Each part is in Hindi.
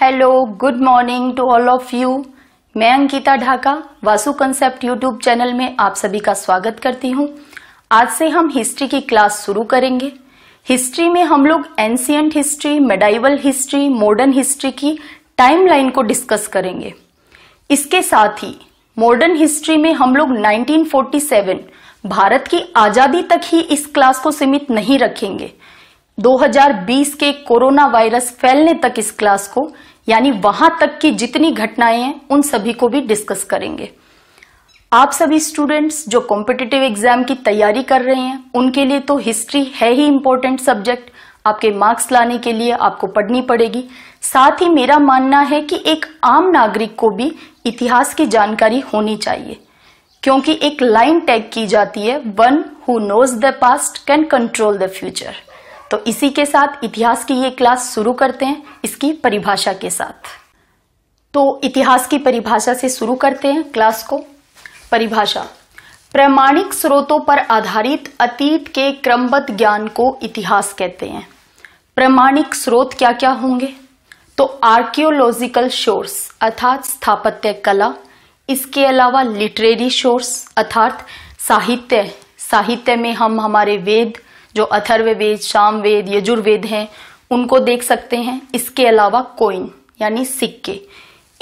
Hello good morning to all of you मैं अंकिता ढाका वासु कंसेप्ट यूट्यूब चैनल में आप सभी का स्वागत करती हूँ आज से हम हिस्ट्री की क्लास शुरू करेंगे हिस्ट्री में हम लोग ancient history medieval history modern history की टाइमलाइन को डिस्कस करेंगे इसके साथ ही मॉडर्न हिस्ट्री में हम लोग 1947 भारत की आजादी तक ही इस क्लास को सीमित नहीं रखेंगे 2020 के कोरोना वायरस फैलने तक इस क्लास को यानी वहां तक की जितनी घटनाएं हैं उन सभी को भी डिस्कस करेंगे आप सभी स्टूडेंट्स जो कॉम्पिटिटिव एग्जाम की तैयारी कर रहे हैं उनके लिए तो हिस्ट्री है ही इम्पोर्टेंट सब्जेक्ट आपके मार्क्स लाने के लिए आपको पढ़नी पड़ेगी साथ ही मेरा मानना है कि एक आम नागरिक को भी इतिहास की जानकारी होनी चाहिए क्योंकि एक लाइन टैग की जाती है one who knows the past can control the future तो इसी के साथ इतिहास की ये क्लास शुरू करते हैं इसकी परिभाषा के साथ तो इतिहास की परिभाषा से शुरू करते हैं क्लास को परिभाषा प्रमाणिक स्रोतों पर आधारित अतीत के क्रमबद्ध ज्ञान को इतिहास कहते हैं प्रमाणिक स्रोत क्या क्या होंगे तो आर्कियोलॉजिकल सोर्स अर्थात स्थापत्य कला इसके अलावा लिटरेरी सोर्स अर्थात साहित्य साहित्य में हम हमारे वेद जो अथर्ववेद वेद शामवेद यजुर्वेद हैं उनको देख सकते हैं इसके अलावा कोइन यानी सिक्के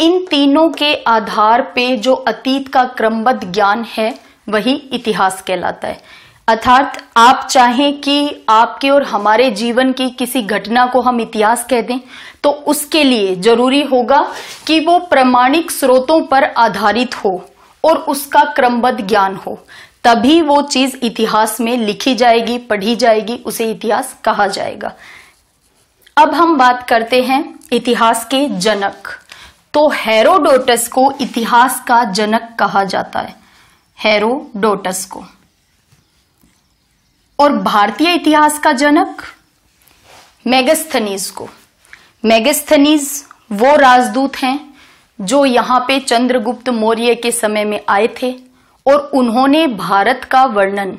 इन तीनों के आधार पे जो अतीत का क्रमबद्ध ज्ञान है वही इतिहास कहलाता है अर्थात आप चाहें कि आपके और हमारे जीवन की किसी घटना को हम इतिहास कह दें तो उसके लिए जरूरी होगा कि वो प्रमाणिक स्रोतों पर आधारित हो और उसका क्रमबद्ध ज्ञान हो तभी वो चीज इतिहास में लिखी जाएगी पढ़ी जाएगी उसे इतिहास कहा जाएगा अब हम बात करते हैं इतिहास के जनक तो हेरोडोटस को इतिहास का जनक कहा जाता है हेरोडोटस को और भारतीय इतिहास का जनक मेगस्थनीज को मेगस्थनीज वो राजदूत हैं जो यहां पे चंद्रगुप्त मौर्य के समय में आए थे और उन्होंने भारत का वर्णन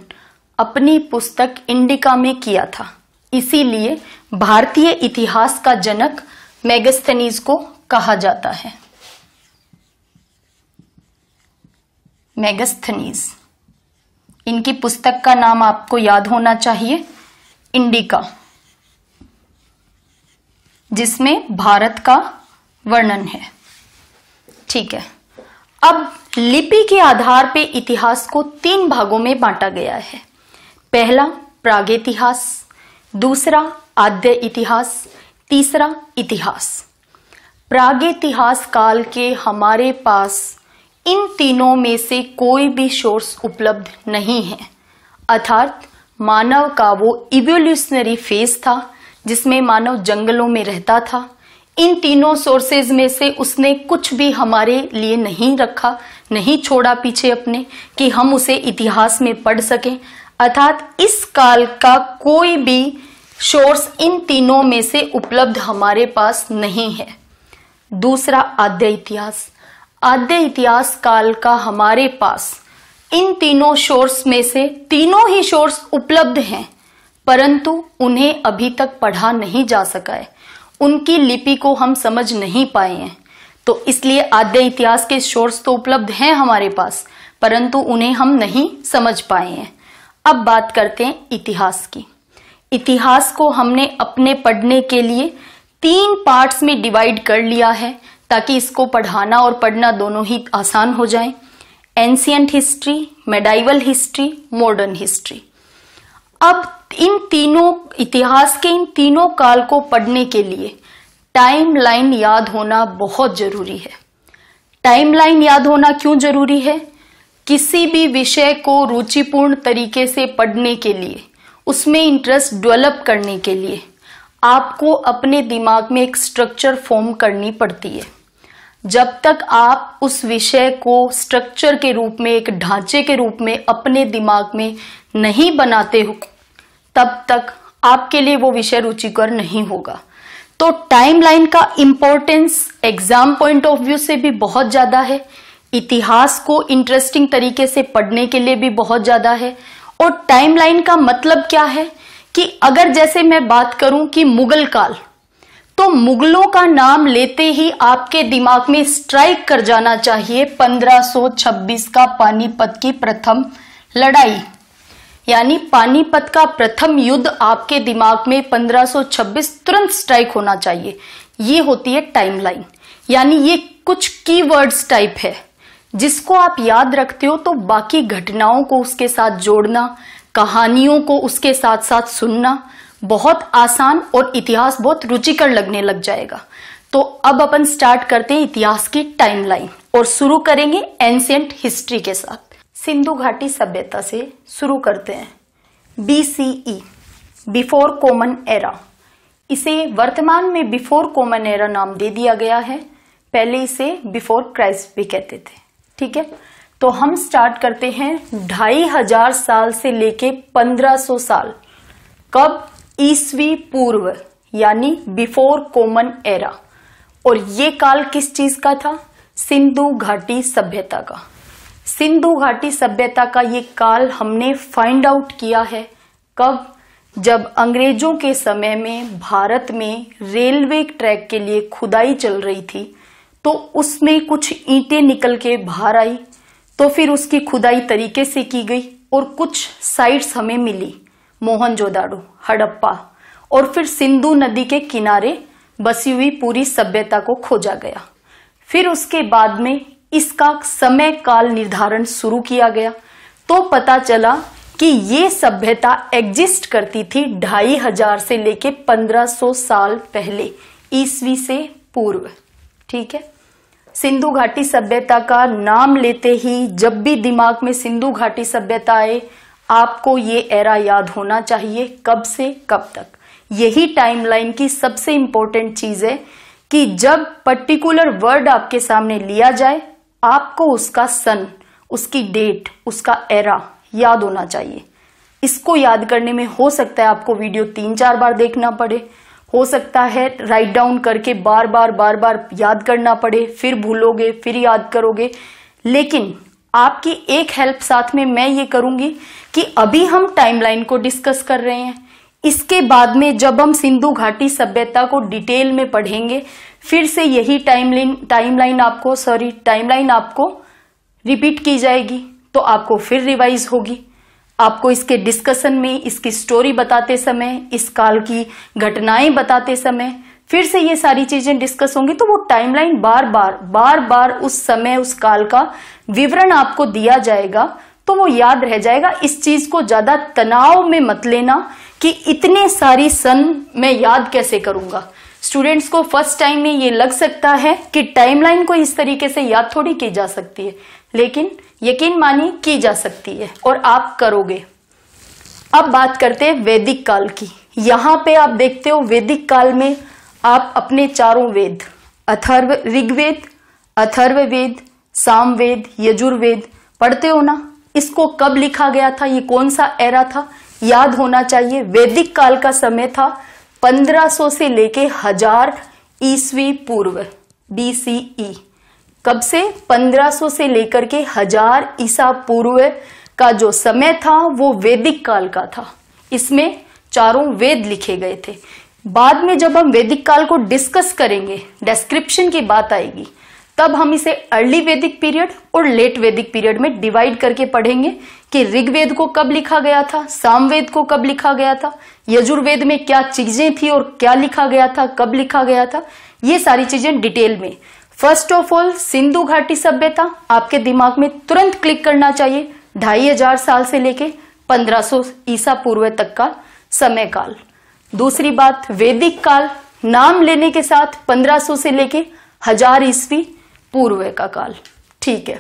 अपनी पुस्तक इंडिका में किया था इसीलिए भारतीय इतिहास का जनक मैगस्थनीज को कहा जाता है मैगस्थनीज इनकी पुस्तक का नाम आपको याद होना चाहिए इंडिका जिसमें भारत का वर्णन है ठीक है अब लिपि के आधार पर इतिहास को तीन भागों में बांटा गया है पहला प्रागेतिहास दूसरा आद्य इतिहास तीसरा इतिहास प्राग इतिहास काल के हमारे पास इन तीनों में से कोई भी सोर्स उपलब्ध नहीं है अर्थात मानव का वो इवोल्यूशनरी फेज था जिसमें मानव जंगलों में रहता था इन तीनों सोर्सेज में से उसने कुछ भी हमारे लिए नहीं रखा नहीं छोड़ा पीछे अपने कि हम उसे इतिहास में पढ़ सकें अर्थात इस काल का कोई भी सोर्स इन तीनों में से उपलब्ध हमारे पास नहीं है दूसरा आद्य इतिहास आद्य इतिहास काल का हमारे पास इन तीनों सोर्स में से तीनों ही सोर्स उपलब्ध हैं परंतु उन्हें अभी तक पढ़ा नहीं जा सका है उनकी लिपि को हम समझ नहीं पाए हैं तो इसलिए आद्य इतिहास के सोर्स तो उपलब्ध हैं हमारे पास परंतु उन्हें हम नहीं समझ पाए हैं अब बात करते हैं इतिहास की इतिहास को हमने अपने पढ़ने के लिए तीन पार्ट्स में डिवाइड कर लिया है ताकि इसको पढ़ाना और पढ़ना दोनों ही आसान हो जाए ancient history medieval history modern history अब इन तीनों इतिहास के इन तीनों काल को पढ़ने के लिए टाइमलाइन याद होना बहुत जरूरी है टाइमलाइन याद होना क्यों जरूरी है किसी भी विषय को रुचिपूर्ण तरीके से पढ़ने के लिए उसमें इंटरेस्ट डेवलप करने के लिए आपको अपने दिमाग में एक स्ट्रक्चर फॉर्म करनी पड़ती है जब तक आप उस विषय को स्ट्रक्चर के रूप में एक ढांचे के रूप में अपने दिमाग में नहीं बनाते हो तब तक आपके लिए वो विषय रुचिकर नहीं होगा तो टाइमलाइन का importance exam point of view से भी बहुत ज्यादा है इतिहास को इंटरेस्टिंग तरीके से पढ़ने के लिए भी बहुत ज्यादा है और टाइमलाइन का मतलब क्या है कि अगर जैसे मैं बात करूं कि मुगल काल तो मुगलों का नाम लेते ही आपके दिमाग में स्ट्राइक कर जाना चाहिए 1526 का पानीपत की प्रथम लड़ाई यानी पानीपत का प्रथम युद्ध आपके दिमाग में 1526 तुरंत स्ट्राइक होना चाहिए ये होती है टाइमलाइन यानी ये कुछ कीवर्ड्स टाइप है जिसको आप याद रखते हो तो बाकी घटनाओं को उसके साथ जोड़ना कहानियों को उसके साथ साथ सुनना बहुत आसान और इतिहास बहुत रुचिकर लगने लग जाएगा तो अब अपन स्टार्ट करते हैं इतिहास की टाइमलाइन और शुरू करेंगे एंशियंट हिस्ट्री के साथ सिंधु घाटी सभ्यता से शुरू करते हैं B C E before common era इसे वर्तमान में बिफोर कॉमन एरा नाम दे दिया गया है पहले इसे बिफोर क्राइस्ट भी कहते थे ठीक है तो हम स्टार्ट करते हैं ढाई हजार साल से लेके पंद्रह सौ साल कब ईसवी पूर्व यानी बिफोर कॉमन एरा और ये काल किस चीज का था सिंधु घाटी सभ्यता का सिंधु घाटी सभ्यता का ये काल हमने फाइंड आउट किया है कब जब अंग्रेजों के समय में भारत में रेलवे ट्रैक के लिए खुदाई चल रही थी तो उसमें कुछ ईंटें निकल के बाहर आई तो फिर उसकी खुदाई तरीके से की गई और कुछ साइट्स हमें मिली मोहनजोदाड़ो हड़प्पा और फिर सिंधु नदी के किनारे बसी हुई पूरी सभ्यता को खोजा गया फिर उसके बाद में इसका समय काल निर्धारण शुरू किया गया तो पता चला कि ये सभ्यता एग्जिस्ट करती थी ढाई हजार से लेके 1500 साल पहले ईस्वी से पूर्व ठीक है सिंधु घाटी सभ्यता का नाम लेते ही जब भी दिमाग में सिंधु घाटी सभ्यता आए आपको ये एरा याद होना चाहिए कब से कब तक यही टाइमलाइन की सबसे इंपॉर्टेंट चीज है कि जब पर्टिकुलर वर्ड आपके सामने लिया जाए आपको उसका सन उसकी डेट उसका एरा याद होना चाहिए इसको याद करने में हो सकता है आपको वीडियो तीन चार बार देखना पड़े हो सकता है राइट डाउन करके बार बार बार बार याद करना पड़े फिर भूलोगे फिर याद करोगे लेकिन आपकी एक हेल्प साथ में मैं ये करूंगी कि अभी हम टाइमलाइन को डिस्कस कर रहे हैं इसके बाद में जब हम सिंधु घाटी सभ्यता को डिटेल में पढ़ेंगे फिर से यही टाइमलाइन टाइमलाइन आपको सॉरी टाइमलाइन आपको रिपीट की जाएगी तो आपको फिर रिवाइज होगी आपको इसके डिस्कशन में इसकी स्टोरी बताते समय इस काल की घटनाएं बताते समय फिर से ये सारी चीजें डिस्कस होंगी तो वो टाइमलाइन बार बार बार बार उस समय उस काल का विवरण आपको दिया जाएगा तो वो याद रह जाएगा इस चीज को ज्यादा तनाव में मत लेना कि इतने सारी सन मैं याद कैसे करूंगा स्टूडेंट्स को फर्स्ट टाइम में ये लग सकता है कि टाइमलाइन को इस तरीके से याद थोड़ी की जा सकती है लेकिन यकीन मानिए की जा सकती है और आप करोगे अब बात करते हैं वैदिक काल की यहां पे आप देखते हो वैदिक काल में आप अपने चारों वेद अथर्व ऋग्वेद अथर्व वेद सामवेद यजुर्वेद पढ़ते हो ना इसको कब लिखा गया था ये कौन सा एरा था याद होना चाहिए वैदिक काल का समय था 1500 से लेके हजार ईस्वी पूर्व बीसीई e। कब से 1500 से लेकर के हजार ईसा पूर्व का जो समय था वो वैदिक काल का था इसमें चारों वेद लिखे गए थे बाद में जब हम वैदिक काल को डिस्कस करेंगे डेस्क्रिप्शन की बात आएगी तब हम इसे अर्ली वैदिक पीरियड और लेट वैदिक पीरियड में डिवाइड करके पढ़ेंगे कि ऋग्वेद को कब लिखा गया था सामवेद को कब लिखा गया था यजुर्वेद में क्या चीजें थी और क्या लिखा गया था कब लिखा गया था ये सारी चीजें डिटेल में फर्स्ट ऑफ ऑल सिंधु घाटी सभ्यता आपके दिमाग में तुरंत क्लिक करना चाहिए ढाई हजार साल से लेके 1500 ईसा पूर्व तक का समय काल दूसरी बात वैदिक काल नाम लेने के साथ 1500 से लेके हजार ईस्वी पूर्व का काल ठीक है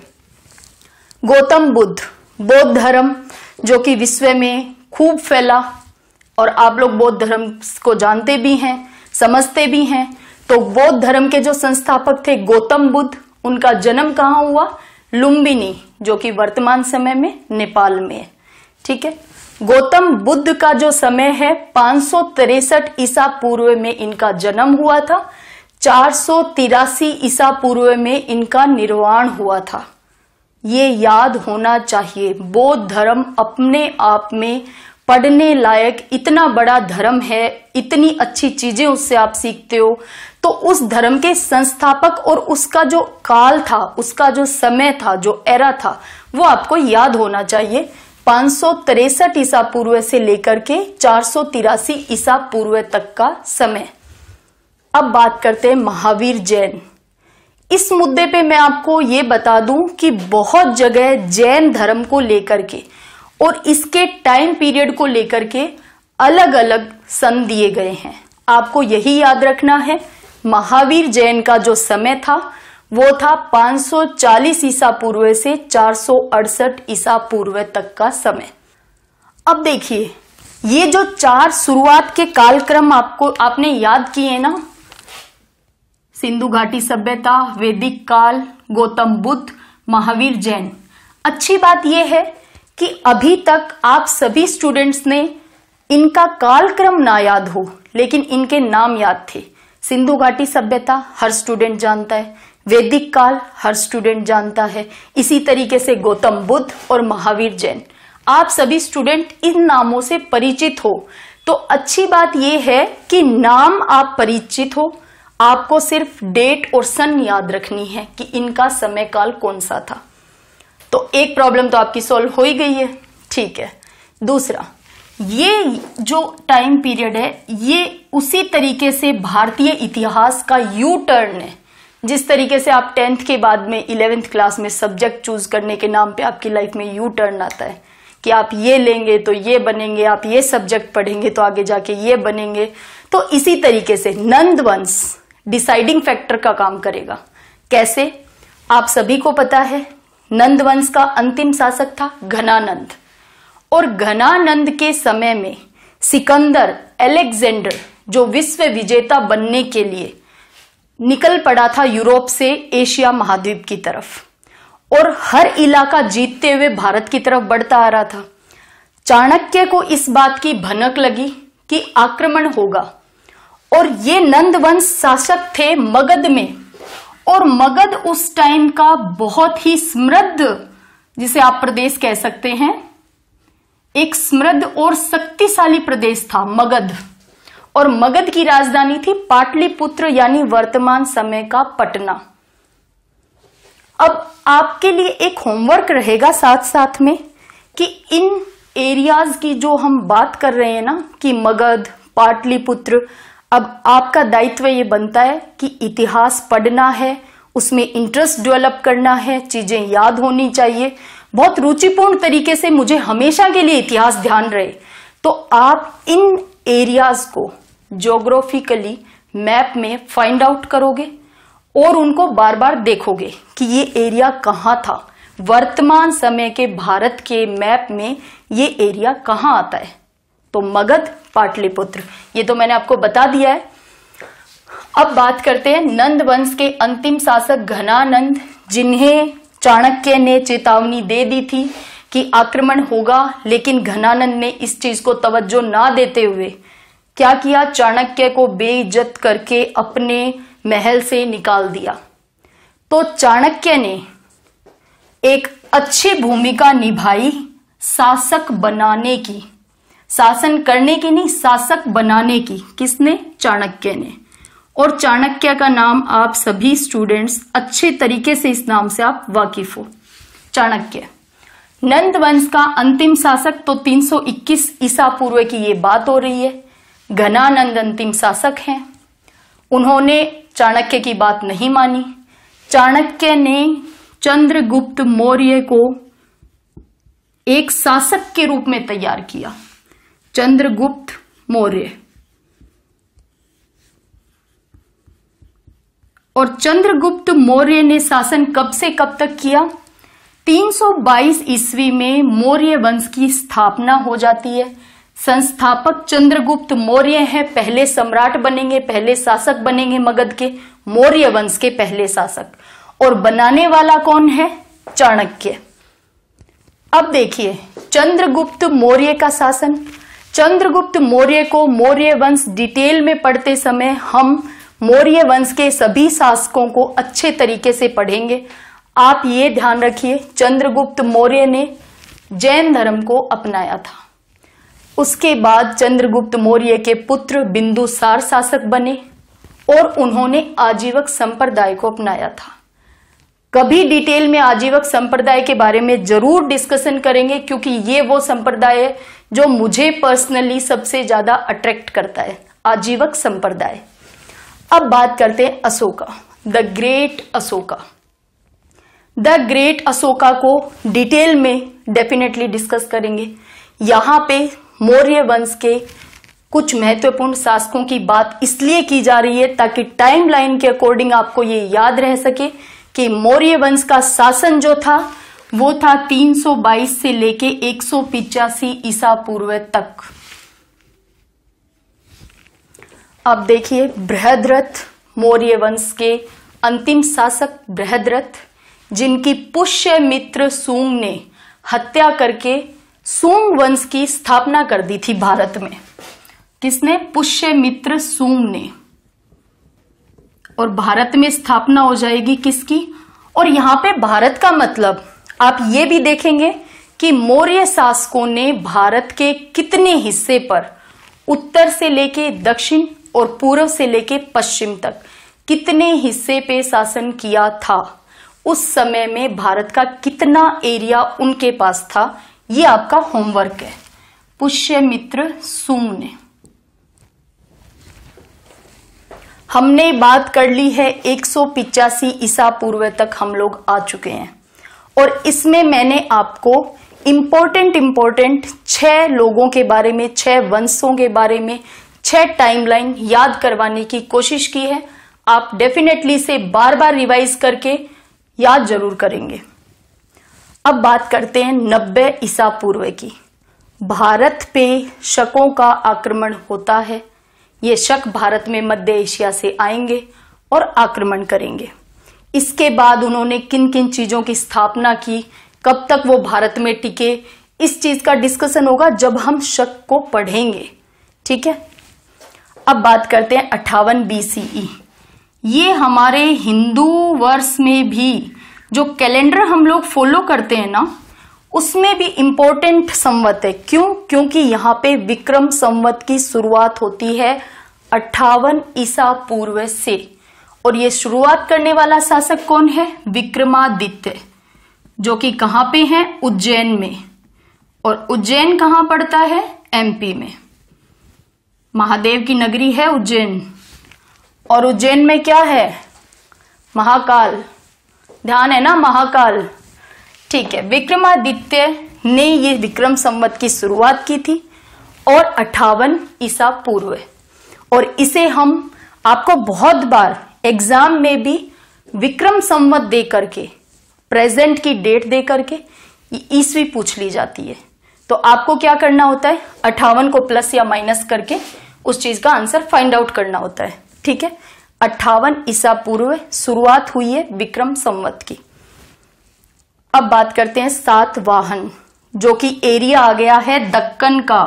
गौतम बुद्ध बौद्ध धर्म जो कि विश्व में खूब फैला और आप लोग बौद्ध धर्म को जानते भी हैं समझते भी हैं तो बौद्ध धर्म के जो संस्थापक थे गौतम बुद्ध उनका जन्म कहाँ हुआ लुम्बिनी जो कि वर्तमान समय में नेपाल में है ठीक है गौतम बुद्ध का जो समय है पांच ईसा पूर्व में इनका जन्म हुआ था चार सौ तिरासी ईसा पूर्व में इनका निर्वाण हुआ था ये याद होना चाहिए बौद्ध धर्म अपने आप में पढ़ने लायक इतना बड़ा धर्म है इतनी अच्छी चीजें उससे आप सीखते हो तो उस धर्म के संस्थापक और उसका जो काल था उसका जो समय था जो एरा था वो आपको याद होना चाहिए पांच ईसा पूर्व से लेकर के चार ईसा पूर्व तक का समय अब बात करते हैं महावीर जैन इस मुद्दे पे मैं आपको ये बता दूं कि बहुत जगह जैन धर्म को लेकर के और इसके टाइम पीरियड को लेकर के अलग अलग सन दिए गए हैं आपको यही याद रखना है महावीर जैन का जो समय था वो था 540 ईसा पूर्व से चार ईसा पूर्व तक का समय अब देखिए ये जो चार शुरुआत के कालक्रम आपको आपने याद किए ना सिंधु घाटी सभ्यता वैदिक काल गौतम बुद्ध महावीर जैन अच्छी बात यह है कि अभी तक आप सभी स्टूडेंट्स ने इनका कालक्रम ना याद हो लेकिन इनके नाम याद थे सिंधु घाटी सभ्यता हर स्टूडेंट जानता है वैदिक काल हर स्टूडेंट जानता है इसी तरीके से गौतम बुद्ध और महावीर जैन आप सभी स्टूडेंट इन नामों से परिचित हो तो अच्छी बात यह है कि नाम आप परिचित हो आपको सिर्फ डेट और सन याद रखनी है कि इनका समय काल कौन सा था तो एक प्रॉब्लम तो आपकी सॉल्व हो ही गई है ठीक है दूसरा ये जो टाइम पीरियड है ये उसी तरीके से भारतीय इतिहास का यू टर्न है जिस तरीके से आप टेंथ के बाद में इलेवेंथ क्लास में सब्जेक्ट चूज करने के नाम पे आपकी लाइफ में यू टर्न आता है कि आप ये लेंगे तो ये बनेंगे आप ये सब्जेक्ट पढ़ेंगे तो आगे जाके ये बनेंगे तो इसी तरीके से नंद वंश डिसाइडिंग फैक्टर का काम करेगा कैसे आप सभी को पता है नंद वंश का अंतिम शासक था घनानंद और घनानंद के समय में सिकंदर एलेक्जेंडर जो विश्व विजेता बनने के लिए निकल पड़ा था यूरोप से एशिया महाद्वीप की तरफ और हर इलाका जीतते हुए भारत की तरफ बढ़ता आ रहा था चाणक्य को इस बात की भनक लगी कि आक्रमण होगा और ये नंदवंश शासक थे मगध में और मगध उस टाइम का बहुत ही समृद्ध जिसे आप प्रदेश कह सकते हैं एक समृद्ध और शक्तिशाली प्रदेश था मगध और मगध की राजधानी थी पाटलिपुत्र यानी वर्तमान समय का पटना अब आपके लिए एक होमवर्क रहेगा साथ साथ में कि इन एरियाज की जो हम बात कर रहे हैं ना कि मगध पाटलिपुत्र अब आपका दायित्व ये बनता है कि इतिहास पढ़ना है उसमें इंटरेस्ट डेवलप करना है चीजें याद होनी चाहिए बहुत रुचिपूर्ण तरीके से मुझे हमेशा के लिए इतिहास ध्यान रहे तो आप इन एरियाज को जोग्राफिकली मैप में फाइंड आउट करोगे और उनको बार बार देखोगे कि ये एरिया कहाँ था वर्तमान समय के भारत के मैप में ये एरिया कहाँ आता है तो मगध पाटलिपुत्र ये तो मैंने आपको बता दिया है अब बात करते हैं नंद वंश के अंतिम शासक घनानंद जिन्हें चाणक्य ने चेतावनी दे दी थी कि आक्रमण होगा लेकिन घनानंद ने इस चीज को तवज्जो ना देते हुए क्या किया चाणक्य को बेइज्जत करके अपने महल से निकाल दिया तो चाणक्य ने एक अच्छी भूमिका निभाई शासक बनाने की शासन करने की नहीं शासक बनाने की किसने चाणक्य ने और चाणक्य का नाम आप सभी स्टूडेंट्स अच्छे तरीके से इस नाम से आप वाकिफ हो चाणक्य नंद वंश का अंतिम शासक तो 321 ईसा पूर्व की ये बात हो रही है घनानंद अंतिम शासक हैं उन्होंने चाणक्य की बात नहीं मानी चाणक्य ने चंद्रगुप्त मौर्य को एक शासक के रूप में तैयार किया चंद्रगुप्त मौर्य और चंद्रगुप्त मौर्य ने शासन कब से कब तक किया 322 ईस्वी में मौर्य वंश की स्थापना हो जाती है संस्थापक चंद्रगुप्त मौर्य हैं पहले सम्राट बनेंगे पहले शासक बनेंगे मगध के मौर्य वंश के पहले शासक और बनाने वाला कौन है चाणक्य अब देखिए चंद्रगुप्त मौर्य का शासन चंद्रगुप्त मौर्य को मौर्य वंश डिटेल में पढ़ते समय हम मौर्य वंश के सभी शासकों को अच्छे तरीके से पढ़ेंगे आप ये ध्यान रखिए चंद्रगुप्त मौर्य ने जैन धर्म को अपनाया था उसके बाद चंद्रगुप्त मौर्य के पुत्र बिंदुसार शासक बने और उन्होंने आजीवक संप्रदाय को अपनाया था कभी डिटेल में आजीवक संप्रदाय के बारे में जरूर डिस्कशन करेंगे क्योंकि ये वो संप्रदाय है जो मुझे पर्सनली सबसे ज्यादा अट्रैक्ट करता है आजीवक संप्रदाय अब बात करते हैं Ashoka the great Ashoka the great Ashoka को डिटेल में डेफिनेटली डिस्कस करेंगे यहां पे मौर्य वंश के कुछ महत्वपूर्ण शासकों की बात इसलिए की जा रही है ताकि टाइमलाइन के अकॉर्डिंग आपको ये याद रह सके कि मौर्य वंश का शासन जो था वो था 322 से लेके एक ईसा पूर्व तक अब देखिए बृहद्रथ मौर्य वंश के अंतिम शासक बृहद्रथ जिनकी पुष्य मित्र सूंग ने हत्या करके सूंग वंश की स्थापना कर दी थी भारत में किसने पुष्य मित्र सूंग ने और भारत में स्थापना हो जाएगी किसकी और यहां पे भारत का मतलब आप ये भी देखेंगे कि मौर्य शासकों ने भारत के कितने हिस्से पर उत्तर से लेके दक्षिण और पूर्व से लेके पश्चिम तक कितने हिस्से पे शासन किया था उस समय में भारत का कितना एरिया उनके पास था ये आपका होमवर्क है पुष्य मित्र सूम ने हमने बात कर ली है एक ईसा पूर्व तक हम लोग आ चुके हैं और इसमें मैंने आपको इम्पोर्टेंट इम्पोर्टेंट छह लोगों के बारे में छह वंशों के बारे में छह टाइमलाइन याद करवाने की कोशिश की है आप डेफिनेटली से बार बार रिवाइज करके याद जरूर करेंगे अब बात करते हैं नब्बे ईसा पूर्व की भारत पे शकों का आक्रमण होता है ये शक भारत में मध्य एशिया से आएंगे और आक्रमण करेंगे इसके बाद उन्होंने किन किन चीजों की स्थापना की कब तक वो भारत में टिके इस चीज का डिस्कशन होगा जब हम शक को पढ़ेंगे ठीक है अब बात करते हैं अट्ठावन बीसीई e। ये हमारे हिंदू वर्ष में भी जो कैलेंडर हम लोग फॉलो करते हैं ना उसमें भी इम्पोर्टेंट संवत है क्यों क्योंकि यहाँ पे विक्रम संवत की शुरुआत होती है अट्ठावन ईसा पूर्व से और ये शुरुआत करने वाला शासक कौन है विक्रमादित्य जो कि कहां पे हैं उज्जैन में और उज्जैन कहां पड़ता है एमपी में महादेव की नगरी है उज्जैन और उज्जैन में क्या है महाकाल ध्यान है ना महाकाल ठीक है विक्रमादित्य ने ये विक्रम संवत की शुरुआत की थी और अठावन ईसा पूर्व और इसे हम आपको बहुत बार एग्जाम में भी विक्रम संवत दे करके प्रेजेंट की डेट दे करके ईसवी पूछ ली जाती है तो आपको क्या करना होता है अट्ठावन को प्लस या माइनस करके उस चीज का आंसर फाइंड आउट करना होता है ठीक है अट्ठावन ईसा पूर्व शुरुआत हुई है विक्रम संवत की अब बात करते हैं सात वाहन जो कि एरिया आ गया है दक्कन का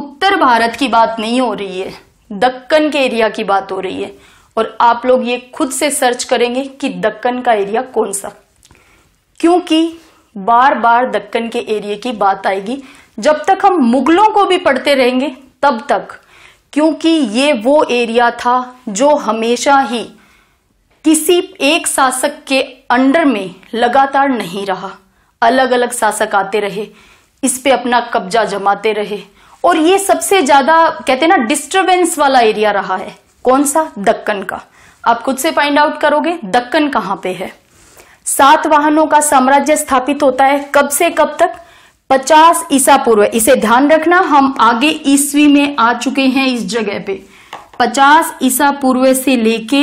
उत्तर भारत की बात नहीं हो रही है दक्कन के एरिया की बात हो रही है और आप लोग ये खुद से सर्च करेंगे कि दक्कन का एरिया कौन सा क्योंकि बार बार दक्कन के एरिया की बात आएगी जब तक हम मुगलों को भी पढ़ते रहेंगे तब तक क्योंकि ये वो एरिया था जो हमेशा ही किसी एक शासक के अंडर में लगातार नहीं रहा अलग अलग शासक आते रहे इस पे अपना कब्जा जमाते रहे और ये सबसे ज्यादा कहते हैं ना डिस्टरबेंस वाला एरिया रहा है कौन सा दक्कन का आप खुद से फाइंड आउट करोगे दक्कन कहां पे है सात वाहनों का साम्राज्य स्थापित होता है कब से कब तक 50 ईसा पूर्व इसे ध्यान रखना हम आगे ईस्वी में आ चुके हैं इस जगह पे 50 ईसा पूर्व से लेके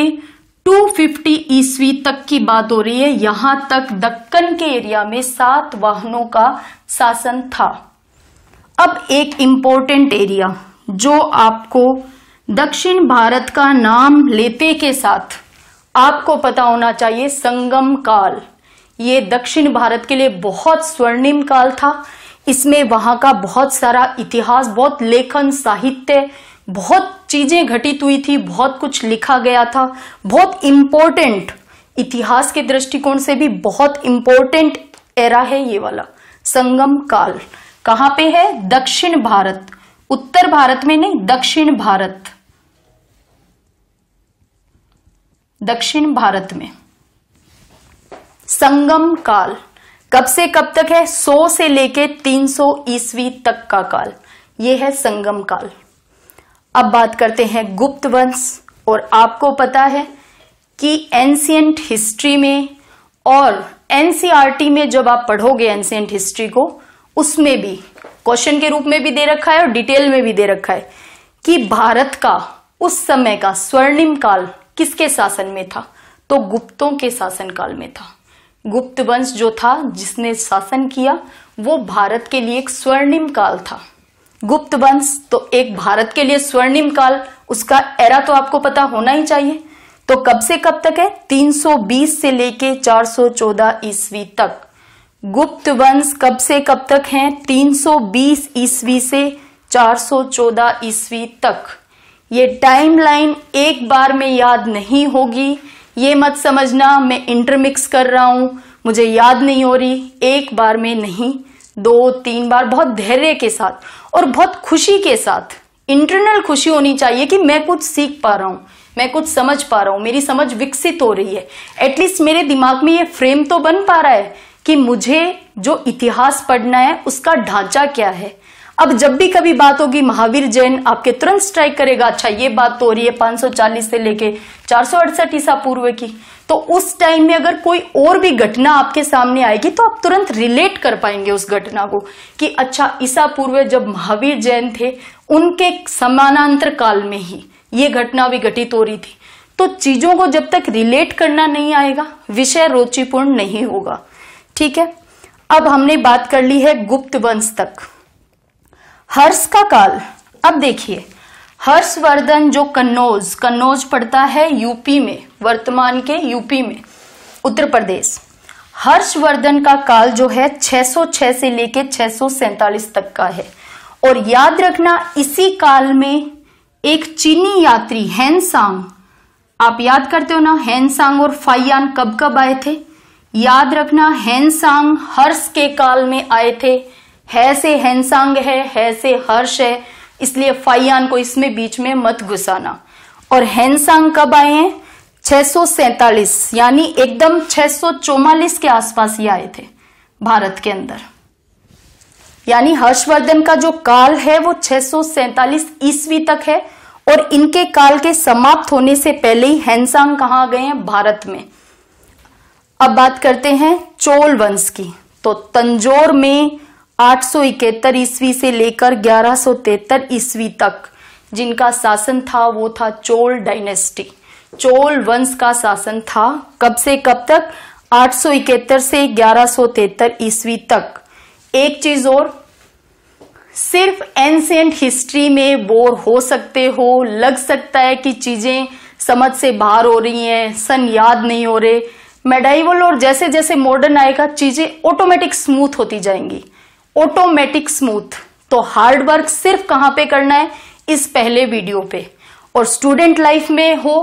250 ईस्वी तक की बात हो रही है यहां तक दक्कन के एरिया में सात वाहनों का शासन था अब एक इंपॉर्टेंट एरिया जो आपको दक्षिण भारत का नाम लेते के साथ आपको पता होना चाहिए संगम काल ये दक्षिण भारत के लिए बहुत स्वर्णिम काल था इसमें वहां का बहुत सारा इतिहास बहुत लेखन साहित्य बहुत चीजें घटित हुई थी बहुत कुछ लिखा गया था बहुत इंपॉर्टेंट इतिहास के दृष्टिकोण से भी बहुत इंपॉर्टेंट एरा है ये वाला संगम काल कहाँ पे है दक्षिण भारत उत्तर भारत में नहीं दक्षिण भारत दक्षिण भारत में संगम काल कब से कब तक है 100 से लेके 300 ईस्वी तक का काल यह है संगम काल अब बात करते हैं गुप्त वंश और आपको पता है कि एंशियंट हिस्ट्री में और एनसीआरटी में जब आप पढ़ोगे एंसियंट हिस्ट्री को उसमें भी क्वेश्चन के रूप में भी दे रखा है और डिटेल में भी दे रखा है कि भारत का उस समय का स्वर्णिम काल किसके शासन में था तो गुप्तों के शासन काल में था गुप्त वंश जो था जिसने शासन किया वो भारत के लिए एक स्वर्णिम काल था गुप्त वंश तो एक भारत के लिए स्वर्णिम काल उसका एरा तो आपको पता होना ही चाहिए तो कब से कब तक है 320 से लेके 414 ईस्वी तक गुप्त वंश कब से कब तक है 320 ईस्वी से 414 ईस्वी तक ये टाइमलाइन एक बार में याद नहीं होगी ये मत समझना मैं इंटरमिक्स कर रहा हूं मुझे याद नहीं हो रही एक बार में नहीं दो तीन बार बहुत धैर्य के साथ और बहुत खुशी के साथ इंटरनल खुशी होनी चाहिए कि मैं कुछ सीख पा रहा हूं मैं कुछ समझ पा रहा हूं मेरी समझ विकसित हो रही है एटलीस्ट मेरे दिमाग में ये फ्रेम तो बन पा रहा है कि मुझे जो इतिहास पढ़ना है उसका ढांचा क्या है अब जब भी कभी बात होगी महावीर जैन आपके तुरंत स्ट्राइक करेगा अच्छा ये बात तो हो रही है 540 से लेके चार सौ अड़सठ ईसा पूर्व की तो उस टाइम में अगर कोई और भी घटना आपके सामने आएगी तो आप तुरंत रिलेट कर पाएंगे उस घटना को कि अच्छा ईसा पूर्व जब महावीर जैन थे उनके समानांतर काल में ही ये घटना भी घटित हो रही थी तो चीजों को जब तक रिलेट करना नहीं आएगा विषय रोचिपूर्ण नहीं होगा ठीक है अब हमने बात कर ली है गुप्त वंश तक हर्ष का काल अब देखिए हर्षवर्धन जो कन्नौज कन्नौज पड़ता है यूपी में वर्तमान के यूपी में उत्तर प्रदेश हर्षवर्धन का काल जो है 606 से लेकर छह तक का है और याद रखना इसी काल में एक चीनी यात्री हैनसांग आप याद करते हो ना हैनसांग और फाइयान कब कब आए थे याद रखना हैनसांग हर्ष के काल में आए थे है से हैंसांग है है से हर्ष है इसलिए फाइयान को इसमें बीच में मत घुसाना और हैंसांग कब आए हैं छह यानी एकदम छह के आसपास ही आए थे भारत के अंदर यानी हर्षवर्धन का जो काल है वो छह ईस्वी तक है और इनके काल के समाप्त होने से पहले ही हैंसांग कहा गए हैं भारत में अब बात करते हैं चोल वंश की तो तंजोर में आठ सौ इकहत्तर ईस्वी से लेकर ग्यारह सौ ईस्वी तक जिनका शासन था वो था चोल डायनेस्टी चोल वंश का शासन था कब से कब तक आठ सौ इकहत्तर से ग्यारह सौ ईस्वी तक एक चीज और सिर्फ एंसेंट हिस्ट्री में बोर हो सकते हो लग सकता है कि चीजें समझ से बाहर हो रही हैं सन याद नहीं हो रहे मेडाइवल और जैसे जैसे मॉडर्न आएगा चीजें ऑटोमेटिक स्मूथ होती जाएंगी ऑटोमेटिक स्मूथ तो हार्ड वर्क सिर्फ कहां पे करना है इस पहले वीडियो पे और स्टूडेंट लाइफ में हो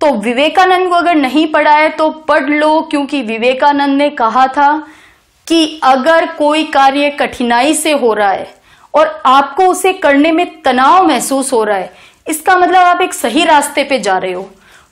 तो विवेकानंद को अगर नहीं पढ़ा है तो पढ़ लो क्योंकि विवेकानंद ने कहा था कि अगर कोई कार्य कठिनाई से हो रहा है और आपको उसे करने में तनाव महसूस हो रहा है इसका मतलब आप एक सही रास्ते पे जा रहे हो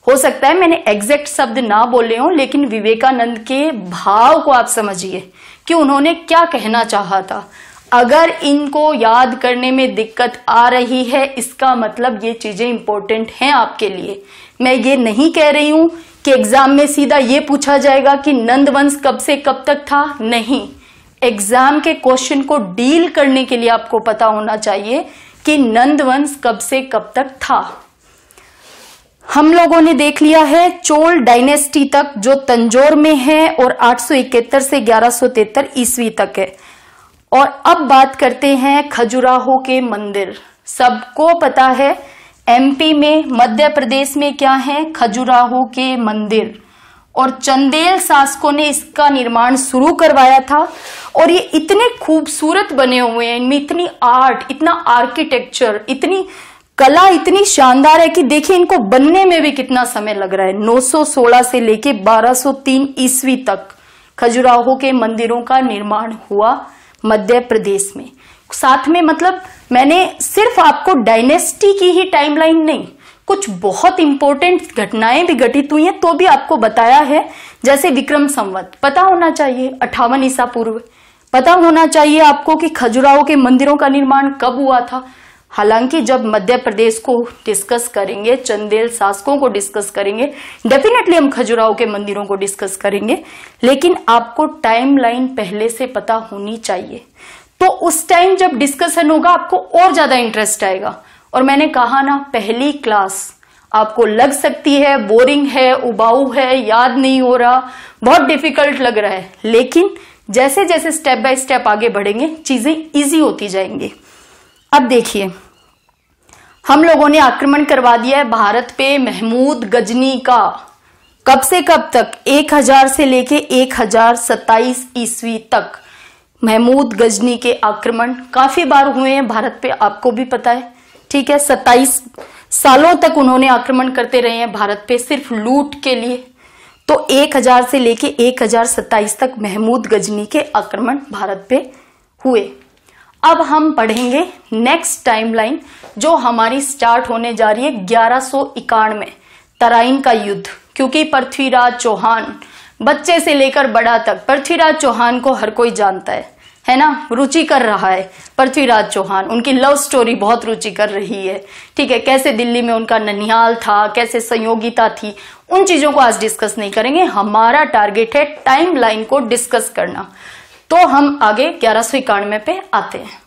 हो सकता है मैंने एग्जैक्ट शब्द ना बोले हो लेकिन विवेकानंद के भाव को आप समझिए कि उन्होंने क्या कहना चाहा था अगर इनको याद करने में दिक्कत आ रही है इसका मतलब ये चीजें इंपॉर्टेंट हैं आपके लिए मैं ये नहीं कह रही हूं कि एग्जाम में सीधा ये पूछा जाएगा कि नंदवंश कब से कब तक था नहीं एग्जाम के क्वेश्चन को डील करने के लिए आपको पता होना चाहिए कि नंदवंश कब से कब तक था हम लोगों ने देख लिया है चोल डायनेस्टी तक जो तंजोर में है और आठ से 1173 ईस्वी तक है और अब बात करते हैं खजुराहो के मंदिर सबको पता है एमपी में मध्य प्रदेश में क्या है खजुराहो के मंदिर और चंदेल शासकों ने इसका निर्माण शुरू करवाया था और ये इतने खूबसूरत बने हुए हैं इनमें इतनी आर्ट इतना आर्किटेक्चर इतनी कला इतनी शानदार है कि देखिए इनको बनने में भी कितना समय लग रहा है 916 से लेके 1203 ईस्वी तक खजुराहो के मंदिरों का निर्माण हुआ मध्य प्रदेश में साथ में मतलब मैंने सिर्फ आपको डायनेस्टी की ही टाइमलाइन नहीं कुछ बहुत इंपॉर्टेंट घटनाएं भी घटित हुई हैं तो भी आपको बताया है जैसे विक्रम संवत पता होना चाहिए अठावन ईसा पूर्व पता होना चाहिए आपको कि खजुराहो के मंदिरों का निर्माण कब हुआ था हालांकि जब मध्य प्रदेश को डिस्कस करेंगे चंदेल शासकों को डिस्कस करेंगे डेफिनेटली हम खजुराहो के मंदिरों को डिस्कस करेंगे लेकिन आपको टाइमलाइन पहले से पता होनी चाहिए तो उस टाइम जब डिस्कशन होगा आपको और ज्यादा इंटरेस्ट आएगा और मैंने कहा ना पहली क्लास आपको लग सकती है बोरिंग है उबाऊ है याद नहीं हो रहा बहुत डिफिकल्ट लग रहा है लेकिन जैसे जैसे स्टेप बाय स्टेप आगे बढ़ेंगे चीजें इजी होती जाएंगी अब देखिए हम लोगों ने आक्रमण करवा दिया है भारत पे महमूद गजनी का कब से कब तक 1000 से लेके 1027 ईस्वी तक महमूद गजनी के आक्रमण काफी बार हुए हैं भारत पे आपको भी पता है ठीक है 27 सालों तक उन्होंने आक्रमण करते रहे हैं भारत पे सिर्फ लूट के लिए तो 1000 से लेके 1027 तक महमूद गजनी के आक्रमण भारत पे हुए अब हम पढ़ेंगे नेक्स्ट टाइमलाइन जो हमारी स्टार्ट होने जा रही है ग्यारह सो इक्यानवे तराइन का युद्ध क्योंकि पृथ्वीराज चौहान बच्चे से लेकर बड़ा तक पृथ्वीराज चौहान को हर कोई जानता है है ना रुचि कर रहा है पृथ्वीराज चौहान उनकी लव स्टोरी बहुत रुचि कर रही है ठीक है कैसे दिल्ली में उनका ननिहाल था कैसे संयोगिता थी उन चीजों को आज डिस्कस नहीं करेंगे हमारा टारगेट है टाइम लाइन को डिस्कस करना तो हम आगे ग्यारह सौ इक्यानवे पे आते हैं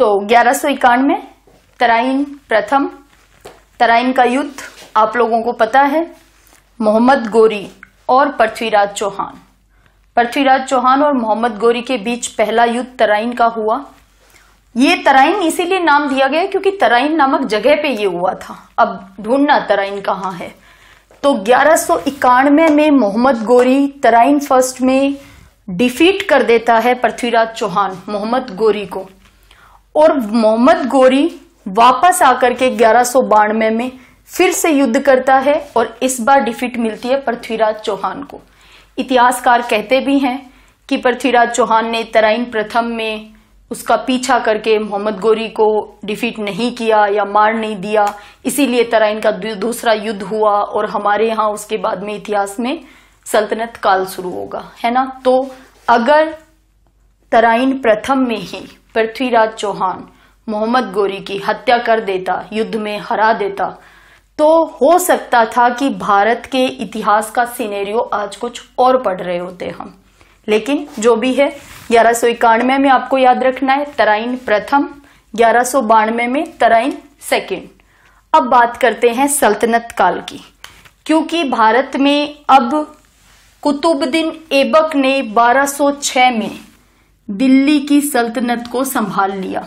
तो ग्यारह सौ इक्यानवे तराइन प्रथम तराइन का युद्ध आप लोगों को पता है मोहम्मद गोरी और पृथ्वीराज चौहान पृथ्वीराज चौहान और मोहम्मद गोरी के बीच पहला युद्ध तराइन का हुआ ये तराइन इसीलिए नाम दिया गया क्योंकि तराइन नामक जगह पे ये हुआ था अब ढूंढना तराइन कहाँ है तो ग्यारह में मोहम्मद गोरी तराइन फर्स्ट में डिफीट कर देता है पृथ्वीराज चौहान मोहम्मद गोरी को और मोहम्मद गोरी वापस आकर के ग्यारह में फिर से युद्ध करता है और इस बार डिफीट मिलती है पृथ्वीराज चौहान को इतिहासकार कहते भी हैं कि पृथ्वीराज चौहान ने तराइन प्रथम में उसका पीछा करके मोहम्मद गोरी को डिफीट नहीं किया या मार नहीं दिया इसीलिए तराइन का दूसरा युद्ध हुआ और हमारे यहाँ उसके बाद में इतिहास में सल्तनत काल शुरू होगा है ना तो अगर तराइन प्रथम में ही पृथ्वीराज चौहान मोहम्मद गोरी की हत्या कर देता युद्ध में हरा देता तो हो सकता था कि भारत के इतिहास का सिनेरियो आज कुछ और पढ़ रहे होते हम लेकिन जो भी है ग्यारह सौ इक्यानवे में आपको याद रखना है तराइन प्रथम ग्यारह सौ बानवे में तराइन सेकेंड अब बात करते हैं सल्तनत काल की क्योंकि भारत में अब कुतुबुद्दीन ऐबक ने 1206 में दिल्ली की सल्तनत को संभाल लिया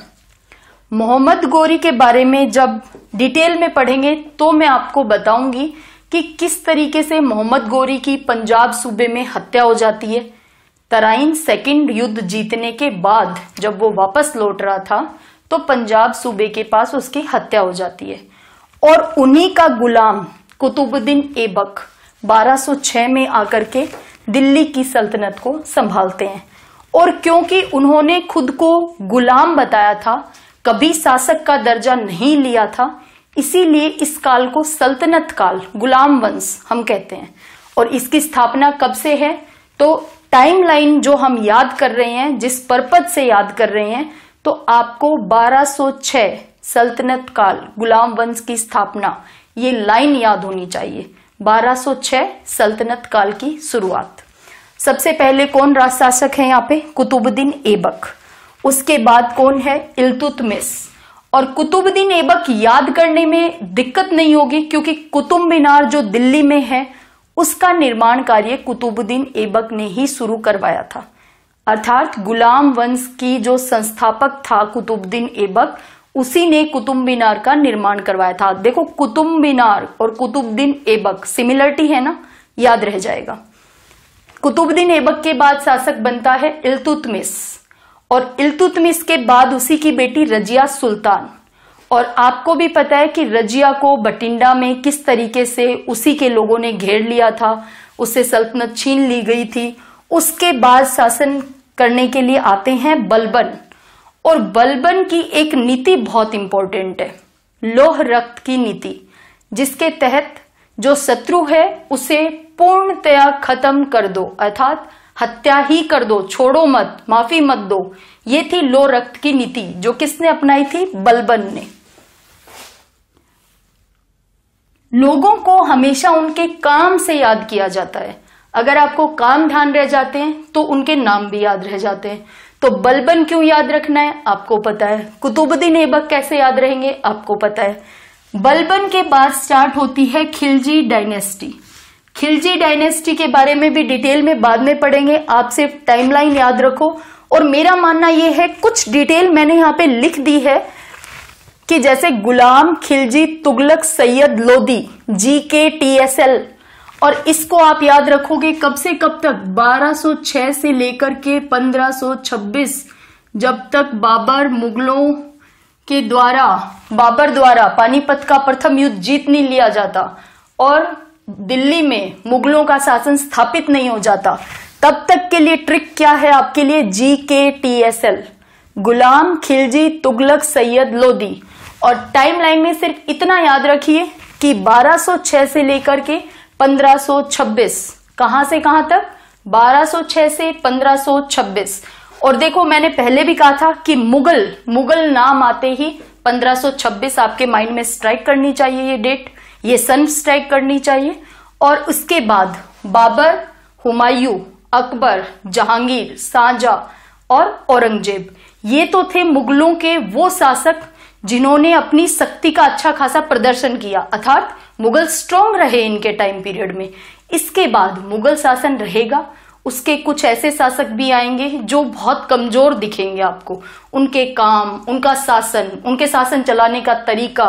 मोहम्मद गोरी के बारे में जब डिटेल में पढ़ेंगे तो मैं आपको बताऊंगी कि किस तरीके से मोहम्मद गोरी की पंजाब सूबे में हत्या हो जाती है तराइन सेकंड युद्ध जीतने के बाद जब वो वापस लौट रहा था तो पंजाब सूबे के पास उसकी हत्या हो जाती है और उन्हीं का गुलाम कुतुबुद्दीन एबक 1206 में आकर के दिल्ली की सल्तनत को संभालते हैं और क्योंकि उन्होंने खुद को गुलाम बताया था कभी शासक का दर्जा नहीं लिया था इसीलिए इस काल को सल्तनत काल गुलाम वंश हम कहते हैं और इसकी स्थापना कब से है तो टाइमलाइन जो हम याद कर रहे हैं जिस पर्पज से याद कर रहे हैं तो आपको 1206 सल्तनत काल गुलाम वंश की स्थापना ये लाइन याद होनी चाहिए 1206 सल्तनत काल की शुरुआत सबसे पहले कौन राजशासक है यहाँ पे कुतुबुद्दीन एबक उसके बाद कौन है इल्तुतमिस और कुतुबुद्दीन एबक याद करने में दिक्कत नहीं होगी क्योंकि कुतुब मीनार जो दिल्ली में है उसका निर्माण कार्य कुतुबुद्दीन एबक ने ही शुरू करवाया था अर्थात गुलाम वंश की जो संस्थापक था कुतुबुद्दीन एबक उसी ने कुतुब मीनार का निर्माण करवाया था देखो कुतुब मीनार और कुतुबुद्दीन एबक सिमिलरिटी है ना याद रह जाएगा कुतुबुद्दीन ऐबक के बाद शासक बनता है इल्तुतमिस और इल्तुतमिस के बाद उसी की बेटी रजिया सुल्तान और आपको भी पता है कि रजिया को बटिंडा में किस तरीके से उसी के लोगों ने घेर लिया था उससे सल्तनत छीन ली गई थी उसके बाद शासन करने के लिए आते हैं बलबन और बलबन की एक नीति बहुत इंपॉर्टेंट है लोह रक्त की नीति जिसके तहत जो शत्रु है उसे पूर्णतया खत्म कर दो अर्थात हत्या ही कर दो छोड़ो मत माफी मत दो ये थी लो रक्त की नीति जो किसने अपनाई थी बलबन ने लोगों को हमेशा उनके काम से याद किया जाता है अगर आपको काम ध्यान रह जाते हैं तो उनके नाम भी याद रह जाते हैं तो बलबन क्यों याद रखना है आपको पता है कुतुबुद्दीन ऐबक कैसे याद रहेंगे आपको पता है बलबन के बाद स्टार्ट होती है खिलजी डायनेस्टी खिलजी डायनेस्टी के बारे में भी डिटेल में बाद में पढ़ेंगे आप सिर्फ टाइमलाइन याद रखो और मेरा मानना यह है कुछ डिटेल मैंने यहाँ पे लिख दी है कि जैसे गुलाम खिलजी तुगलक सैयद लोदी जी के टी एस एल और इसको आप याद रखोगे कब से कब तक 1206 से लेकर के 1526 जब तक बाबर मुगलों के द्वारा बाबर द्वारा पानीपत का प्रथम युद्ध जीत नहीं लिया जाता और दिल्ली में मुगलों का शासन स्थापित नहीं हो जाता तब तक के लिए ट्रिक क्या है आपके लिए G K T S L Ghulam Khilji Tughlaq Sayyid Lodi और टाइमलाइन में सिर्फ इतना याद रखिए कि 1206 से लेकर के 1526 कहां से कहां तक 1206 से 1526 और देखो मैंने पहले भी कहा था कि मुगल मुगल नाम आते ही 1526 आपके माइंड में स्ट्राइक करनी चाहिए ये डेट ये सन स्ट्राइक करनी चाहिए और उसके बाद बाबर हुमायूं अकबर जहांगीर साजा और औरंगजेब ये तो थे मुगलों के वो शासक जिन्होंने अपनी शक्ति का अच्छा खासा प्रदर्शन किया अर्थात मुगल स्ट्रांग रहे इनके टाइम पीरियड में इसके बाद मुगल शासन रहेगा उसके कुछ ऐसे शासक भी आएंगे जो बहुत कमजोर दिखेंगे आपको उनके काम उनका शासन उनके शासन चलाने का तरीका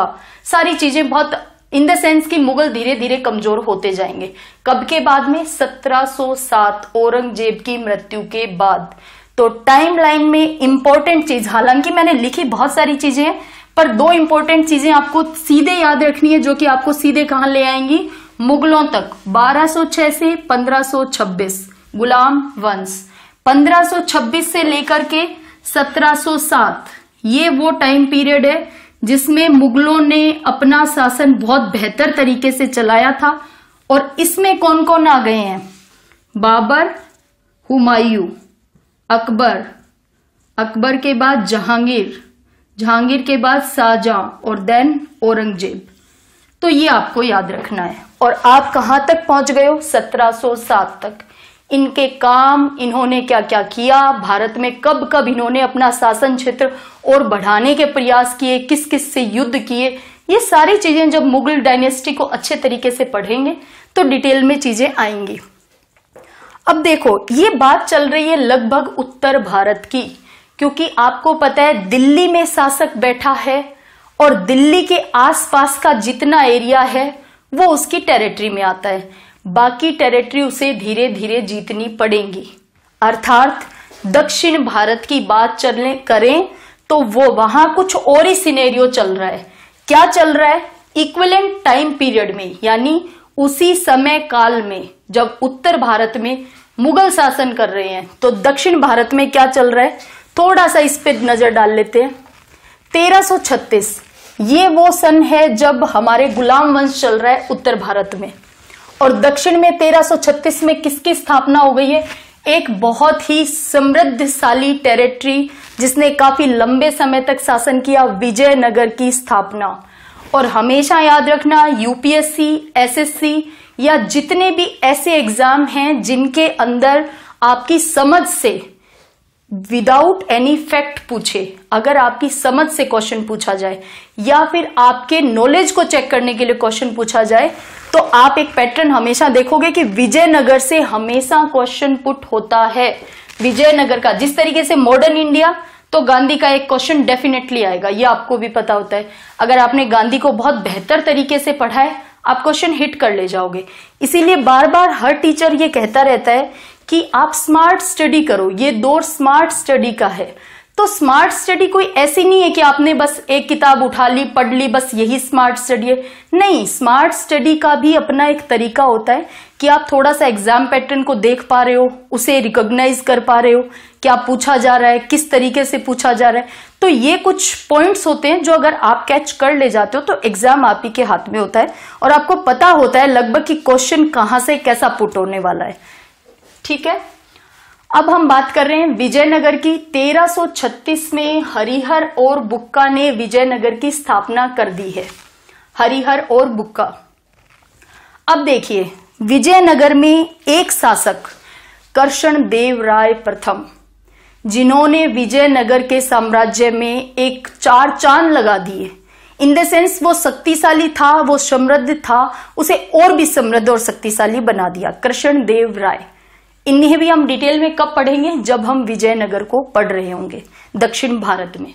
सारी चीजें बहुत इन द सेंस कि मुगल धीरे धीरे कमजोर होते जाएंगे कब के बाद में 1707 औरंगजेब की मृत्यु के बाद तो टाइमलाइन में इंपॉर्टेंट चीज हालांकि मैंने लिखी बहुत सारी चीजें पर दो इंपॉर्टेंट चीजें आपको सीधे याद रखनी है जो कि आपको सीधे कहां ले आएंगी मुगलों तक 1206 से 1526 गुलाम वंश 1526 से लेकर के 1707 ये वो टाइम पीरियड है जिसमें मुगलों ने अपना शासन बहुत बेहतर तरीके से चलाया था और इसमें कौन कौन आ गए हैं बाबर हुमायूं अकबर अकबर के बाद जहांगीर जहांगीर के बाद शाहजहां और देन औरंगजेब तो ये आपको याद रखना है और आप कहां तक पहुंच गए हो 1707 तक इनके काम इन्होंने क्या क्या किया भारत में कब कब इन्होंने अपना शासन क्षेत्र और बढ़ाने के प्रयास किए किस किस से युद्ध किए ये सारी चीजें जब मुगल डायनेस्टी को अच्छे तरीके से पढ़ेंगे तो डिटेल में चीजें आएंगी अब देखो ये बात चल रही है लगभग उत्तर भारत की क्योंकि आपको पता है दिल्ली में शासक बैठा है और दिल्ली के आसपास का जितना एरिया है वो उसकी टेरिटरी में आता है बाकी टेरिटरी उसे धीरे धीरे जीतनी पड़ेंगी अर्थात दक्षिण भारत की बात चलने करें तो वो वहां कुछ और ही सिनेरियो चल रहा है क्या चल रहा है इक्वलेंट टाइम पीरियड में यानी उसी समय काल में जब उत्तर भारत में मुगल शासन कर रहे हैं तो दक्षिण भारत में क्या चल रहा है थोड़ा सा इस पर नजर डाल लेते हैं 1336 ये वो सन है जब हमारे गुलाम वंश चल रहा है उत्तर भारत में और दक्षिण में 1336 में किसकी स्थापना हो गई है एक बहुत ही समृद्धशाली टेरिटरी जिसने काफी लंबे समय तक शासन किया विजयनगर की स्थापना और हमेशा याद रखना यूपीएससी एसएससी या जितने भी ऐसे एग्जाम हैं जिनके अंदर आपकी समझ से विदाउट एनी फैक्ट पूछे अगर आपकी समझ से क्वेश्चन पूछा जाए या फिर आपके नॉलेज को चेक करने के लिए क्वेश्चन पूछा जाए तो आप एक पैटर्न हमेशा देखोगे कि विजयनगर से हमेशा क्वेश्चन पुट होता है विजयनगर का जिस तरीके से मॉडर्न इंडिया तो गांधी का एक क्वेश्चन डेफिनेटली आएगा ये आपको भी पता होता है अगर आपने गांधी को बहुत बेहतर तरीके से पढ़ा है आप क्वेश्चन हिट कर ले जाओगे इसीलिए बार बार हर टीचर ये कहता रहता है कि आप स्मार्ट स्टडी करो ये दौर स्मार्ट स्टडी का है तो स्मार्ट स्टडी कोई ऐसी नहीं है कि आपने बस एक किताब उठा ली पढ़ ली बस यही स्मार्ट स्टडी है नहीं स्मार्ट स्टडी का भी अपना एक तरीका होता है कि आप थोड़ा सा एग्जाम पैटर्न को देख पा रहे हो उसे रिकॉग्नाइज कर पा रहे हो क्या पूछा जा रहा है किस तरीके से पूछा जा रहा है तो ये कुछ पॉइंट्स होते हैं जो अगर आप कैच कर ले जाते हो तो एग्जाम आप ही के हाथ में होता है और आपको पता होता है लगभग कि क्वेश्चन कहाँ से कैसा पुट होने वाला है ठीक है अब हम बात कर रहे हैं विजयनगर की 1336 में हरिहर और बुक्का ने विजयनगर की स्थापना कर दी है हरिहर और बुक्का अब देखिए विजयनगर में एक शासक कर्षण देव राय प्रथम जिन्होंने विजयनगर के साम्राज्य में एक चार चांद लगा दिए इन द सेंस वो शक्तिशाली था वो समृद्ध था उसे और भी समृद्ध और शक्तिशाली बना दिया कृष्ण देव राय इन्हें भी हम डिटेल में कब पढ़ेंगे जब हम विजयनगर को पढ़ रहे होंगे दक्षिण भारत में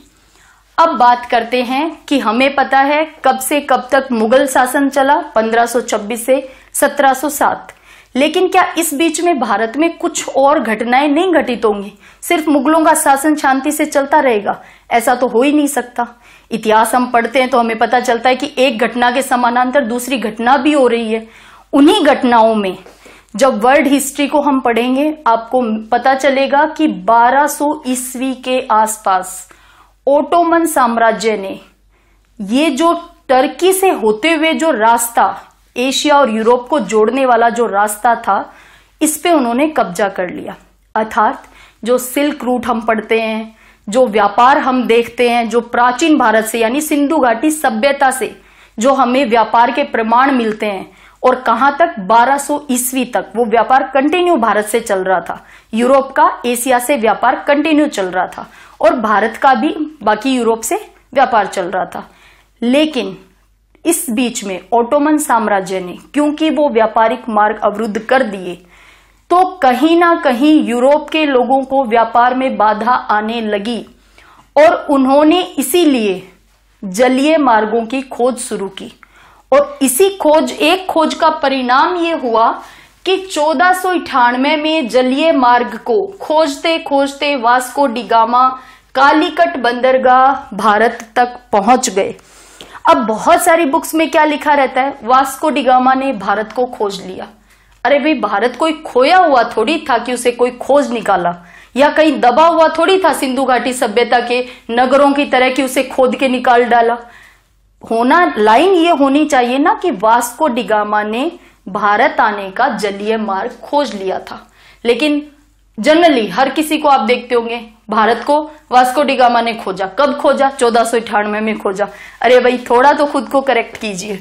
अब बात करते हैं कि हमें पता है कब से कब तक मुगल शासन चला 1526 से 1707 लेकिन क्या इस बीच में भारत में कुछ और घटनाएं नहीं घटित होंगी सिर्फ मुगलों का शासन शांति से चलता रहेगा ऐसा तो हो ही नहीं सकता इतिहास हम पढ़ते हैं तो हमें पता चलता है कि एक घटना के समानांतर दूसरी घटना भी हो रही है उन्हीं घटनाओं में जब वर्ल्ड हिस्ट्री को हम पढ़ेंगे आपको पता चलेगा कि 1200 ईस्वी के आसपास ओटोमन साम्राज्य ने ये जो टर्की से होते हुए जो रास्ता एशिया और यूरोप को जोड़ने वाला जो रास्ता था इस पे उन्होंने कब्जा कर लिया अर्थात जो सिल्क रूट हम पढ़ते हैं जो व्यापार हम देखते हैं जो प्राचीन भारत से यानी सिंधु घाटी सभ्यता से जो हमें व्यापार के प्रमाण मिलते हैं और कहां तक 1200 ईस्वी तक वो व्यापार कंटिन्यू भारत से चल रहा था यूरोप का एशिया से व्यापार कंटिन्यू चल रहा था और भारत का भी बाकी यूरोप से व्यापार चल रहा था लेकिन इस बीच में ओटोमन साम्राज्य ने क्योंकि वो व्यापारिक मार्ग अवरुद्ध कर दिए तो कहीं ना कहीं यूरोप के लोगों को व्यापार में बाधा आने लगी और उन्होंने इसीलिए जलीय मार्गों की खोज शुरू की और इसी खोज एक खोज का परिणाम ये हुआ कि चौदह में जलीय मार्ग को खोजते खोजते वास्को डिगामा कालीकट बंदरगाह भारत तक पहुंच गए अब बहुत सारी बुक्स में क्या लिखा रहता है वास्को डिगामा ने भारत को खोज लिया अरे भाई भारत कोई खोया हुआ थोड़ी था कि उसे कोई खोज निकाला या कहीं दबा हुआ थोड़ी था सिंधु घाटी सभ्यता के नगरों की तरह कि उसे खोद के निकाल डाला होना लाइन ये होनी चाहिए ना कि वास्को डिगामा ने भारत आने का जलीय मार्ग खोज लिया था लेकिन जनरली हर किसी को आप देखते होंगे भारत को वास्को डिगामा ने खोजा कब खोजा चौदह में, में खोजा अरे भाई थोड़ा तो खुद को करेक्ट कीजिए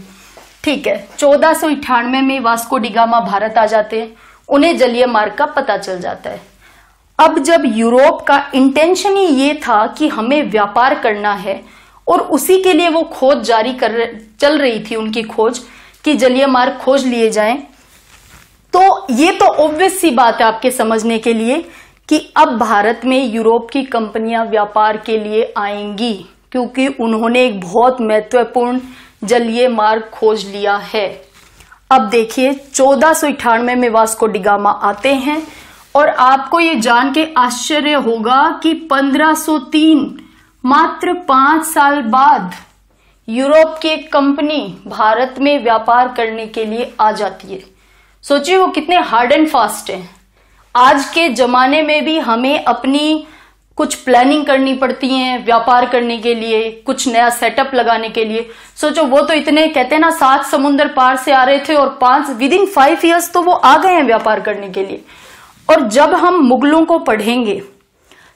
ठीक है चौदह में, में वास्को डिगामा भारत आ जाते हैं उन्हें जलीय मार्ग का पता चल जाता है अब जब यूरोप का इंटेंशन ही ये था कि हमें व्यापार करना है और उसी के लिए वो खोज जारी कर चल रही थी उनकी खोज कि जलीय मार्ग खोज लिए जाएं तो ये तो ऑब्वियस सी बात है आपके समझने के लिए कि अब भारत में यूरोप की कंपनियां व्यापार के लिए आएंगी क्योंकि उन्होंने एक बहुत महत्वपूर्ण जलीय मार्ग खोज लिया है अब देखिए चौदह में वास्को डिगामा आते हैं और आपको ये जान के आश्चर्य होगा कि 1503 मात्र पांच साल बाद यूरोप की एक कंपनी भारत में व्यापार करने के लिए आ जाती है सोचिए वो कितने हार्ड एंड फास्ट हैं आज के जमाने में भी हमें अपनी कुछ प्लानिंग करनी पड़ती है व्यापार करने के लिए कुछ नया सेटअप लगाने के लिए सोचो वो तो इतने कहते हैं ना सात समुन्द्र पार से आ रहे थे और पांच विद इन फाइव ईयर्स तो वो आ गए हैं व्यापार करने के लिए और जब हम मुगलों को पढ़ेंगे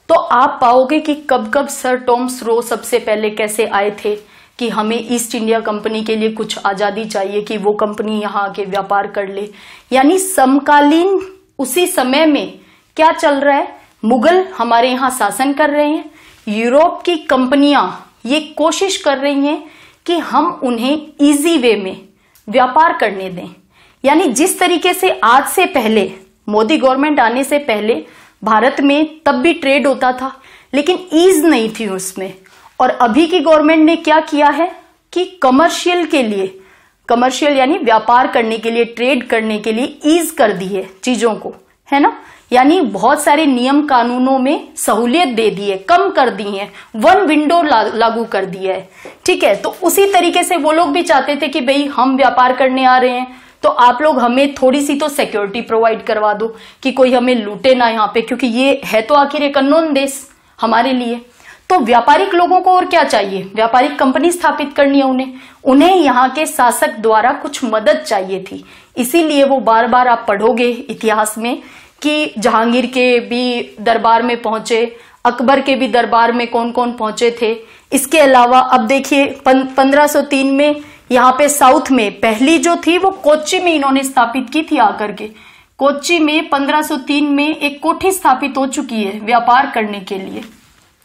तो आप पाओगे कि कब कब सर टॉम्स रो सबसे पहले कैसे आए थे कि हमें ईस्ट इंडिया कंपनी के लिए कुछ आज़ादी चाहिए कि वो कंपनी यहां आके व्यापार कर ले यानी समकालीन उसी समय में क्या चल रहा है मुगल हमारे यहां शासन कर रहे हैं यूरोप की कंपनियां ये कोशिश कर रही हैं कि हम उन्हें इजी वे में व्यापार करने दें यानी जिस तरीके से आज से पहले मोदी गवर्नमेंट आने से पहले भारत में तब भी ट्रेड होता था लेकिन ईज नहीं थी उसमें और अभी की गवर्नमेंट ने क्या किया है कि कमर्शियल के लिए कमर्शियल यानी व्यापार करने के लिए ट्रेड करने के लिए ईज कर दी है चीजों को है ना यानी बहुत सारे नियम कानूनों में सहूलियत दे दी है कम कर दी है वन विंडो ला, लागू कर दिया है ठीक है तो उसी तरीके से वो लोग भी चाहते थे कि भाई हम व्यापार करने आ रहे हैं तो आप लोग हमें थोड़ी सी तो सिक्योरिटी प्रोवाइड करवा दो कि कोई हमें लूटे ना यहाँ पे क्योंकि ये है तो आखिर एक अनोन देश हमारे लिए तो व्यापारिक लोगों को और क्या चाहिए व्यापारिक कंपनी स्थापित करनी है उन्हें उन्हें यहाँ के शासक द्वारा कुछ मदद चाहिए थी इसीलिए वो बार बार आप पढ़ोगे इतिहास में कि जहांगीर के भी दरबार में पहुंचे अकबर के भी दरबार में कौन कौन पहुंचे थे इसके अलावा अब देखिए पंद्रह सो तीन में यहाँ पे साउथ में पहली जो थी वो कोच्चि में इन्होंने स्थापित की थी आकर के कोच्चि में 1503 में एक कोठी स्थापित हो चुकी है व्यापार करने के लिए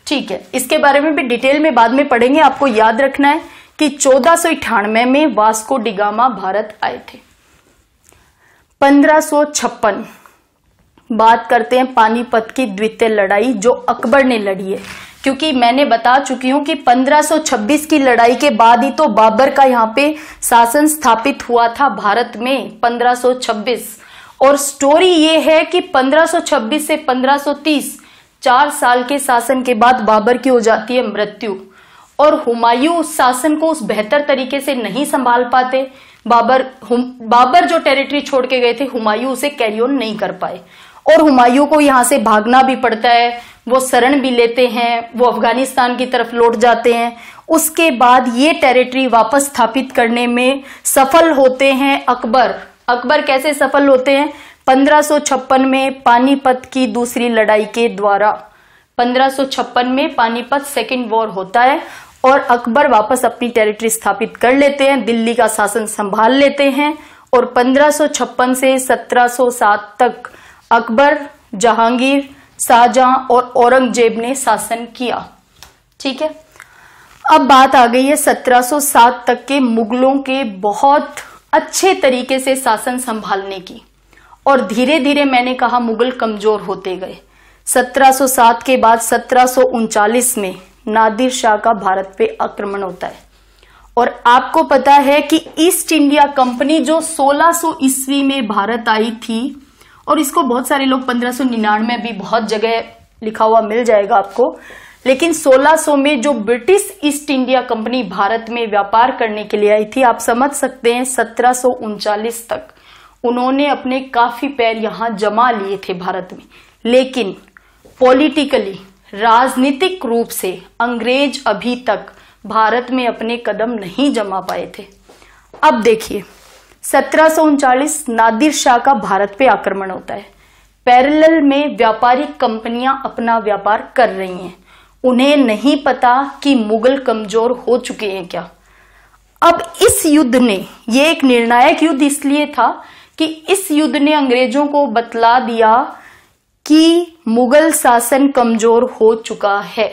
ठीक है इसके बारे में भी डिटेल में बाद में पढ़ेंगे आपको याद रखना है कि चौदह में वास्को डिगामा भारत आए थे पंद्रह बात करते हैं पानीपत की द्वितीय लड़ाई जो अकबर ने लड़ी है क्योंकि मैंने बता चुकी हूं कि 1526 की लड़ाई के बाद ही तो बाबर का यहाँ पे शासन स्थापित हुआ था भारत में 1526 और स्टोरी ये है कि 1526 से 1530 चार साल के शासन के बाद बाबर की हो जाती है मृत्यु और हुमायूं उस शासन को उस बेहतर तरीके से नहीं संभाल पाते बाबर बाबर जो टेरिटरी छोड़ के गए थे हुमायूं उसे कैरी ऑन नहीं कर पाए और हुमायूं को यहां से भागना भी पड़ता है वो शरण भी लेते हैं वो अफगानिस्तान की तरफ लौट जाते हैं उसके बाद ये टेरिटरी वापस स्थापित करने में सफल होते हैं अकबर अकबर कैसे सफल होते हैं 1556 में पानीपत की दूसरी लड़ाई के द्वारा 1556 में पानीपत सेकेंड वॉर होता है और अकबर वापस अपनी टेरिटरी स्थापित कर लेते हैं दिल्ली का शासन संभाल लेते हैं और 1556 से 1707 तक अकबर जहांगीर शाहजहां और औरंगजेब ने शासन किया ठीक है अब बात आ गई है 1707 तक के मुगलों के बहुत अच्छे तरीके से शासन संभालने की और धीरे धीरे मैंने कहा मुगल कमजोर होते गए 1707 के बाद सत्रह में नादिर शाह का भारत पे आक्रमण होता है और आपको पता है कि ईस्ट इंडिया कंपनी जो 1600 ईस्वी में भारत आई थी और इसको बहुत सारे लोग पंद्रह सौ निन्यानवे भी बहुत जगह लिखा हुआ मिल जाएगा आपको लेकिन 1600 में जो British East India company Bharat में व्यापार करने के लिए आई थी आप समझ सकते हैं सत्रह तक उन्होंने अपने काफी पैर यहां जमा लिए थे भारत में लेकिन पॉलिटिकली राजनीतिक रूप से अंग्रेज अभी तक भारत में अपने कदम नहीं जमा पाए थे अब देखिए सत्रह नादिर शाह का भारत पे आक्रमण होता है पैरेलल में व्यापारिक कंपनियां अपना व्यापार कर रही हैं उन्हें नहीं पता कि मुगल कमजोर हो चुके हैं क्या अब इस युद्ध ने यह एक निर्णायक युद्ध इसलिए था कि इस युद्ध ने अंग्रेजों को बतला दिया कि मुगल शासन कमजोर हो चुका है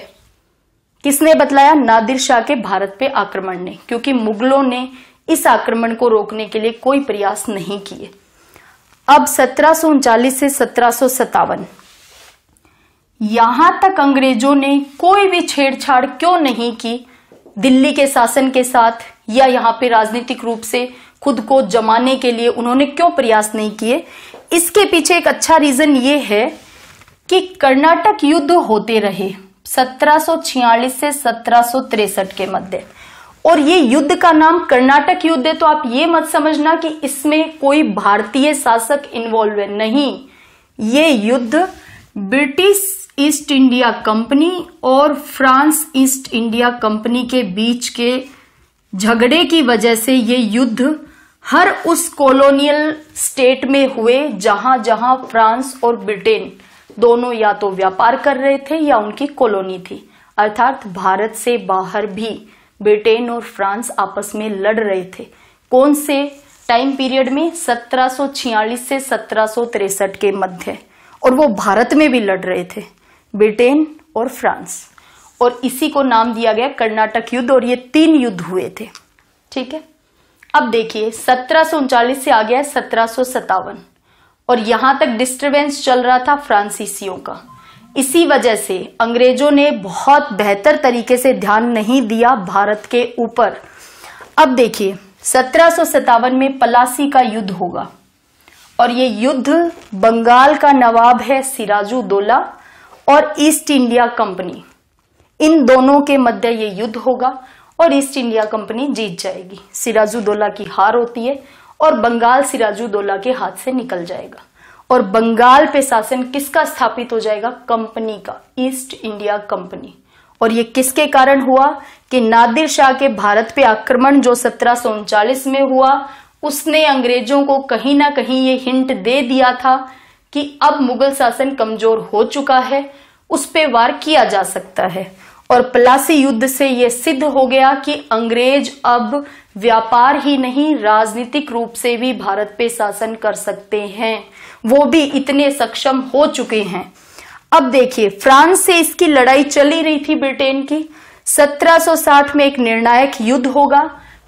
किसने बतलाया नादिर शाह के भारत पे आक्रमण ने क्योंकि मुगलों ने इस आक्रमण को रोकने के लिए कोई प्रयास नहीं किए अब सत्रह से सत्रह यहां तक अंग्रेजों ने कोई भी छेड़छाड़ क्यों नहीं की दिल्ली के शासन के साथ या यहां पे राजनीतिक रूप से खुद को जमाने के लिए उन्होंने क्यों प्रयास नहीं किए इसके पीछे एक अच्छा रीजन ये है कि कर्नाटक युद्ध होते रहे 1746 से सत्रह के मध्य और ये युद्ध का नाम कर्नाटक युद्ध है तो आप ये मत समझना कि इसमें कोई भारतीय शासक इन्वॉल्व है नहीं ये युद्ध ब्रिटिश ईस्ट इंडिया कंपनी और फ्रांस ईस्ट इंडिया कंपनी के बीच के झगड़े की वजह से ये युद्ध हर उस कॉलोनियल स्टेट में हुए जहां जहां फ्रांस और ब्रिटेन दोनों या तो व्यापार कर रहे थे या उनकी कॉलोनी थी अर्थात भारत से बाहर भी ब्रिटेन और फ्रांस आपस में लड़ रहे थे कौन से टाइम पीरियड में 1746 से सत्रह के मध्य और वो भारत में भी लड़ रहे थे ब्रिटेन और फ्रांस और इसी को नाम दिया गया कर्नाटक युद्ध और ये तीन युद्ध हुए थे ठीक है अब देखिए सत्रह से आ गया है सत्रह और यहां तक डिस्टरबेंस चल रहा था फ्रांसीसियों का इसी वजह से अंग्रेजों ने बहुत बेहतर तरीके से ध्यान नहीं दिया भारत के ऊपर अब देखिए सत्रह में पलासी का युद्ध होगा और ये युद्ध बंगाल का नवाब है दोला और ईस्ट इंडिया कंपनी इन दोनों के मध्य ये युद्ध होगा और ईस्ट इंडिया कंपनी जीत जाएगी दोला की हार होती है और बंगाल दोला के हाथ से निकल जाएगा और बंगाल पे शासन किसका स्थापित हो जाएगा कंपनी का ईस्ट इंडिया कंपनी और ये किसके कारण हुआ कि नादिर शाह के भारत पे आक्रमण जो सत्रह में हुआ उसने अंग्रेजों को कहीं ना कहीं ये हिंट दे दिया था कि अब मुगल शासन कमजोर हो चुका है उस पर वार किया जा सकता है और पलासी युद्ध से यह सिद्ध हो गया कि अंग्रेज अब व्यापार ही नहीं राजनीतिक रूप से भी भारत पे शासन कर सकते हैं वो भी इतने सक्षम हो चुके हैं अब देखिए फ्रांस से इसकी लड़ाई चली रही थी ब्रिटेन की 1760 में एक निर्णायक युद्ध होगा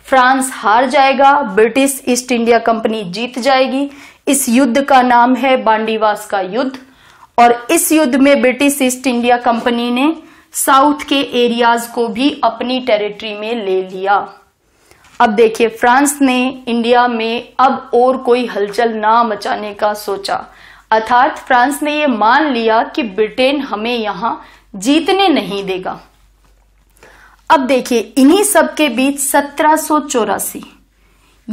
फ्रांस हार जाएगा ब्रिटिश ईस्ट इंडिया कंपनी जीत जाएगी इस युद्ध का नाम है बांडीवास का युद्ध और इस युद्ध में ब्रिटिश ईस्ट इंडिया कंपनी ने साउथ के एरियाज को भी अपनी टेरिटरी में ले लिया अब देखिए फ्रांस ने इंडिया में अब और कोई हलचल ना मचाने का सोचा अर्थात फ्रांस ने यह मान लिया कि ब्रिटेन हमें यहां जीतने नहीं देगा अब देखिए इन्हीं सब के बीच सत्रह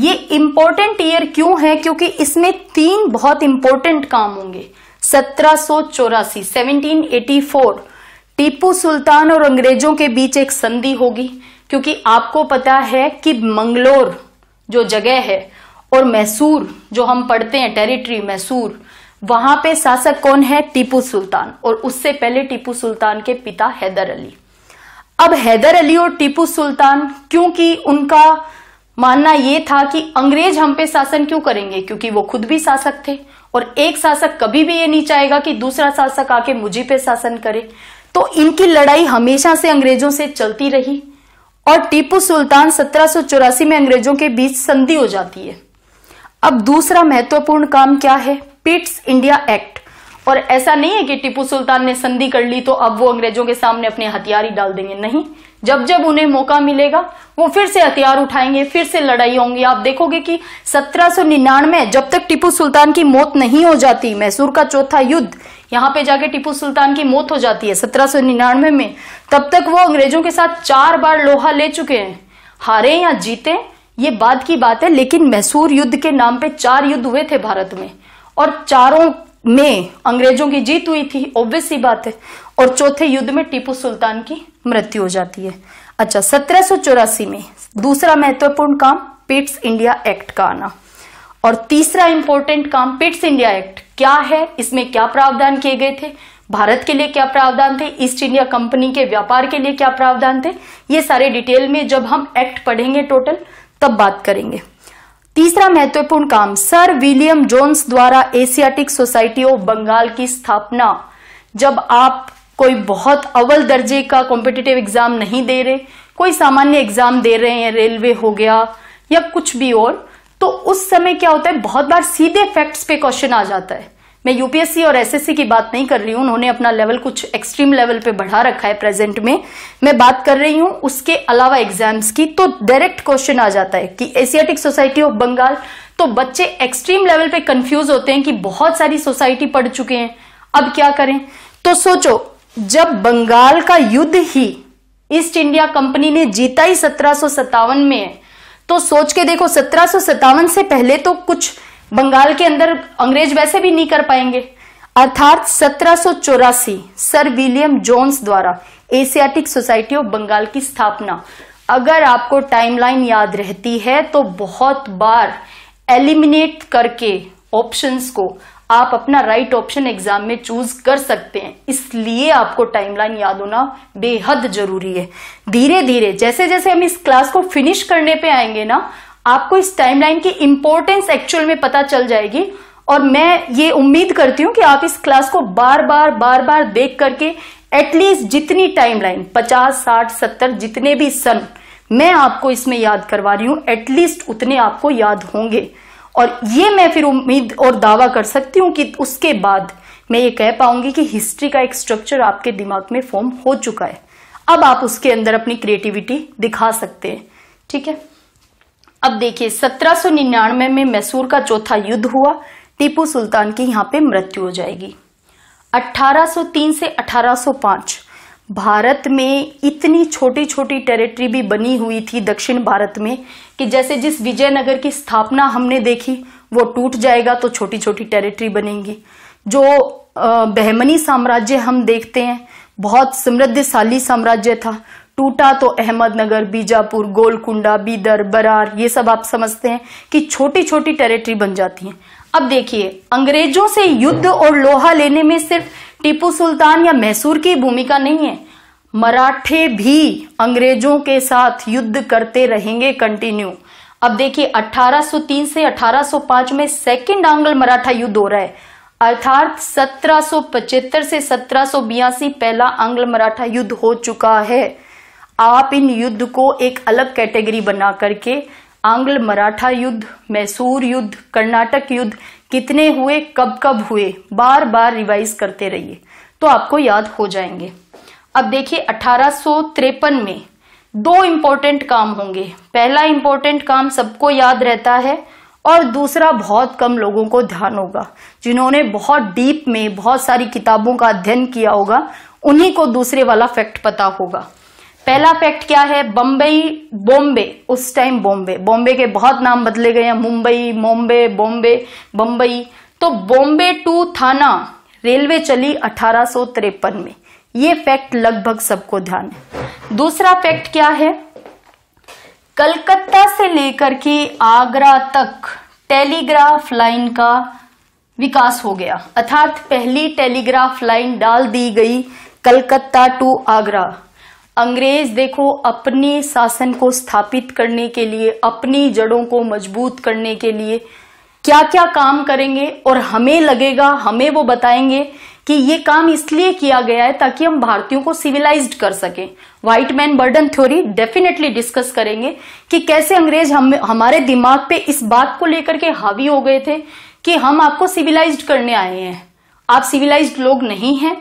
ये इंपॉर्टेंट ईयर क्यों है क्योंकि इसमें तीन बहुत इंपॉर्टेंट काम होंगे सत्रह 1784 टीपू सुल्तान और अंग्रेजों के बीच एक संधि होगी क्योंकि आपको पता है कि मंगलोर जो जगह है और मैसूर जो हम पढ़ते हैं टेरिटरी मैसूर वहां पे शासक कौन है टीपू सुल्तान और उससे पहले टीपू सुल्तान के पिता हैदर अली अब हैदर अली और टीपू सुल्तान क्योंकि उनका मानना यह था कि अंग्रेज हम पे शासन क्यों करेंगे क्योंकि वो खुद भी शासक थे और एक शासक कभी भी ये नहीं चाहेगा कि दूसरा शासक आके मुझे पे शासन करे तो इनकी लड़ाई हमेशा से अंग्रेजों से चलती रही और टीपू सुल्तान सत्रह में अंग्रेजों के बीच संधि हो जाती है अब दूसरा महत्वपूर्ण काम क्या है पिट्स इंडिया एक्ट और ऐसा नहीं है कि टीपू सुल्तान ने संधि कर ली तो अब वो अंग्रेजों के सामने अपने हथियार ही डाल देंगे नहीं जब जब उन्हें मौका मिलेगा वो फिर से हथियार उठाएंगे फिर से लड़ाई होंगी आप देखोगे कि 1799 जब तक टीपू सुल्तान की मौत नहीं हो जाती मैसूर का चौथा युद्ध यहाँ पे जाके टीपू सुल्तान की मौत हो जाती है सत्रह में तब तक वो अंग्रेजों के साथ चार बार लोहा ले चुके हैं हारे या जीते ये बाद की बात है लेकिन मैसूर युद्ध के नाम पे चार युद्ध हुए थे भारत में और चारों में अंग्रेजों की जीत हुई थी ऑब्वियस सी बात है और चौथे युद्ध में टीपू सुल्तान की मृत्यु हो जाती है अच्छा सत्रह में दूसरा महत्वपूर्ण काम पिट्स इंडिया एक्ट का आना और तीसरा इंपॉर्टेंट काम पिट्स इंडिया एक्ट क्या है इसमें क्या प्रावधान किए गए थे भारत के लिए क्या प्रावधान थे ईस्ट इंडिया कंपनी के व्यापार के लिए क्या प्रावधान थे ये सारे डिटेल में जब हम एक्ट पढ़ेंगे टोटल तब बात करेंगे तीसरा महत्वपूर्ण काम सर विलियम जोन्स द्वारा एशियाटिक सोसाइटी ऑफ बंगाल की स्थापना जब आप कोई बहुत अव्वल दर्जे का कॉम्पिटिटिव एग्जाम नहीं दे रहे कोई सामान्य एग्जाम दे रहे हैं रेलवे हो गया या कुछ भी और तो उस समय क्या होता है बहुत बार सीधे फैक्ट्स पे क्वेश्चन आ जाता है मैं यूपीएससी और एसएससी की बात नहीं कर रही हूं उन्होंने अपना लेवल कुछ एक्सट्रीम लेवल पे बढ़ा रखा है प्रेजेंट में मैं बात कर रही हूं उसके अलावा एग्जाम्स की तो डायरेक्ट क्वेश्चन आ जाता है कि एशियाटिक सोसाइटी ऑफ बंगाल तो बच्चे एक्सट्रीम लेवल पे कंफ्यूज होते हैं कि बहुत सारी सोसाइटी पढ़ चुके हैं अब क्या करें तो सोचो जब बंगाल का युद्ध ही ईस्ट इंडिया कंपनी ने जीता ही सत्रह में तो सोच के देखो सत्रह से पहले तो कुछ बंगाल के अंदर अंग्रेज वैसे भी नहीं कर पाएंगे अर्थात सत्रह सर विलियम जोन्स द्वारा एशियाटिक सोसाइटी ऑफ बंगाल की स्थापना अगर आपको टाइमलाइन याद रहती है तो बहुत बार एलिमिनेट करके ऑप्शंस को आप अपना राइट right ऑप्शन एग्जाम में चूज कर सकते हैं इसलिए आपको टाइमलाइन याद होना बेहद जरूरी है धीरे धीरे जैसे जैसे हम इस क्लास को फिनिश करने पे आएंगे ना आपको इस टाइमलाइन की इंपॉर्टेंस एक्चुअल में पता चल जाएगी और मैं ये उम्मीद करती हूं कि आप इस क्लास को बार बार बार बार देख करके एटलीस्ट जितनी टाइमलाइन 50, 60, 70 जितने भी सन मैं आपको इसमें याद करवा रही हूं एटलीस्ट उतने आपको याद होंगे और ये मैं फिर उम्मीद और दावा कर सकती हूँ कि उसके बाद मैं ये कह पाऊंगी कि हिस्ट्री का एक स्ट्रक्चर आपके दिमाग में फॉर्म हो चुका है अब आप उसके अंदर अपनी क्रिएटिविटी दिखा सकते हैं ठीक है अब देखिए 1799 में मैसूर का चौथा युद्ध हुआ टीपू सुल्तान की यहाँ पे मृत्यु हो जाएगी 1803 से 1805 भारत में इतनी छोटी छोटी टेरिटरी भी बनी हुई थी दक्षिण भारत में कि जैसे जिस विजयनगर की स्थापना हमने देखी वो टूट जाएगा तो छोटी छोटी टेरिटरी बनेंगी जो बहमनी साम्राज्य हम देखते हैं बहुत समृद्धशाली साम्राज्य था टूटा तो अहमदनगर बीजापुर गोलकुंडा बीदर बरार ये सब आप समझते हैं कि छोटी छोटी टेरिटरी बन जाती हैं अब देखिए अंग्रेजों से युद्ध और लोहा लेने में सिर्फ टीपू सुल्तान या मैसूर की भूमिका नहीं है मराठे भी अंग्रेजों के साथ युद्ध करते रहेंगे कंटिन्यू अब देखिए 1803 से 1805 में सेकंड आंग्ल मराठा युद्ध हो रहा है अर्थात 1775 से सत्रह पहला आंग्ल मराठा युद्ध हो चुका है आप इन युद्ध को एक अलग कैटेगरी बना करके आंग्ल मराठा युद्ध मैसूर युद्ध कर्नाटक युद्ध कितने हुए कब कब हुए बार बार रिवाइज करते रहिए तो आपको याद हो जाएंगे अब देखिए अठारह में दो इम्पोर्टेंट काम होंगे पहला इम्पोर्टेंट काम सबको याद रहता है और दूसरा बहुत कम लोगों को ध्यान होगा जिन्होंने बहुत डीप में बहुत सारी किताबों का अध्ययन किया होगा उन्हीं को दूसरे वाला फैक्ट पता होगा पहला फैक्ट क्या है बम्बई बॉम्बे उस टाइम बॉम्बे बॉम्बे के बहुत नाम बदले गए हैं मुंबई बॉम्बे बॉम्बे बम्बई तो बॉम्बे टू थाना रेलवे चली अठारह में ये फैक्ट लगभग सबको ध्यान है दूसरा फैक्ट क्या है कलकत्ता से लेकर के आगरा तक टेलीग्राफ लाइन का विकास हो गया अर्थात पहली टेलीग्राफ लाइन डाल दी गई कलकत्ता टू आगरा अंग्रेज देखो अपने शासन को स्थापित करने के लिए अपनी जड़ों को मजबूत करने के लिए क्या क्या काम करेंगे और हमें लगेगा हमें वो बताएंगे कि ये काम इसलिए किया गया है ताकि हम भारतीयों को सिविलाइज्ड कर सके white man burden theory definitely discuss करेंगे कि कैसे अंग्रेज हम हमारे दिमाग पे इस बात को लेकर के हावी हो गए थे कि हम आपको सिविलाइज्ड करने आए हैं आप सिविलाइज्ड लोग नहीं हैं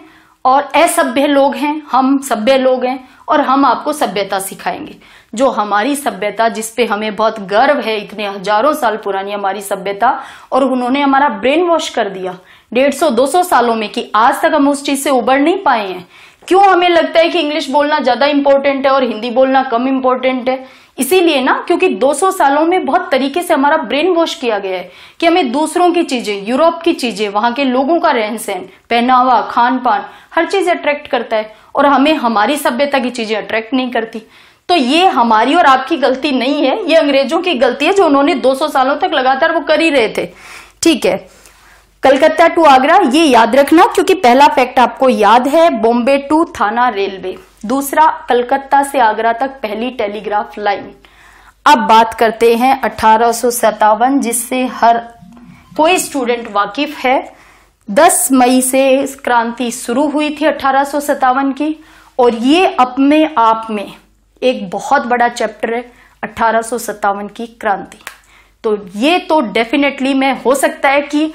और असभ्य लोग हैं हम सभ्य लोग हैं और हम आपको सभ्यता सिखाएंगे जो हमारी सभ्यता जिस पे हमें बहुत गर्व है इतने हजारों साल पुरानी हमारी सभ्यता और उन्होंने हमारा ब्रेन वॉश कर दिया डेढ़ सौ दो सौ सालों में कि आज तक हम उस चीज से उबर नहीं पाए हैं क्यों हमें लगता है कि इंग्लिश बोलना ज्यादा इंपॉर्टेंट है और हिंदी बोलना कम इंपॉर्टेंट है इसीलिए ना क्योंकि 200 सालों में बहुत तरीके से हमारा ब्रेन वॉश किया गया है कि हमें दूसरों की चीजें यूरोप की चीजें वहां के लोगों का रहन सहन पहनावा खान पान हर चीज अट्रैक्ट करता है और हमें हमारी सभ्यता की चीजें अट्रैक्ट नहीं करती तो ये हमारी और आपकी गलती नहीं है ये अंग्रेजों की गलती है जो उन्होंने 200 सालों तक लगातार वो कर ही रहे थे ठीक है कलकत्ता टू आगरा ये याद रखना क्योंकि पहला फैक्ट आपको याद है बॉम्बे टू थाना रेलवे दूसरा कलकत्ता से आगरा तक पहली टेलीग्राफ लाइन अब बात करते हैं अठारह जिससे हर कोई स्टूडेंट वाकिफ है 10 मई से क्रांति शुरू हुई थी अठारह की और ये अपने आप में एक बहुत बड़ा चैप्टर है अठारह की क्रांति तो ये तो डेफिनेटली मैं हो सकता है कि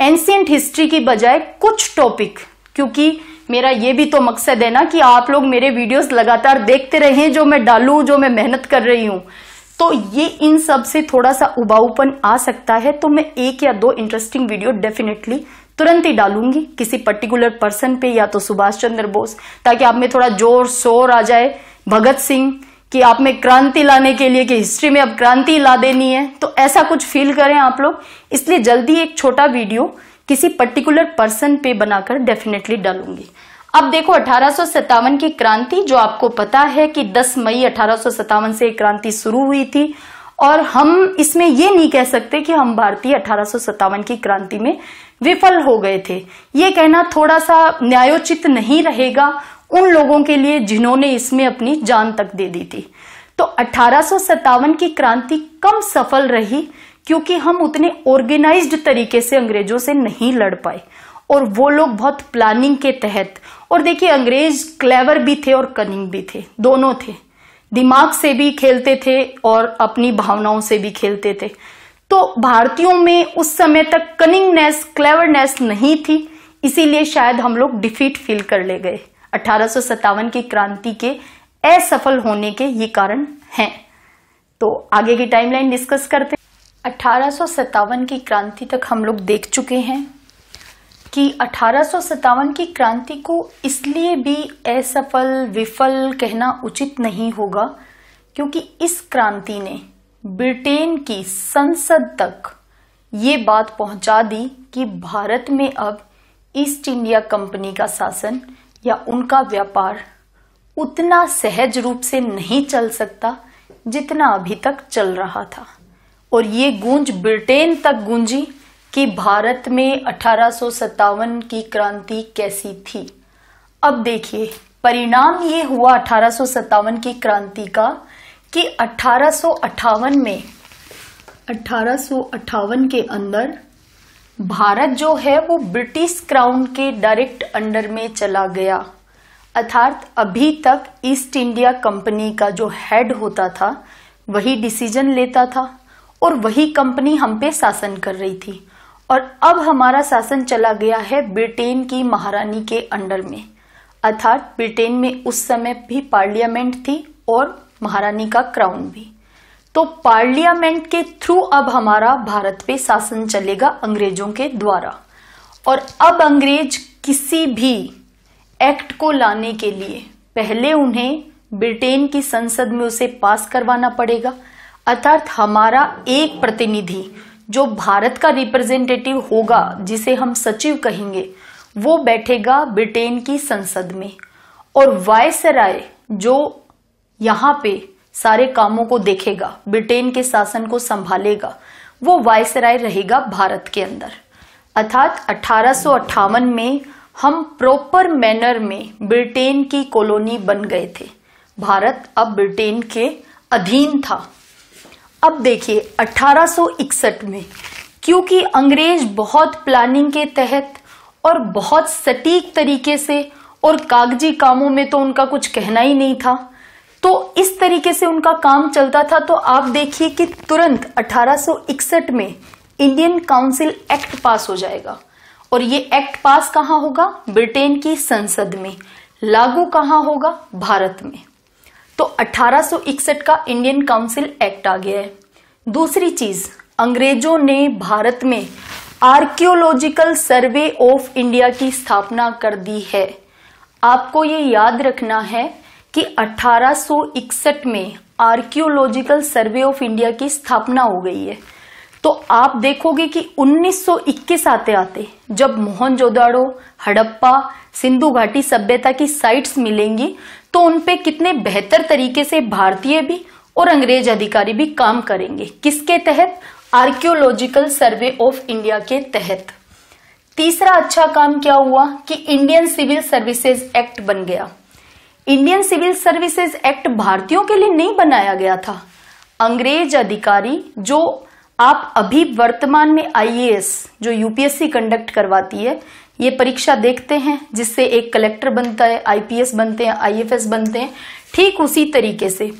एंसियंट हिस्ट्री की बजाय कुछ टॉपिक क्योंकि मेरा ये भी तो मकसद है ना कि आप लोग मेरे वीडियोस लगातार देखते रहे जो मैं डालू जो मैं मेहनत कर रही हूं तो ये इन सब से थोड़ा सा उबाऊपन आ सकता है तो मैं एक या दो इंटरेस्टिंग वीडियो डेफिनेटली तुरंत ही डालूंगी किसी पर्टिकुलर पर्सन पे या तो सुभाष चंद्र बोस ताकि आप में थोड़ा जोर शोर आ जाए भगत सिंह कि आप में क्रांति लाने के लिए कि हिस्ट्री में अब क्रांति ला देनी है तो ऐसा कुछ फील करें आप लोग इसलिए जल्दी एक छोटा वीडियो किसी पर्टिकुलर पर्सन पे बनाकर डेफिनेटली डालूंगी अब देखो अठारह की क्रांति जो आपको पता है कि 10 मई अठारह से क्रांति शुरू हुई थी और हम इसमें ये नहीं कह सकते कि हम भारतीय अठारह की क्रांति में विफल हो गए थे ये कहना थोड़ा सा न्यायोचित नहीं रहेगा उन लोगों के लिए जिन्होंने इसमें अपनी जान तक दे दी थी तो अठारह की क्रांति कम सफल रही क्योंकि हम उतने ऑर्गेनाइज्ड तरीके से अंग्रेजों से नहीं लड़ पाए और वो लोग बहुत प्लानिंग के तहत और देखिए अंग्रेज क्लेवर भी थे और कनिंग भी थे दोनों थे दिमाग से भी खेलते थे और अपनी भावनाओं से भी खेलते थे तो भारतीयों में उस समय तक कनिंगनेस क्लेवरनेस नहीं थी इसीलिए शायद हम लोग डिफीट फील कर ले गए अठारह की क्रांति के असफल होने के ये कारण हैं तो आगे की टाइमलाइन डिस्कस करते हैं अठारह की क्रांति तक हम लोग देख चुके हैं कि अठारह की क्रांति को इसलिए भी असफल विफल कहना उचित नहीं होगा क्योंकि इस क्रांति ने ब्रिटेन की संसद तक ये बात पहुंचा दी कि भारत में अब ईस्ट इंडिया कंपनी का शासन या उनका व्यापार उतना सहज रूप से नहीं चल सकता जितना अभी तक चल रहा था और ये गूंज ब्रिटेन तक गूंजी कि भारत में अठारह की क्रांति कैसी थी अब देखिए परिणाम ये हुआ अठारह की क्रांति का कि अठारह में अठारह के अंदर भारत जो है वो ब्रिटिश क्राउन के डायरेक्ट अंडर में चला गया अर्थात अभी तक ईस्ट इंडिया कंपनी का जो हेड होता था वही डिसीजन लेता था और वही कंपनी हम पे शासन कर रही थी और अब हमारा शासन चला गया है ब्रिटेन की महारानी के अंडर में अर्थात ब्रिटेन में उस समय भी पार्लियामेंट थी और महारानी का क्राउन भी तो पार्लियामेंट के थ्रू अब हमारा भारत पे शासन चलेगा अंग्रेजों के द्वारा और अब अंग्रेज किसी भी एक्ट को लाने के लिए पहले उन्हें ब्रिटेन की संसद में उसे पास करवाना पड़ेगा अर्थात हमारा एक प्रतिनिधि जो भारत का रिप्रेजेंटेटिव होगा जिसे हम सचिव कहेंगे वो बैठेगा ब्रिटेन की संसद में और वायसराय जो यहाँ पे सारे कामों को देखेगा ब्रिटेन के शासन को संभालेगा वो वायसराय रहेगा भारत के अंदर अर्थात अठारह में हम प्रॉपर मैनर में ब्रिटेन की कॉलोनी बन गए थे भारत अब ब्रिटेन के अधीन था अब देखिए 1861 में क्योंकि अंग्रेज बहुत प्लानिंग के तहत और बहुत सटीक तरीके से और कागजी कामों में तो उनका कुछ कहना ही नहीं था तो इस तरीके से उनका काम चलता था तो आप देखिए कि तुरंत 1861 में इंडियन काउंसिल एक्ट पास हो जाएगा और ये एक्ट पास कहा होगा ब्रिटेन की संसद में लागू कहां होगा भारत में तो 1861 का इंडियन काउंसिल एक्ट आ गया है दूसरी चीज अंग्रेजों ने भारत में आर्कियोलॉजिकल सर्वे ऑफ इंडिया की स्थापना कर दी है आपको ये याद रखना है कि 1861 में आर्कियोलॉजिकल सर्वे ऑफ इंडिया की स्थापना हो गई है तो आप देखोगे कि 1921 आते आते जब मोहनजोदाड़ो हड़प्पा सिंधु घाटी सभ्यता की साइट्स मिलेंगी तो उनपे कितने बेहतर तरीके से भारतीय भी और अंग्रेज अधिकारी भी काम करेंगे किसके तहत आर्कियोलॉजिकल सर्वे ऑफ इंडिया के तहत तीसरा अच्छा काम क्या हुआ कि इंडियन सिविल सर्विसेज एक्ट बन गया इंडियन सिविल सर्विसेज एक्ट भारतीयों के लिए नहीं बनाया गया था अंग्रेज अधिकारी जो आप अभी वर्तमान में आईएएस जो यूपीएससी कंडक्ट करवाती है ये परीक्षा देखते हैं जिससे एक कलेक्टर बनता है आईपीएस बनते हैं आईएफएस बनते हैं ठीक उसी तरीके से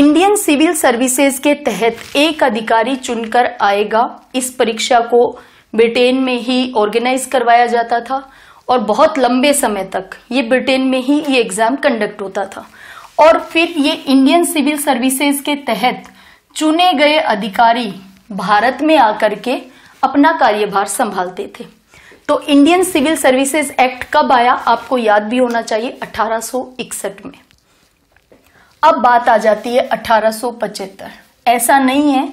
इंडियन सिविल सर्विसेज के तहत एक अधिकारी चुनकर आएगा इस परीक्षा को ब्रिटेन में ही ऑर्गेनाइज करवाया जाता था और बहुत लंबे समय तक ये ब्रिटेन में ही ये एग्जाम कंडक्ट होता था और फिर ये इंडियन सिविल सर्विसेज के तहत चुने गए अधिकारी भारत में आकर के अपना कार्यभार संभालते थे तो इंडियन सिविल सर्विसेज एक्ट कब आया आपको याद भी होना चाहिए 1861 में अब बात आ जाती है अठारह ऐसा नहीं है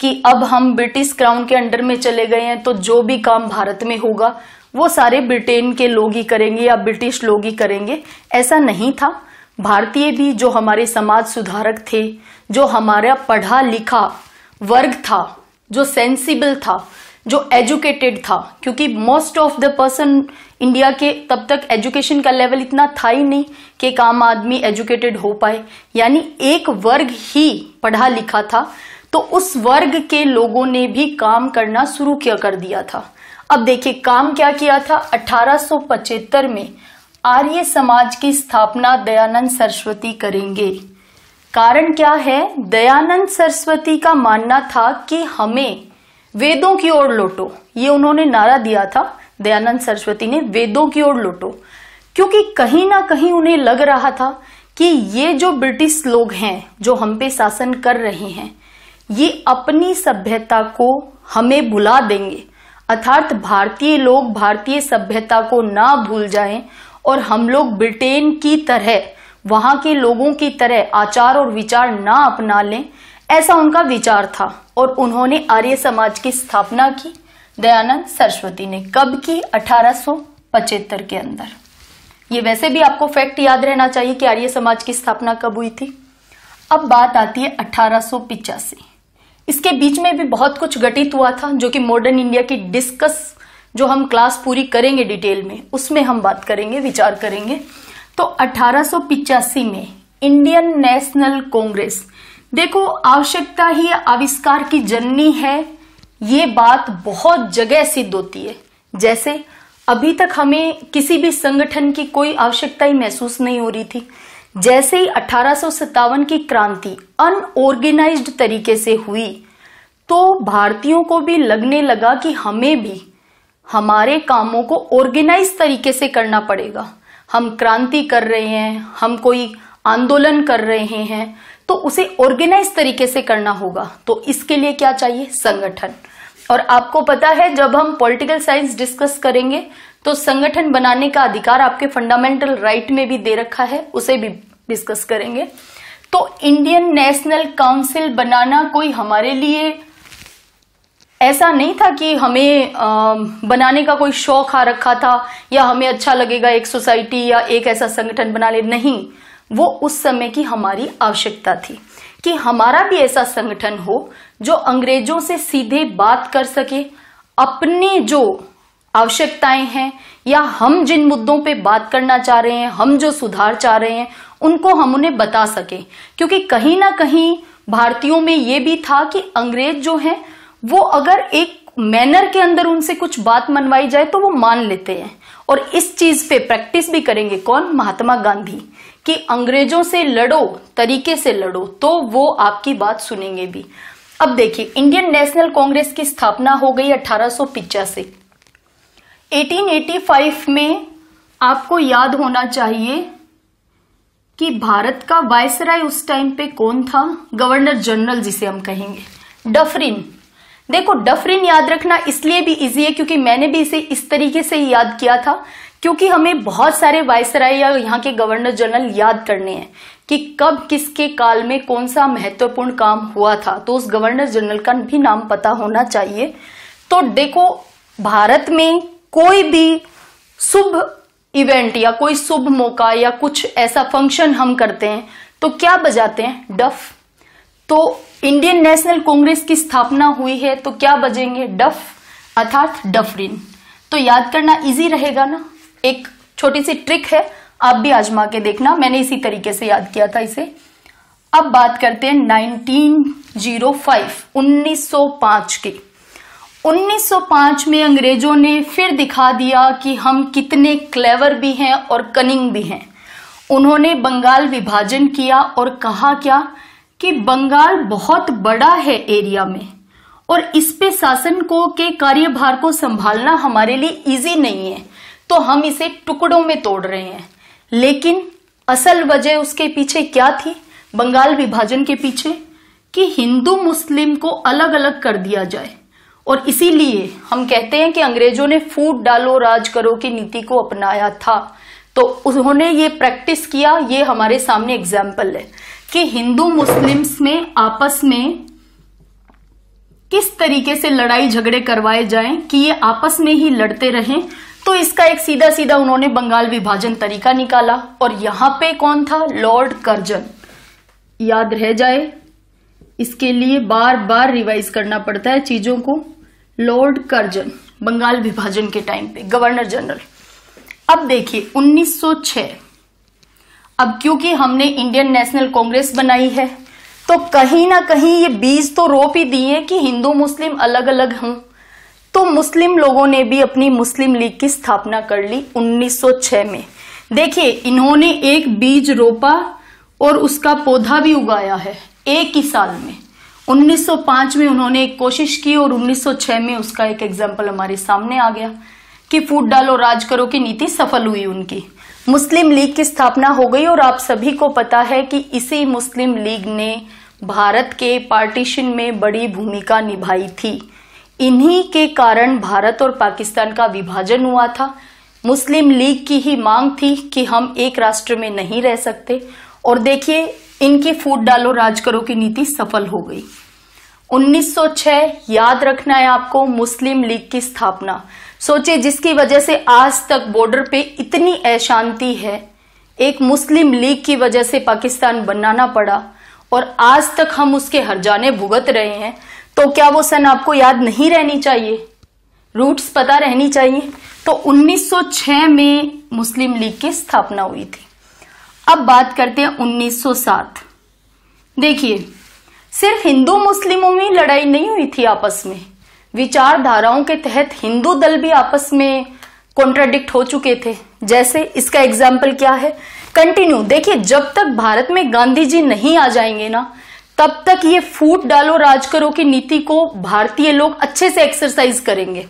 कि अब हम ब्रिटिश क्राउन के अंडर में चले गए हैं तो जो भी काम भारत में होगा वो सारे ब्रिटेन के लोग ही करेंगे या ब्रिटिश लोग ही करेंगे ऐसा नहीं था भारतीय भी जो हमारे समाज सुधारक थे जो हमारा पढ़ा लिखा वर्ग था जो सेंसिबल था जो एजुकेटेड था क्योंकि most of the person India के तब तक एजुकेशन का लेवल इतना था ही नहीं कि एक आम आदमी एजुकेटेड हो पाए यानी एक वर्ग ही पढ़ा लिखा था तो उस वर्ग के लोगों ने भी काम करना शुरू किया कर दिया था अब देखिए काम क्या किया था अठारह में आर्य समाज की स्थापना दयानंद सरस्वती करेंगे कारण क्या है दयानंद सरस्वती का मानना था कि हमें वेदों की ओर लौटो ये उन्होंने नारा दिया था दयानंद सरस्वती ने वेदों की ओर लौटो क्योंकि कहीं ना कहीं उन्हें लग रहा था कि ये जो ब्रिटिश लोग हैं जो हम पे शासन कर रहे हैं ये अपनी सभ्यता को हमें भुला देंगे अर्थात भारतीय लोग भारतीय सभ्यता को ना भूल जाएं और हम लोग ब्रिटेन की तरह वहां के लोगों की तरह आचार और विचार ना अपना लें ऐसा उनका विचार था और उन्होंने आर्य समाज की स्थापना की दयानंद सरस्वती ने कब की अठारह के अंदर ये वैसे भी आपको फैक्ट याद रहना चाहिए कि आर्य समाज की स्थापना कब हुई थी अब बात आती है अठारह इसके बीच में भी बहुत कुछ घटित हुआ था जो कि मॉडर्न इंडिया की डिस्कस जो हम क्लास पूरी करेंगे डिटेल में उसमें हम बात करेंगे विचार करेंगे तो अठारह में इंडियन नेशनल कांग्रेस देखो आवश्यकता ही आविष्कार की जननी है ये बात बहुत जगह सिद्ध होती है जैसे अभी तक हमें किसी भी संगठन की कोई आवश्यकता ही महसूस नहीं हो रही थी जैसे ही अठारह की क्रांति अनऑर्गेनाइज्ड तरीके से हुई तो भारतीयों को भी लगने लगा कि हमें भी हमारे कामों को ऑर्गेनाइज तरीके से करना पड़ेगा हम क्रांति कर रहे हैं हम कोई आंदोलन कर रहे हैं तो उसे ऑर्गेनाइज तरीके से करना होगा तो इसके लिए क्या चाहिए संगठन और आपको पता है जब हम पॉलिटिकल साइंस डिस्कस करेंगे तो संगठन बनाने का अधिकार आपके फंडामेंटल राइट में भी दे रखा है उसे भी डिस्कस करेंगे तो इंडियन नेशनल काउंसिल बनाना कोई हमारे लिए ऐसा नहीं था कि हमें बनाने का कोई शौक आ रखा था या हमें अच्छा लगेगा एक सोसाइटी या एक ऐसा संगठन बना ले नहीं वो उस समय की हमारी आवश्यकता थी कि हमारा भी ऐसा संगठन हो जो अंग्रेजों से सीधे बात कर सके अपने जो आवश्यकताएं हैं या हम जिन मुद्दों पे बात करना चाह रहे हैं हम जो सुधार चाह रहे हैं उनको हम उन्हें बता सके क्योंकि कहीं ना कहीं भारतीयों में ये भी था कि अंग्रेज जो हैं वो अगर एक मैनर के अंदर उनसे कुछ बात मनवाई जाए तो वो मान लेते हैं और इस चीज पे प्रैक्टिस भी करेंगे कौन महात्मा गांधी कि अंग्रेजों से लड़ो तरीके से लड़ो तो वो आपकी बात सुनेंगे भी अब देखिए इंडियन नेशनल कांग्रेस की स्थापना हो गई अठारह 1885 में आपको याद होना चाहिए कि भारत का वायसराय उस टाइम पे कौन था गवर्नर जनरल जिसे हम कहेंगे डफरिन देखो डफरिन याद रखना इसलिए भी इजी है क्योंकि मैंने भी इसे इस तरीके से याद किया था क्योंकि हमें बहुत सारे वायसराय या यहाँ के गवर्नर जनरल याद करने हैं कि कब किसके काल में कौन सा महत्वपूर्ण काम हुआ था तो उस गवर्नर जनरल का भी नाम पता होना चाहिए तो देखो भारत में कोई भी शुभ इवेंट या कोई शुभ मौका या कुछ ऐसा फंक्शन हम करते हैं तो क्या बजाते हैं डफ तो इंडियन नेशनल कांग्रेस की स्थापना हुई है तो क्या बजेंगे डफ अर्थात डफरिन तो याद करना इजी रहेगा ना एक छोटी सी ट्रिक है आप भी आजमा के देखना मैंने इसी तरीके से याद किया था इसे अब बात करते हैं 1905 1905 के 1905 में अंग्रेजों ने फिर दिखा दिया कि हम कितने क्लेवर भी हैं और कनिंग भी हैं उन्होंने बंगाल विभाजन किया और कहा क्या कि बंगाल बहुत बड़ा है एरिया में और इस पे शासन को के कार्यभार को संभालना हमारे लिए इजी नहीं है तो हम इसे टुकड़ों में तोड़ रहे हैं लेकिन असल वजह उसके पीछे क्या थी बंगाल विभाजन के पीछे कि हिंदू मुस्लिम को अलग अलग कर दिया जाए और इसीलिए हम कहते हैं कि अंग्रेजों ने फूट डालो राज करो की नीति को अपनाया था तो उन्होंने ये प्रैक्टिस किया ये हमारे सामने एग्जाम्पल है कि हिंदू मुस्लिम्स में आपस में किस तरीके से लड़ाई झगड़े करवाए जाएं कि ये आपस में ही लड़ते रहें तो इसका एक सीधा सीधा उन्होंने बंगाल विभाजन तरीका निकाला और यहां पे कौन था लॉर्ड कर्जन याद रह जाए इसके लिए बार बार रिवाइज करना पड़ता है चीजों को लॉर्ड कर्जन बंगाल विभाजन के टाइम पे गवर्नर जनरल अब देखिए 1906 अब क्योंकि हमने इंडियन नेशनल कांग्रेस बनाई है तो कहीं ना कहीं ये बीज तो रोप ही दिए कि हिंदू मुस्लिम अलग अलग हों तो मुस्लिम लोगों ने भी अपनी मुस्लिम लीग की स्थापना कर ली 1906 में देखिए इन्होंने एक बीज रोपा और उसका पौधा भी उगाया है एक ही साल में 1905 में उन्होंने एक कोशिश की और 1906 में उसका एक एग्जाम्पल हमारे सामने आ गया कि फूट डालो राज करो की नीति सफल हुई उनकी मुस्लिम लीग की स्थापना हो गई और आप सभी को पता है कि इसी मुस्लिम लीग ने भारत के पार्टीशन में बड़ी भूमिका निभाई थी इन्हीं के कारण भारत और पाकिस्तान का विभाजन हुआ था मुस्लिम लीग की ही मांग थी कि हम एक राष्ट्र में नहीं रह सकते और देखिए इनकी फूट डालो राज करो की नीति सफल हो गई 1906 याद रखना है आपको मुस्लिम लीग की स्थापना सोचे जिसकी वजह से आज तक बॉर्डर पे इतनी अशांति है एक मुस्लिम लीग की वजह से पाकिस्तान बनाना पड़ा और आज तक हम उसके हर जाने भुगत रहे हैं तो क्या वो सन आपको याद नहीं रहनी चाहिए रूट्स पता रहनी चाहिए तो 1906 में मुस्लिम लीग की स्थापना हुई थी अब बात करते हैं 1907 देखिए सिर्फ हिंदू मुस्लिमों में लड़ाई नहीं हुई थी आपस में विचारधाराओं के तहत हिंदू दल भी आपस में कॉन्ट्राडिक्ट हो चुके थे जैसे इसका एग्जाम्पल क्या है कंटिन्यू देखिए जब तक भारत में गांधी जी नहीं आ जाएंगे ना तब तक ये फूट डालो राज करो की नीति को भारतीय लोग अच्छे से एक्सरसाइज करेंगे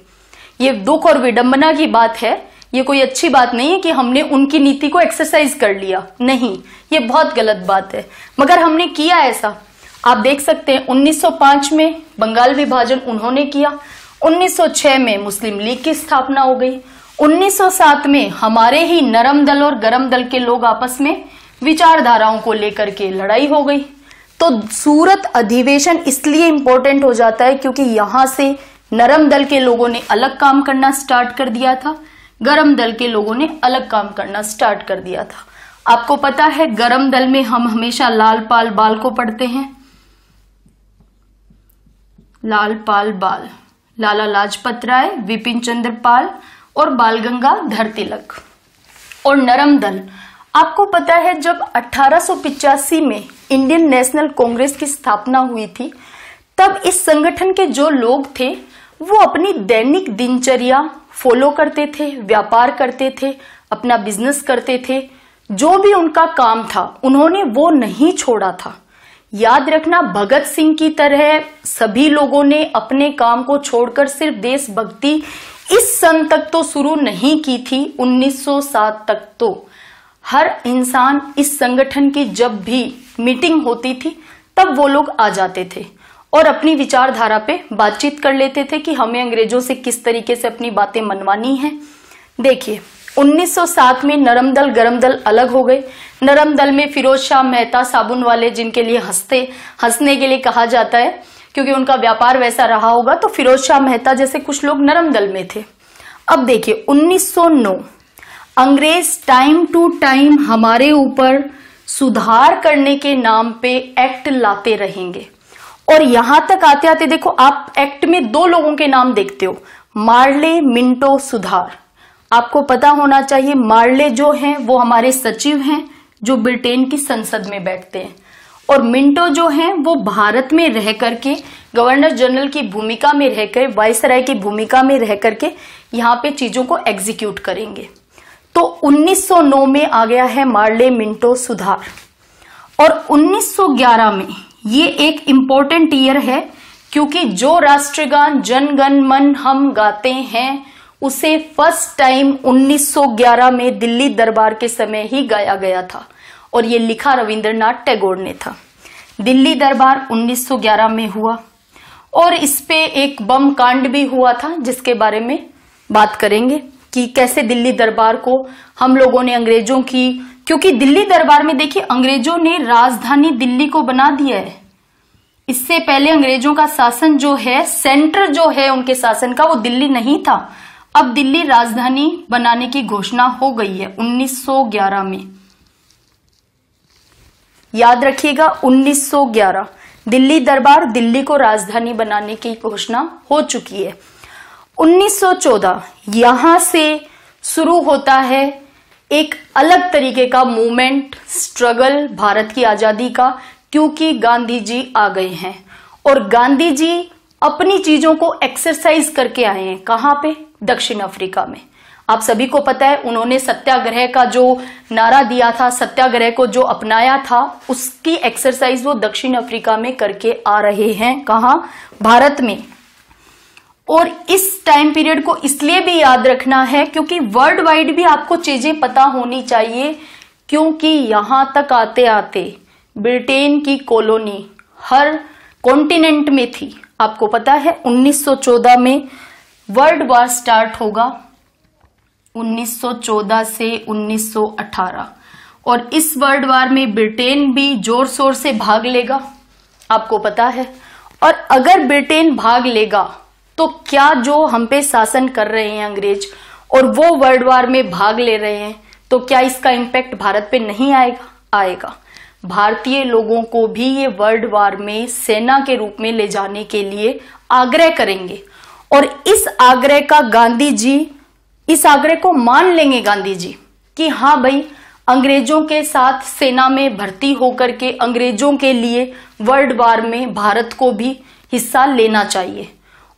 ये दुख और विडंबना की बात है ये कोई अच्छी बात नहीं है कि हमने उनकी नीति को एक्सरसाइज कर लिया नहीं ये बहुत गलत बात है मगर हमने किया ऐसा आप देख सकते हैं 1905 में बंगाल विभाजन उन्होंने किया 1906 में मुस्लिम लीग की स्थापना हो गई 1907 में हमारे ही नरम दल और गरम दल के लोग आपस में विचारधाराओं को लेकर के लड़ाई हो गई तो सूरत अधिवेशन इसलिए इम्पोर्टेंट हो जाता है क्योंकि यहां से नरम दल के लोगों ने अलग काम करना स्टार्ट कर दिया था गरम दल के लोगों ने अलग काम करना स्टार्ट कर दिया था आपको पता है गरम दल में हम हमेशा लाल पाल बाल को पढ़ते हैं लाल पाल बाल लाला लाजपत राय विपिन चंद्र पाल और बाल धर तिलक और नरम दल आपको पता है जब अठारह में इंडियन नेशनल कांग्रेस की स्थापना हुई थी तब इस संगठन के जो लोग थे वो अपनी दैनिक दिनचर्या फॉलो करते थे व्यापार करते थे अपना बिजनेस करते थे जो भी उनका काम था उन्होंने वो नहीं छोड़ा था याद रखना भगत सिंह की तरह सभी लोगों ने अपने काम को छोड़कर सिर्फ देशभक्ति इस सन तक तो शुरू नहीं की थी 1907 तक तो हर इंसान इस संगठन की जब भी मीटिंग होती थी तब वो लोग आ जाते थे और अपनी विचारधारा पे बातचीत कर लेते थे कि हमें अंग्रेजों से किस तरीके से अपनी बातें मनवानी है देखिए 1907 में नरम दल गरम दल अलग हो गए नरम दल में फिरोज शाह मेहता साबुन वाले जिनके लिए हंसते हंसने के लिए कहा जाता है क्योंकि उनका व्यापार वैसा रहा होगा तो फिरोज शाह मेहता जैसे कुछ लोग नरम दल में थे अब देखिए 1909 अंग्रेज टाइम टू टाइम हमारे ऊपर सुधार करने के नाम पे एक्ट लाते रहेंगे और यहां तक आते आते देखो आप एक्ट में दो लोगों के नाम देखते हो मार्ले मिंटो सुधार आपको पता होना चाहिए मार्ले जो हैं वो हमारे सचिव हैं जो ब्रिटेन की संसद में बैठते हैं और मिंटो जो हैं वो भारत में रह करके गवर्नर जनरल की भूमिका में रहकर वायसराय की भूमिका में रह करके यहाँ पे चीजों को एग्जीक्यूट करेंगे तो 1909 में आ गया है मार्ले मिंटो सुधार और 1911 में ये एक इम्पोर्टेंट ईयर है क्योंकि जो राष्ट्रगान जनगण मन हम गाते हैं उसे फर्स्ट टाइम 1911 में दिल्ली दरबार के समय ही गाया गया था और ये लिखा रविंद्रनाथ टैगोर ने था दिल्ली दरबार 1911 में हुआ और इस पे एक बम कांड भी हुआ था जिसके बारे में बात करेंगे कि कैसे दिल्ली दरबार को हम लोगों ने अंग्रेजों की क्योंकि दिल्ली दरबार में देखिए अंग्रेजों ने राजधानी दिल्ली को बना दिया है इससे पहले अंग्रेजों का शासन जो है सेंटर जो है उनके शासन का वो दिल्ली नहीं था अब दिल्ली राजधानी बनाने की घोषणा हो गई है 1911 में याद रखिएगा 1911 दिल्ली दरबार दिल्ली को राजधानी बनाने की घोषणा हो चुकी है 1914 यहां से शुरू होता है एक अलग तरीके का मूवमेंट स्ट्रगल भारत की आज़ादी का क्योंकि गांधी जी आ गए हैं और गांधी जी अपनी चीजों को एक्सरसाइज करके आए हैं कहां पे दक्षिण अफ्रीका में आप सभी को पता है उन्होंने सत्याग्रह का जो नारा दिया था सत्याग्रह को जो अपनाया था उसकी एक्सरसाइज वो दक्षिण अफ्रीका में करके आ रहे हैं कहा भारत में और इस टाइम पीरियड को इसलिए भी याद रखना है क्योंकि वर्ल्ड वाइड भी आपको चीजें पता होनी चाहिए क्योंकि यहां तक आते आते ब्रिटेन की कॉलोनी हर कॉन्टिनेंट में थी आपको पता है 1914 में वर्ल्ड वार स्टार्ट होगा 1914 से 1918 और इस वर्ल्ड वार में ब्रिटेन भी जोर शोर से भाग लेगा आपको पता है और अगर ब्रिटेन भाग लेगा तो क्या जो हम पे शासन कर रहे हैं अंग्रेज और वो वर्ल्ड वार में भाग ले रहे हैं तो क्या इसका इम्पैक्ट भारत पे नहीं आएगा आएगा भारतीय लोगों को भी ये वर्ल्ड वार में सेना के रूप में ले जाने के लिए आग्रह करेंगे और इस आग्रह का गांधी जी इस आग्रह को मान लेंगे गांधी जी कि हाँ भाई अंग्रेजों के साथ सेना में भर्ती होकर के अंग्रेजों के लिए वर्ल्ड वार में भारत को भी हिस्सा लेना चाहिए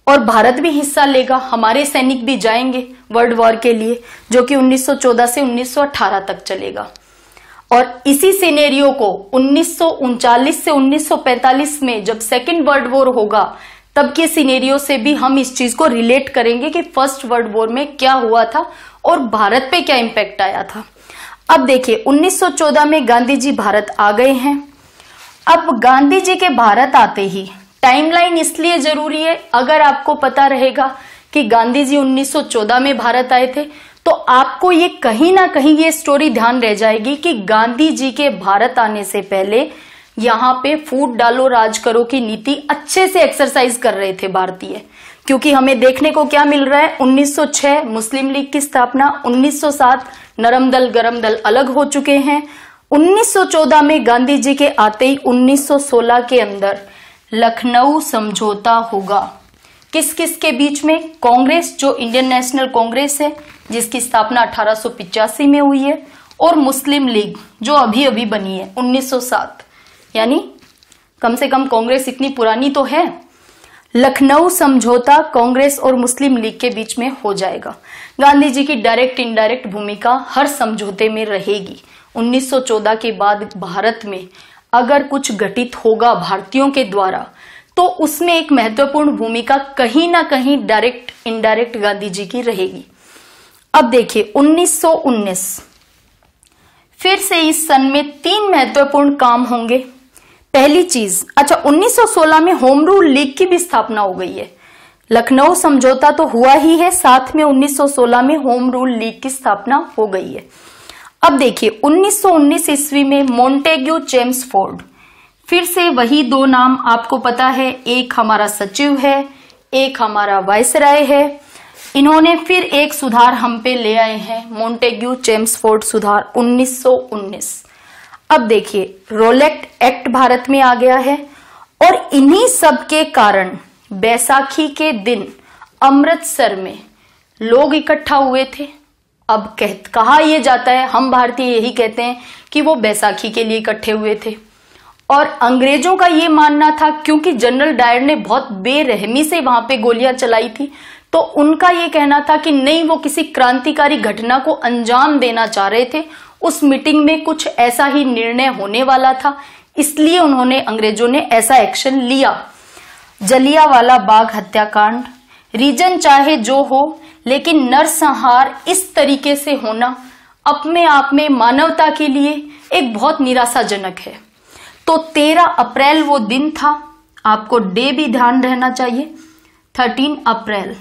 और भारत भी हिस्सा लेगा हमारे सैनिक भी जाएंगे वर्ल्ड वॉर के लिए जो कि 1914 से 1918 तक चलेगा और इसी सिनेरियो को उन्नीस से 1945 में जब सेकेंड वर्ल्ड वॉर होगा तब के सिनेरियो से भी हम इस चीज को रिलेट करेंगे कि फर्स्ट वर्ल्ड वॉर में क्या हुआ था और भारत पे क्या इम्पैक्ट आया था अब देखिए 1914 में गांधी जी भारत आ गए हैं अब गांधी जी के भारत आते ही टाइमलाइन इसलिए जरूरी है अगर आपको पता रहेगा कि गांधी जी 1914 में भारत आए थे तो आपको ये कहीं ना कहीं ये स्टोरी ध्यान रह जाएगी कि गांधी जी के भारत आने से पहले यहां पे फूट डालो राज करो की नीति अच्छे से एक्सरसाइज कर रहे थे भारतीय क्योंकि हमें देखने को क्या मिल रहा है 1906 मुस्लिम लीग की स्थापना 1907 नरम दल गरम दल अलग हो चुके हैं 1914 में गांधी जी के आते ही 1916 के अंदर लखनऊ समझौता होगा किस किस के बीच में कांग्रेस जो इंडियन नेशनल कांग्रेस है जिसकी स्थापना अठारह में हुई है और मुस्लिम लीग जो अभी अभी बनी है 1907 यानी कम से कम कांग्रेस इतनी पुरानी तो है लखनऊ समझौता कांग्रेस और मुस्लिम लीग के बीच में हो जाएगा गांधी जी की डायरेक्ट इनडायरेक्ट भूमिका हर समझौते में रहेगी 1914 के बाद भारत में अगर कुछ घटित होगा भारतीयों के द्वारा तो उसमें एक महत्वपूर्ण भूमिका कहीं ना कहीं डायरेक्ट इनडायरेक्ट गांधी जी की रहेगी अब देखिए 1919 फिर से इस सन में तीन महत्वपूर्ण काम होंगे पहली चीज अच्छा 1916 में होम रूल लीग की भी स्थापना हो गई है लखनऊ समझौता तो हुआ ही है साथ में 1916 में होम रूल लीग की स्थापना हो गई है अब देखिए 1919 ईस्वी में मोन्टेग्यू जेम्स फोर्ड फिर से वही दो नाम आपको पता है एक हमारा सचिव है एक हमारा वायसराय है इन्होंने फिर एक सुधार हम पे ले आए हैं मोन्टेग्यू जेम्स फोर्ड सुधार 1919 अब देखिए रोलेक्ट एक्ट भारत में आ गया है और इन्हीं सब के कारण बैसाखी के दिन अमृतसर में लोग इकट्ठा हुए थे अब कह कहा यह जाता है हम भारतीय यही कहते हैं कि वो बैसाखी के लिए इकट्ठे हुए थे और अंग्रेजों का ये मानना था क्योंकि जनरल डायर ने बहुत बेरहमी से वहां पे गोलियां चलाई थी तो उनका ये कहना था कि नहीं वो किसी क्रांतिकारी घटना को अंजाम देना चाह रहे थे उस मीटिंग में कुछ ऐसा ही निर्णय होने वाला था इसलिए उन्होंने अंग्रेजों ने ऐसा एक्शन लिया जलियावाला बाग हत्याकांड रीजन चाहे जो हो लेकिन नरसंहार इस तरीके से होना अपने आप में मानवता के लिए एक बहुत निराशाजनक है तो 13 अप्रैल वो दिन था आपको डे भी ध्यान रहना चाहिए 13 अप्रैल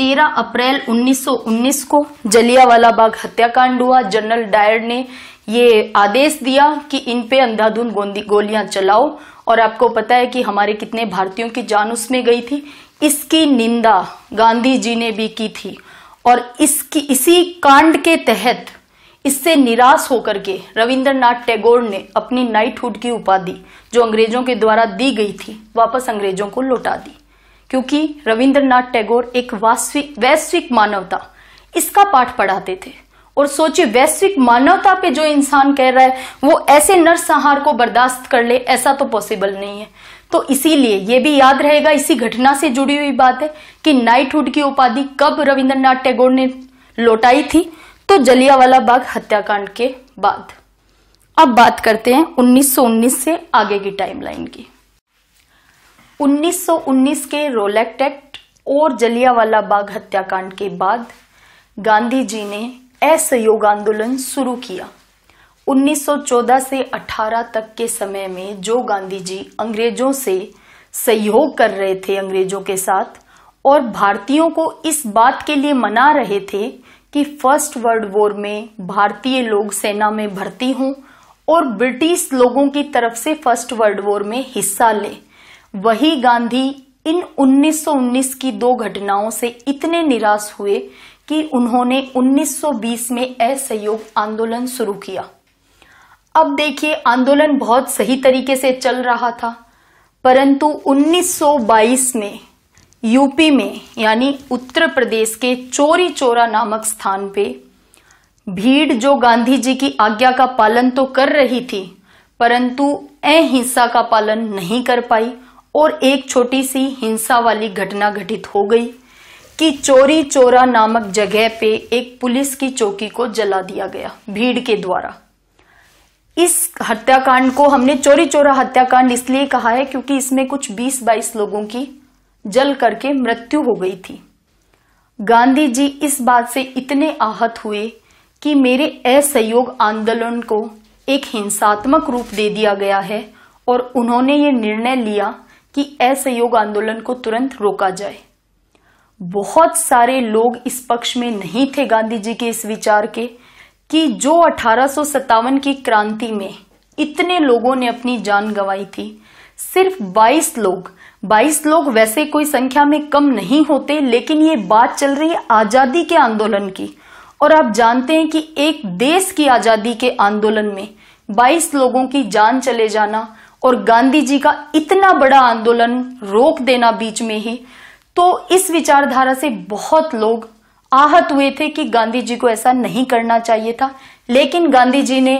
13 अप्रैल 1919 को जलियावाला बाग हत्याकांड हुआ जनरल डायर ने ये आदेश दिया कि इन पे अंधाधुंध गोलियां चलाओ और आपको पता है कि हमारे कितने भारतीयों की जान उसमें गई थी इसकी निंदा गांधी जी ने भी की थी और इसकी इसी कांड के तहत इससे निराश होकर के रविंद्रनाथ टैगोर ने अपनी नाइटहुड की उपाधि जो अंग्रेजों के द्वारा दी गई थी वापस अंग्रेजों को लौटा दी क्योंकि रविंद्रनाथ टैगोर एक वास्तविक वैश्विक मानवता इसका पाठ पढ़ाते थे और सोचिए वैश्विक मानवता पे जो इंसान कह रहा है वो ऐसे नरसंहार को बर्दाश्त कर ले ऐसा तो पॉसिबल नहीं है तो इसीलिए यह भी याद रहेगा इसी घटना से जुड़ी हुई बात है कि नाइटहुड की उपाधि कब रविंद्रनाथ टैगोर ने लौटाई थी तो जलियावाला बाग हत्याकांड के बाद अब बात करते हैं 1919 से आगे की टाइमलाइन की 1919 के रोलेक्ट एक्ट और जलियावाला बाग हत्याकांड के बाद गांधी जी ने असहयोग आंदोलन शुरू किया 1914 से 18 तक के समय में जो गांधी जी अंग्रेजों से सहयोग कर रहे थे अंग्रेजों के साथ और भारतीयों को इस बात के लिए मना रहे थे कि फर्स्ट वर्ल्ड वॉर में भारतीय लोग सेना में भर्ती हों और ब्रिटिश लोगों की तरफ से फर्स्ट वर्ल्ड वॉर में हिस्सा लें वही गांधी इन 1919 की दो घटनाओं से इतने निराश हुए कि उन्होंने 1920 में असहयोग आंदोलन शुरू किया अब देखिए आंदोलन बहुत सही तरीके से चल रहा था परंतु 1922 में यूपी में यानी उत्तर प्रदेश के चोरी चोरा नामक स्थान पे भीड़ जो गांधी जी की आज्ञा का पालन तो कर रही थी परंतु अहिंसा का पालन नहीं कर पाई और एक छोटी सी हिंसा वाली घटना घटित हो गई कि चोरी चोरा नामक जगह पे एक पुलिस की चौकी को जला दिया गया भीड़ के द्वारा इस हत्याकांड को हमने चोरी चोरा हत्याकांड इसलिए कहा है क्योंकि इसमें कुछ 20-22 लोगों की जल करके मृत्यु हो गई थी गांधी जी इस बात से इतने आहत हुए कि मेरे असहयोग आंदोलन को एक हिंसात्मक रूप दे दिया गया है और उन्होंने ये निर्णय लिया कि असहयोग आंदोलन को तुरंत रोका जाए बहुत सारे लोग इस पक्ष में नहीं थे गांधी जी के इस विचार के कि जो अठारह की क्रांति में इतने लोगों ने अपनी जान गंवाई थी सिर्फ 22 लोग 22 लोग वैसे कोई संख्या में कम नहीं होते लेकिन ये बात चल रही है आजादी के आंदोलन की और आप जानते हैं कि एक देश की आजादी के आंदोलन में 22 लोगों की जान चले जाना और गांधी जी का इतना बड़ा आंदोलन रोक देना बीच में ही तो इस विचारधारा से बहुत लोग आहत हुए थे कि गांधी जी को ऐसा नहीं करना चाहिए था लेकिन गांधी जी ने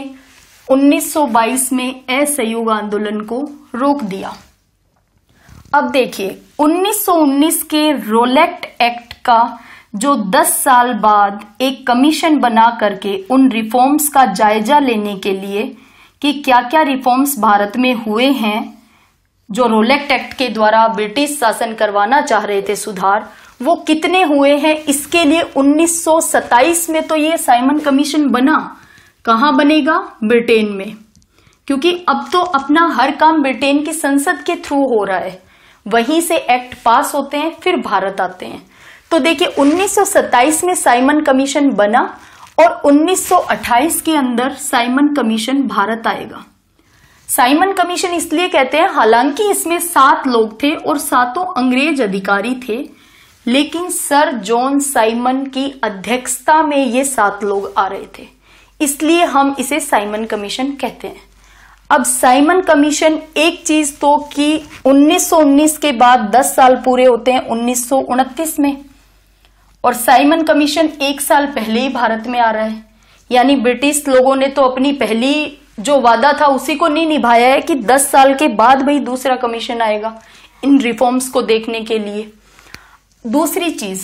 1922 में असहयोग आंदोलन को रोक दिया अब देखिए 1919 के रोलेक्ट एक्ट का जो 10 साल बाद एक कमीशन बना करके उन रिफॉर्म्स का जायजा लेने के लिए कि क्या क्या रिफॉर्म्स भारत में हुए हैं जो रोलेक्ट एक्ट के द्वारा ब्रिटिश शासन करवाना चाह रहे थे सुधार वो कितने हुए हैं इसके लिए 1927 में तो ये साइमन कमीशन बना कहा बनेगा ब्रिटेन में क्योंकि अब तो अपना हर काम ब्रिटेन की संसद के थ्रू हो रहा है वहीं से एक्ट पास होते हैं फिर भारत आते हैं तो देखिए 1927 में साइमन कमीशन बना और 1928 के अंदर साइमन कमीशन भारत आएगा साइमन कमीशन इसलिए कहते हैं हालांकि इसमें सात लोग थे और सातों अंग्रेज अधिकारी थे लेकिन सर जॉन साइमन की अध्यक्षता में ये सात लोग आ रहे थे इसलिए हम इसे साइमन कमीशन कहते हैं अब साइमन कमीशन एक चीज तो कि 1919 के बाद 10 साल पूरे होते हैं उन्नीस में और साइमन कमीशन एक साल पहले ही भारत में आ रहा है यानी ब्रिटिश लोगों ने तो अपनी पहली जो वादा था उसी को नहीं निभाया है कि 10 साल के बाद भाई दूसरा कमीशन आएगा इन रिफॉर्म्स को देखने के लिए दूसरी चीज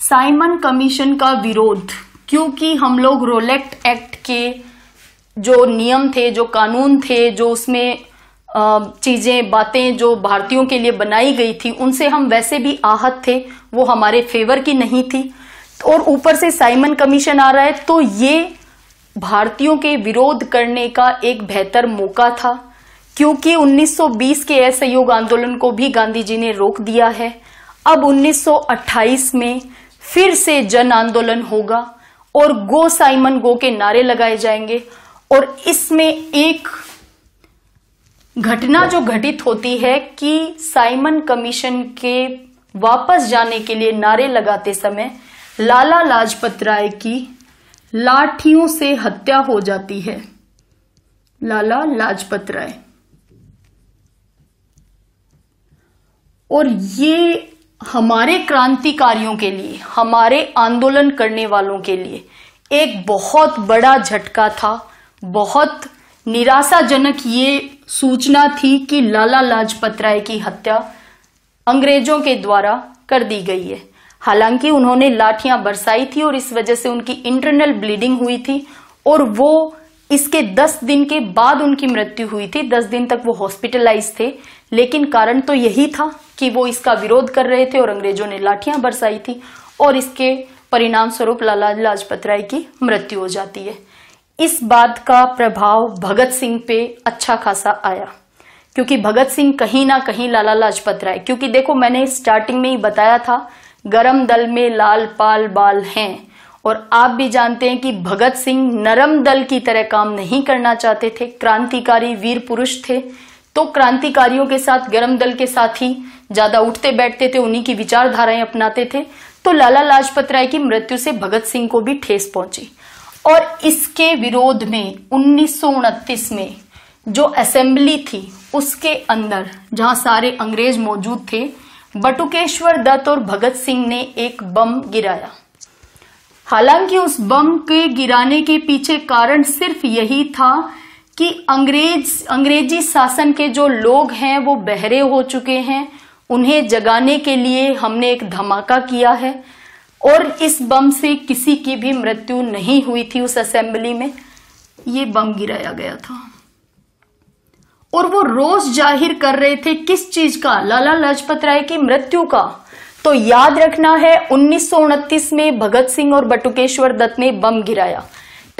साइमन कमीशन का विरोध क्योंकि हम लोग रोलेक्ट एक्ट के जो नियम थे जो कानून थे जो उसमें चीजें बातें जो भारतीयों के लिए बनाई गई थी उनसे हम वैसे भी आहत थे वो हमारे फेवर की नहीं थी और ऊपर से साइमन कमीशन आ रहा है तो ये भारतीयों के विरोध करने का एक बेहतर मौका था क्योंकि 1920 के असहयोग आंदोलन को भी गांधी जी ने रोक दिया है अब 1928 में फिर से जन आंदोलन होगा और गो साइमन गो के नारे लगाए जाएंगे और इसमें एक घटना जो घटित होती है कि साइमन कमीशन के वापस जाने के लिए नारे लगाते समय लाला लाजपत राय की लाठियों से हत्या हो जाती है लाला लाजपत राय और ये हमारे क्रांतिकारियों के लिए हमारे आंदोलन करने वालों के लिए एक बहुत बड़ा झटका था बहुत निराशाजनक ये सूचना थी कि लाला लाजपत राय की हत्या अंग्रेजों के द्वारा कर दी गई है हालांकि उन्होंने लाठियां बरसाई थी और इस वजह से उनकी इंटरनल ब्लीडिंग हुई थी और वो इसके दस दिन के बाद उनकी मृत्यु हुई थी दस दिन तक वो हॉस्पिटलाइज थे लेकिन कारण तो यही था कि वो इसका विरोध कर रहे थे और अंग्रेजों ने लाठियां बरसाई थी और इसके परिणाम स्वरूप लाला लाजपत राय की मृत्यु हो जाती है इस बात का प्रभाव भगत सिंह पे अच्छा खासा आया क्योंकि भगत सिंह कहीं ना कहीं लाला लाजपत राय क्योंकि देखो मैंने स्टार्टिंग में ही बताया था गरम दल में लाल पाल बाल हैं और आप भी जानते हैं कि भगत सिंह नरम दल की तरह काम नहीं करना चाहते थे क्रांतिकारी वीर पुरुष थे तो क्रांतिकारियों के साथ गर्म दल के साथ ही ज्यादा उठते बैठते थे उन्हीं की विचारधाराएं अपनाते थे तो लाला लाजपत राय की मृत्यु से भगत सिंह को भी ठेस पहुंची और इसके विरोध में उन्नीस में जो असेंबली थी उसके अंदर जहां सारे अंग्रेज मौजूद थे बटुकेश्वर दत्त और भगत सिंह ने एक बम गिराया हालांकि उस बम के गिराने के पीछे कारण सिर्फ यही था कि अंग्रेज अंग्रेजी शासन के जो लोग हैं वो बहरे हो चुके हैं उन्हें जगाने के लिए हमने एक धमाका किया है और इस बम से किसी की भी मृत्यु नहीं हुई थी उस असेंबली में ये बम गिराया गया था और वो रोज जाहिर कर रहे थे किस चीज का लाला लाजपत राय की मृत्यु का तो याद रखना है उन्नीस में भगत सिंह और बटुकेश्वर दत्त ने बम गिराया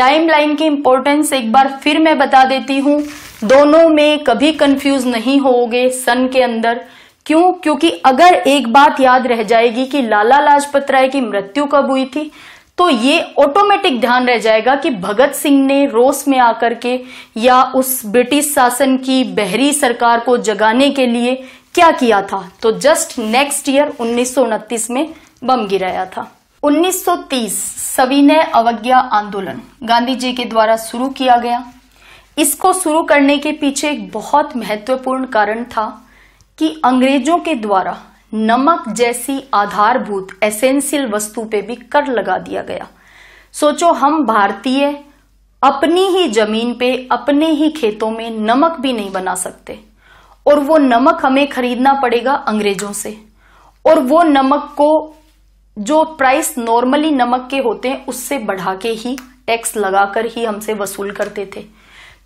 टाइमलाइन की इंपॉर्टेंस एक बार फिर मैं बता देती हूँ दोनों में कभी कंफ्यूज नहीं होोगे सन के अंदर क्यों क्योंकि अगर एक बात याद रह जाएगी कि लाला लाजपत राय की मृत्यु कब हुई थी तो ये ऑटोमेटिक ध्यान रह जाएगा कि भगत सिंह ने रोस में आकर के या उस ब्रिटिश शासन की बहरी सरकार को जगाने के लिए क्या किया था तो जस्ट नेक्स्ट ईयर उन्नीस में बम गिराया था 1930 सविनय अवज्ञा आंदोलन गांधी जी के द्वारा शुरू किया गया इसको शुरू करने के पीछे एक बहुत महत्वपूर्ण कारण था कि अंग्रेजों के द्वारा नमक जैसी आधारभूत एसेंशियल वस्तु पे भी कर लगा दिया गया सोचो हम भारतीय अपनी ही जमीन पे अपने ही खेतों में नमक भी नहीं बना सकते और वो नमक हमें खरीदना पड़ेगा अंग्रेजों से और वो नमक को जो प्राइस नॉर्मली नमक के होते हैं उससे बढ़ा के ही टैक्स लगाकर ही हमसे वसूल करते थे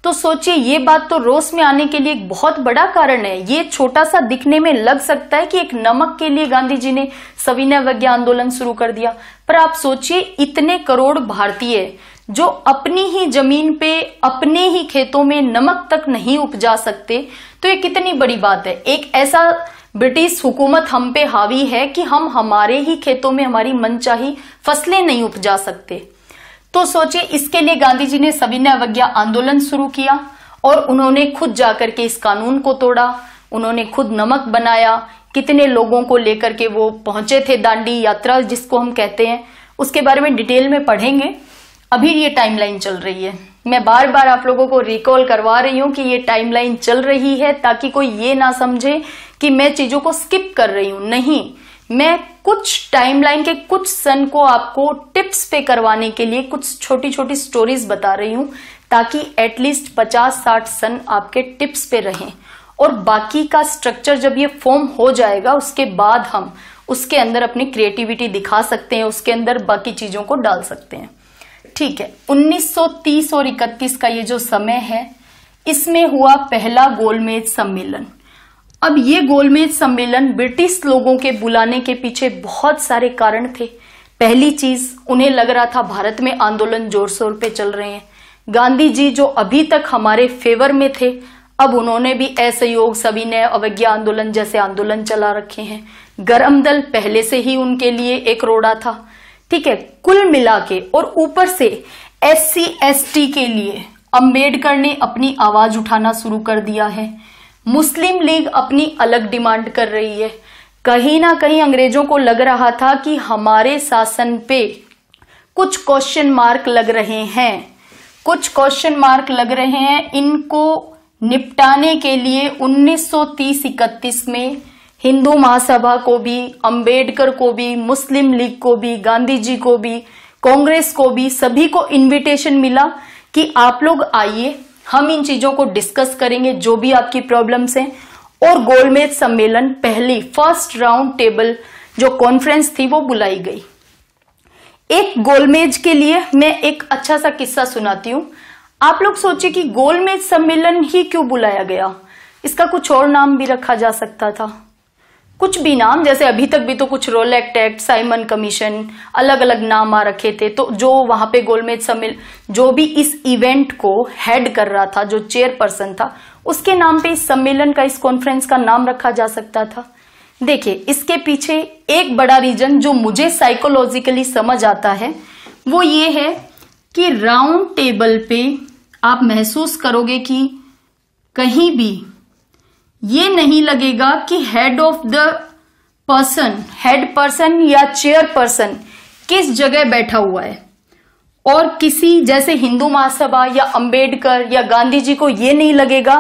तो सोचिए ये बात तो रोस में आने के लिए एक बहुत बड़ा कारण है ये छोटा सा दिखने में लग सकता है कि एक नमक के लिए गांधी जी ने सविनय वज्ञा आंदोलन शुरू कर दिया पर आप सोचिए इतने करोड़ भारतीय जो अपनी ही जमीन पे अपने ही खेतों में नमक तक नहीं उपजा सकते तो ये कितनी बड़ी बात है एक ऐसा ब्रिटिश हुकूमत हम पे हावी है कि हम हमारे ही खेतों में हमारी मनचाही फसलें नहीं उपजा सकते तो सोचे इसके लिए गांधी जी ने सविनय अवज्ञा आंदोलन शुरू किया और उन्होंने खुद जाकर के इस कानून को तोड़ा उन्होंने खुद नमक बनाया कितने लोगों को लेकर के वो पहुंचे थे दांडी यात्रा जिसको हम कहते हैं उसके बारे में डिटेल में पढ़ेंगे अभी ये टाइमलाइन चल रही है मैं बार बार आप लोगों को रिकॉल करवा रही हूं कि ये टाइमलाइन चल रही है ताकि कोई ये ना समझे कि मैं चीजों को स्किप कर रही हूं नहीं मैं कुछ टाइमलाइन के कुछ सन को आपको टिप्स पे करवाने के लिए कुछ छोटी छोटी स्टोरीज बता रही हूं ताकि एटलीस्ट 50-60 सन आपके टिप्स पे रहें और बाकी का स्ट्रक्चर जब ये फॉर्म हो जाएगा उसके बाद हम उसके अंदर अपनी क्रिएटिविटी दिखा सकते हैं उसके अंदर बाकी चीजों को डाल सकते हैं ठीक है 1930 और 31 का ये जो समय है इसमें हुआ पहला गोलमेज सम्मेलन अब ये गोलमेज सम्मेलन ब्रिटिश लोगों के बुलाने के पीछे बहुत सारे कारण थे पहली चीज उन्हें लग रहा था भारत में आंदोलन जोर शोर पे चल रहे हैं गांधी जी जो अभी तक हमारे फेवर में थे अब उन्होंने भी असहयोग सभी सविनय अवज्ञा आंदोलन जैसे आंदोलन चला रखे हैं गरम दल पहले से ही उनके लिए एक रोड़ा था ठीक है कुल मिला के और ऊपर से एस सी के लिए अम्बेडकर ने अपनी आवाज उठाना शुरू कर दिया है मुस्लिम लीग अपनी अलग डिमांड कर रही है कहीं ना कहीं अंग्रेजों को लग रहा था कि हमारे शासन पे कुछ क्वेश्चन मार्क लग रहे हैं कुछ क्वेश्चन मार्क लग रहे हैं इनको निपटाने के लिए 1930-31 में हिंदू महासभा को भी अंबेडकर को भी मुस्लिम लीग को भी गांधी जी को भी कांग्रेस को भी सभी को इनविटेशन मिला कि आप लोग आइए हम इन चीजों को डिस्कस करेंगे जो भी आपकी प्रॉब्लम्स हैं और गोलमेज सम्मेलन पहली फर्स्ट राउंड टेबल जो कॉन्फ्रेंस थी वो बुलाई गई एक गोलमेज के लिए मैं एक अच्छा सा किस्सा सुनाती हूं आप लोग सोचे कि गोलमेज सम्मेलन ही क्यों बुलाया गया इसका कुछ और नाम भी रखा जा सकता था कुछ भी नाम जैसे अभी तक भी तो कुछ रोलेक्ट एक्ट साइमन कमीशन अलग अलग नाम आ रखे थे तो जो वहां पे गोलमेज सम्मेलन जो भी इस इवेंट को हेड कर रहा था जो चेयरपर्सन था उसके नाम पे इस सम्मेलन का इस कॉन्फ्रेंस का नाम रखा जा सकता था देखिए इसके पीछे एक बड़ा रीजन जो मुझे साइकोलॉजिकली समझ आता है वो ये है कि राउंड टेबल पे आप महसूस करोगे कि कहीं भी ये नहीं लगेगा कि head of the person head person या चेयर पर्सन किस जगह बैठा हुआ है और किसी जैसे हिंदू महासभा या अंबेडकर या गांधी जी को यह नहीं लगेगा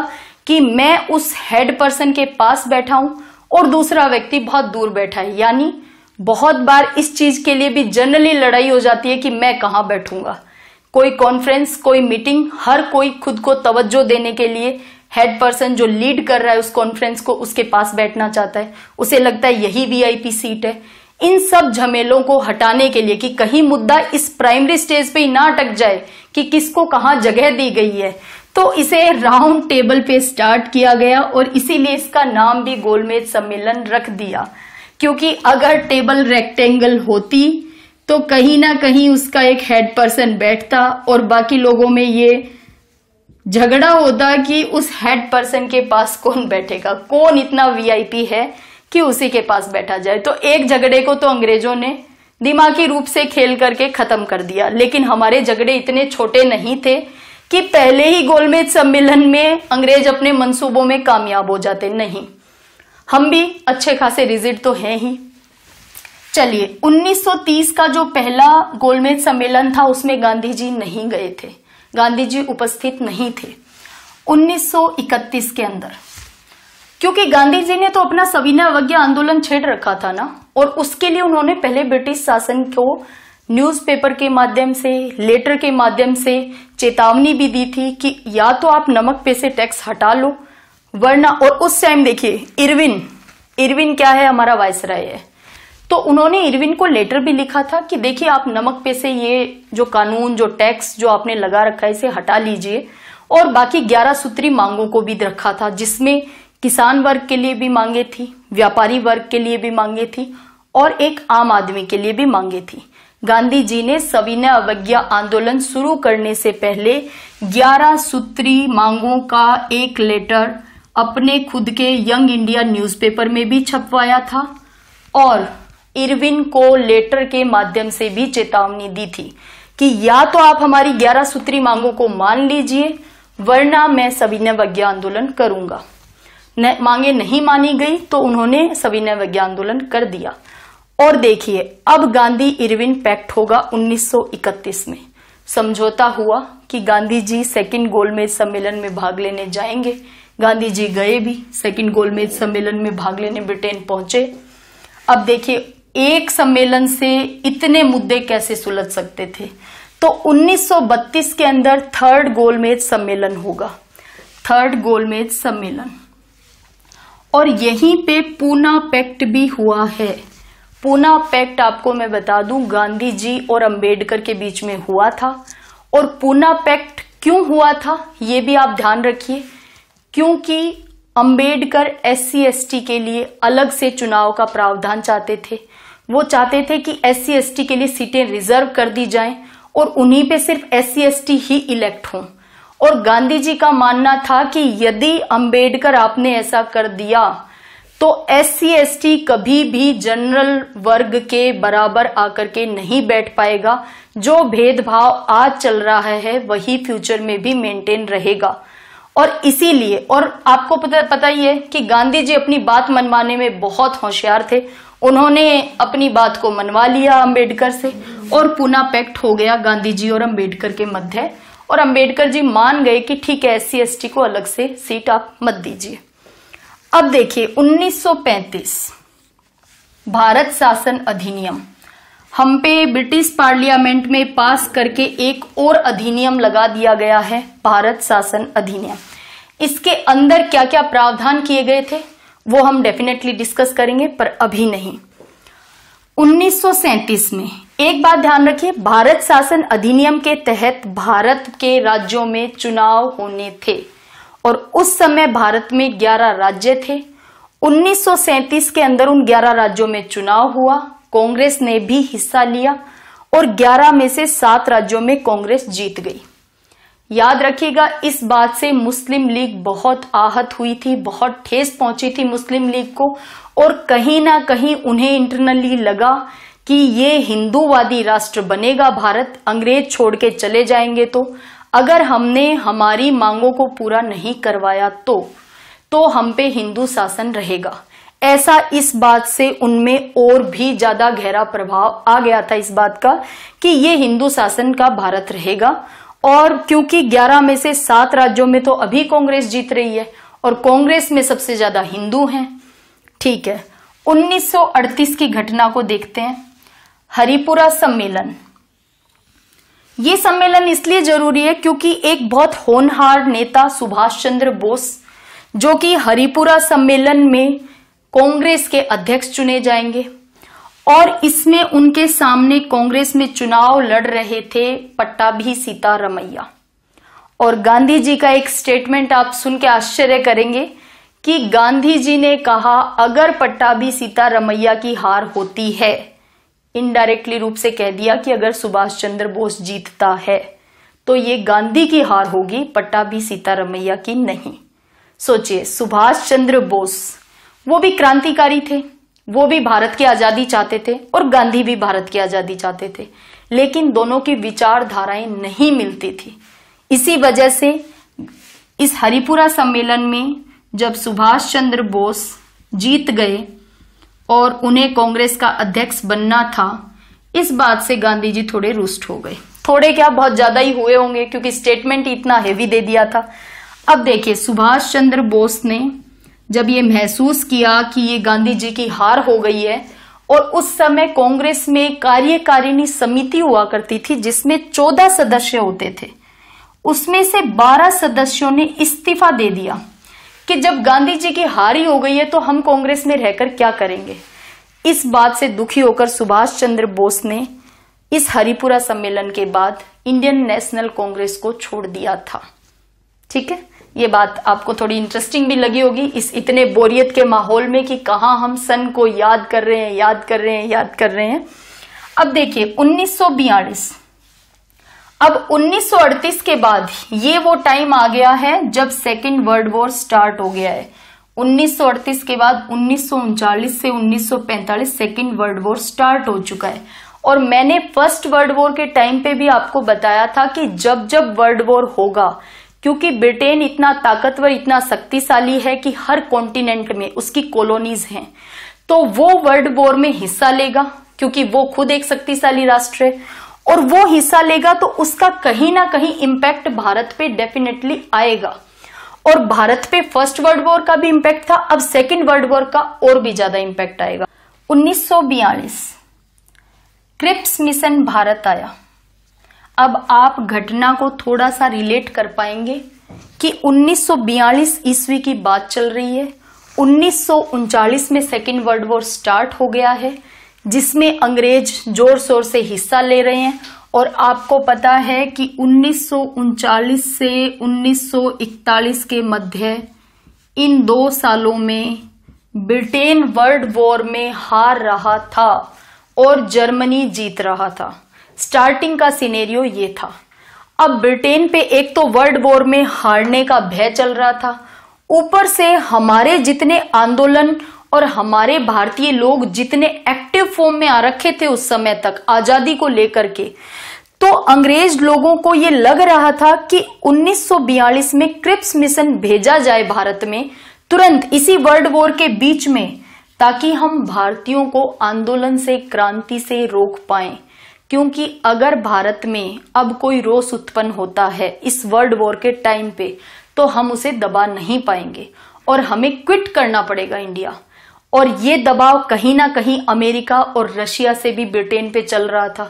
कि मैं उस हेड पर्सन के पास बैठा हूं और दूसरा व्यक्ति बहुत दूर बैठा है यानी बहुत बार इस चीज के लिए भी जनरली लड़ाई हो जाती है कि मैं कहां बैठूंगा कोई कॉन्फ्रेंस कोई मीटिंग हर कोई खुद को तवज्जो देने के लिए हेड पर्सन जो लीड कर रहा है उस कॉन्फ्रेंस को उसके पास बैठना चाहता है उसे लगता है यही वीआईपी सीट है इन सब झमेलों को हटाने के लिए कि कहीं मुद्दा इस प्राइमरी स्टेज पे ही ना अटक जाए कि किसको कहाँ जगह दी गई है तो इसे राउंड टेबल पे स्टार्ट किया गया और इसीलिए इसका नाम भी गोलमेज सम्मेलन रख दिया क्योंकि अगर टेबल रेक्टेंगल होती तो कहीं ना कहीं उसका एक हेड पर्सन बैठता और बाकी लोगों में ये झगड़ा होता कि उस हेड पर्सन के पास कौन बैठेगा कौन इतना वीआईपी है कि उसी के पास बैठा जाए तो एक झगड़े को तो अंग्रेजों ने दिमागी रूप से खेल करके खत्म कर दिया लेकिन हमारे झगड़े इतने छोटे नहीं थे कि पहले ही गोलमेज सम्मेलन में अंग्रेज अपने मंसूबों में कामयाब हो जाते नहीं हम भी अच्छे खासे रिजिट तो हैं ही चलिए 1930 का जो पहला गोलमेज सम्मेलन था उसमें गांधी जी नहीं गए थे गांधी जी उपस्थित नहीं थे 1931 के अंदर क्योंकि गांधी जी ने तो अपना सविनय अवज्ञा आंदोलन छेड़ रखा था ना और उसके लिए उन्होंने पहले ब्रिटिश शासन को न्यूज़पेपर के माध्यम से लेटर के माध्यम से चेतावनी भी दी थी कि या तो आप नमक पे से टैक्स हटा लो वरना और उस टाइम देखिए इरविन इरविन क्या है हमारा वायसराय है तो उन्होंने इरविन को लेटर भी लिखा था कि देखिए आप नमक पे से ये जो कानून जो टैक्स जो आपने लगा रखा है इसे हटा लीजिए और बाकी ग्यारह सूत्री मांगों को भी रखा था जिसमें किसान वर्ग के लिए भी मांगे थी व्यापारी वर्ग के लिए भी मांगे थी और एक आम आदमी के लिए भी मांगे थी गांधी जी ने सविनय अवज्ञा आंदोलन शुरू करने से पहले 11 सूत्री मांगों का एक लेटर अपने खुद के यंग इंडिया न्यूज़पेपर में भी छपवाया था और इरविन को लेटर के माध्यम से भी चेतावनी दी थी कि या तो आप हमारी ग्यारह सूत्री मांगों को मान लीजिए वरना मैं सविनय आंदोलन करूंगा न, मांगे नहीं मानी गई तो उन्होंने सविनय आंदोलन कर दिया और देखिए अब गांधी इरविन पैक्ट होगा 1931 में समझौता हुआ कि गांधी जी सेकेंड गोलमेज सम्मेलन में भाग लेने जाएंगे गांधी जी गए भी सेकेंड गोलमेज सम्मेलन में भाग लेने ब्रिटेन पहुंचे अब देखिए एक सम्मेलन से इतने मुद्दे कैसे सुलझ सकते थे तो 1932 के अंदर थर्ड गोलमेज सम्मेलन होगा थर्ड गोलमेज सम्मेलन और यहीं पे पूना पैक्ट भी हुआ है पूना पैक्ट आपको मैं बता दूं गांधी जी और अंबेडकर के बीच में हुआ था और पूना पैक्ट क्यों हुआ था ये भी आप ध्यान रखिए क्योंकि अंबेडकर एस सी के लिए अलग से चुनाव का प्रावधान चाहते थे वो चाहते थे कि एस सी के लिए सीटें रिजर्व कर दी जाए और उन्हीं पे सिर्फ एस सी ही इलेक्ट हों और गांधी जी का मानना था कि यदि अंबेडकर आपने ऐसा कर दिया तो एस सी कभी भी जनरल वर्ग के बराबर आकर के नहीं बैठ पाएगा जो भेदभाव आज चल रहा है वही फ्यूचर में भी मेंटेन रहेगा और इसीलिए और आपको पता पता ही है कि गांधी जी अपनी बात मनवाने में बहुत होशियार थे उन्होंने अपनी बात को मनवा लिया अंबेडकर से और पुनः पैक्ट हो गया गांधी जी और अंबेडकर के मध्य और अंबेडकर जी मान गए कि ठीक है एस सी को अलग से सीट आप मत दीजिए अब देखिए 1935 भारत शासन अधिनियम हम पे ब्रिटिश पार्लियामेंट में पास करके एक और अधिनियम लगा दिया गया है भारत शासन अधिनियम इसके अंदर क्या क्या प्रावधान किए गए थे वो हम डेफिनेटली डिस्कस करेंगे पर अभी नहीं उन्नीस में एक बात ध्यान रखिए भारत शासन अधिनियम के तहत भारत के राज्यों में चुनाव होने थे और उस समय भारत में 11 राज्य थे 1937 के अंदर उन 11 राज्यों में चुनाव हुआ कांग्रेस ने भी हिस्सा लिया और 11 में से सात राज्यों में कांग्रेस जीत गई याद रखिएगा इस बात से मुस्लिम लीग बहुत आहत हुई थी बहुत ठेस पहुंची थी मुस्लिम लीग को और कहीं ना कहीं उन्हें इंटरनली लगा कि ये हिंदूवादी राष्ट्र बनेगा भारत अंग्रेज छोड़ के चले जाएंगे तो अगर हमने हमारी मांगों को पूरा नहीं करवाया तो तो हम पे हिंदू शासन रहेगा ऐसा इस बात से उनमें और भी ज्यादा गहरा प्रभाव आ गया था इस बात का कि ये हिंदू शासन का भारत रहेगा और क्योंकि 11 में से सात राज्यों में तो अभी कांग्रेस जीत रही है और कांग्रेस में सबसे ज्यादा हिंदू हैं ठीक है 1938 की घटना को देखते हैं हरिपुरा सम्मेलन ये सम्मेलन इसलिए जरूरी है क्योंकि एक बहुत होनहार नेता सुभाष चंद्र बोस जो कि हरिपुरा सम्मेलन में कांग्रेस के अध्यक्ष चुने जाएंगे और इसमें उनके सामने कांग्रेस में चुनाव लड़ रहे थे पट्टाभी सीतारमैया और गांधी जी का एक स्टेटमेंट आप सुन के आश्चर्य करेंगे कि गांधी जी ने कहा अगर पट्टाभी सीतारमैया की हार होती है इनडायरेक्टली रूप से कह दिया कि अगर सुभाष चंद्र बोस जीतता है तो ये गांधी की हार होगी पट्टाभी सीतारमैया की नहीं सोचिए सुभाष चंद्र बोस वो भी क्रांतिकारी थे वो भी भारत की आजादी चाहते थे और गांधी भी भारत की आजादी चाहते थे लेकिन दोनों की विचारधाराएं नहीं मिलती थी इसी वजह से इस हरिपुरा सम्मेलन में जब सुभाष चंद्र बोस जीत गए और उन्हें कांग्रेस का अध्यक्ष बनना था इस बात से गांधी जी थोड़े रुष्ट हो गए थोड़े क्या बहुत ज्यादा ही हुए होंगे क्योंकि स्टेटमेंट इतना हेवी दे दिया था अब देखिए सुभाष चंद्र बोस ने जब ये महसूस किया कि ये गांधी जी की हार हो गई है और उस समय कांग्रेस में कार्यकारिणी समिति हुआ करती थी जिसमें 14 सदस्य होते थे उसमें से 12 सदस्यों ने इस्तीफा दे दिया कि जब गांधी जी की हार ही हो गई है तो हम कांग्रेस में रहकर क्या करेंगे इस बात से दुखी होकर सुभाष चंद्र बोस ने इस हरिपुरा सम्मेलन के बाद इंडियन नेशनल कांग्रेस को छोड़ दिया था ठीक है ये बात आपको थोड़ी इंटरेस्टिंग भी लगी होगी इस इतने बोरियत के माहौल में कि कहाँ हम सन को याद कर रहे हैं याद कर रहे हैं याद कर रहे हैं अब देखिए उन्नीस अब 1938 के बाद ये वो टाइम आ गया है जब सेकेंड वर्ल्ड वॉर स्टार्ट हो गया है 1938 के बाद उन्नीस से 1945 सेकेंड वर्ल्ड वॉर स्टार्ट हो चुका है और मैंने फर्स्ट वर्ल्ड वॉर के टाइम पे भी आपको बताया था कि जब जब वर्ल्ड वॉर होगा क्योंकि ब्रिटेन इतना ताकतवर इतना शक्तिशाली है कि हर कॉन्टिनेंट में उसकी कॉलोनीज हैं तो वो वर्ल्ड वॉर में हिस्सा लेगा क्योंकि वो खुद एक शक्तिशाली राष्ट्र है और वो हिस्सा लेगा तो उसका कहीं ना कहीं इम्पैक्ट भारत पे डेफिनेटली आएगा और भारत पे फर्स्ट वर्ल्ड वॉर का भी इम्पैक्ट था अब सेकेंड वर्ल्ड वॉर का और भी ज्यादा इम्पैक्ट आएगा उन्नीस क्रिप्स मिशन भारत आया अब आप घटना को थोड़ा सा रिलेट कर पाएंगे कि 1942 ईस्वी की बात चल रही है उन्नीस में सेकेंड वर्ल्ड वॉर स्टार्ट हो गया है जिसमें अंग्रेज जोर शोर से हिस्सा ले रहे हैं और आपको पता है कि उन्नीस से 1941 के मध्य इन दो सालों में ब्रिटेन वर्ल्ड वॉर में हार रहा था और जर्मनी जीत रहा था स्टार्टिंग का सिनेरियो ये था अब ब्रिटेन पे एक तो वर्ल्ड वॉर में हारने का भय चल रहा था ऊपर से हमारे जितने आंदोलन और हमारे भारतीय लोग जितने एक्टिव फॉर्म में आ रखे थे उस समय तक आजादी को लेकर के तो अंग्रेज लोगों को यह लग रहा था कि 1942 में क्रिप्स मिशन भेजा जाए भारत में तुरंत इसी वर्ल्ड वॉर के बीच में ताकि हम भारतीयों को आंदोलन से क्रांति से रोक पाएं क्योंकि अगर भारत में अब कोई रोस उत्पन्न होता है इस वर्ल्ड वॉर के टाइम पे तो हम उसे दबा नहीं पाएंगे और हमें क्विट करना पड़ेगा इंडिया और ये दबाव कहीं ना कहीं अमेरिका और रशिया से भी ब्रिटेन पे चल रहा था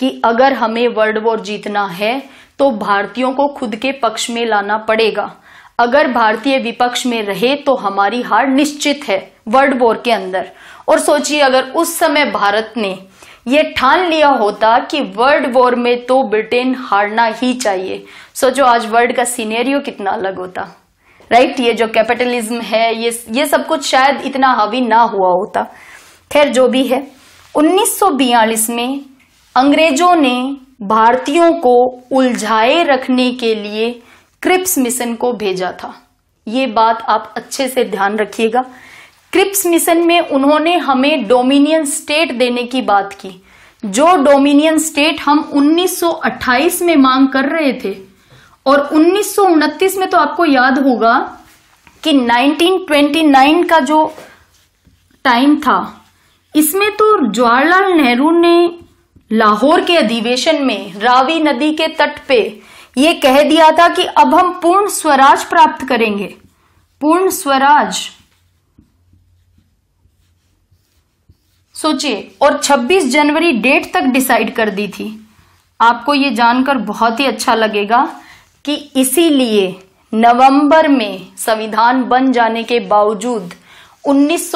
कि अगर हमें वर्ल्ड वॉर जीतना है तो भारतीयों को खुद के पक्ष में लाना पड़ेगा अगर भारतीय विपक्ष में रहे तो हमारी हार निश्चित है वर्ल्ड वॉर के अंदर और सोचिए अगर उस समय भारत ने ये ठान लिया होता कि वर्ल्ड वॉर में तो ब्रिटेन हारना ही चाहिए सोचो आज वर्ल्ड का सीनेरियो कितना अलग होता राइट right? ये जो कैपिटलिज्म है ये ये सब कुछ शायद इतना हावी ना हुआ होता खैर जो भी है 1942 में अंग्रेजों ने भारतीयों को उलझाए रखने के लिए क्रिप्स मिशन को भेजा था ये बात आप अच्छे से ध्यान रखिएगा क्रिप्स मिशन में उन्होंने हमें डोमिनियन स्टेट देने की बात की जो डोमिनियन स्टेट हम 1928 में मांग कर रहे थे और उन्नीस में तो आपको याद होगा कि 1929 का जो टाइम था इसमें तो जवाहरलाल नेहरू ने लाहौर के अधिवेशन में रावी नदी के तट पे ये कह दिया था कि अब हम पूर्ण स्वराज प्राप्त करेंगे पूर्ण स्वराज सोचिए और 26 जनवरी डेट तक डिसाइड कर दी थी आपको ये जानकर बहुत ही अच्छा लगेगा कि इसीलिए नवंबर में संविधान बन जाने के बावजूद उन्नीस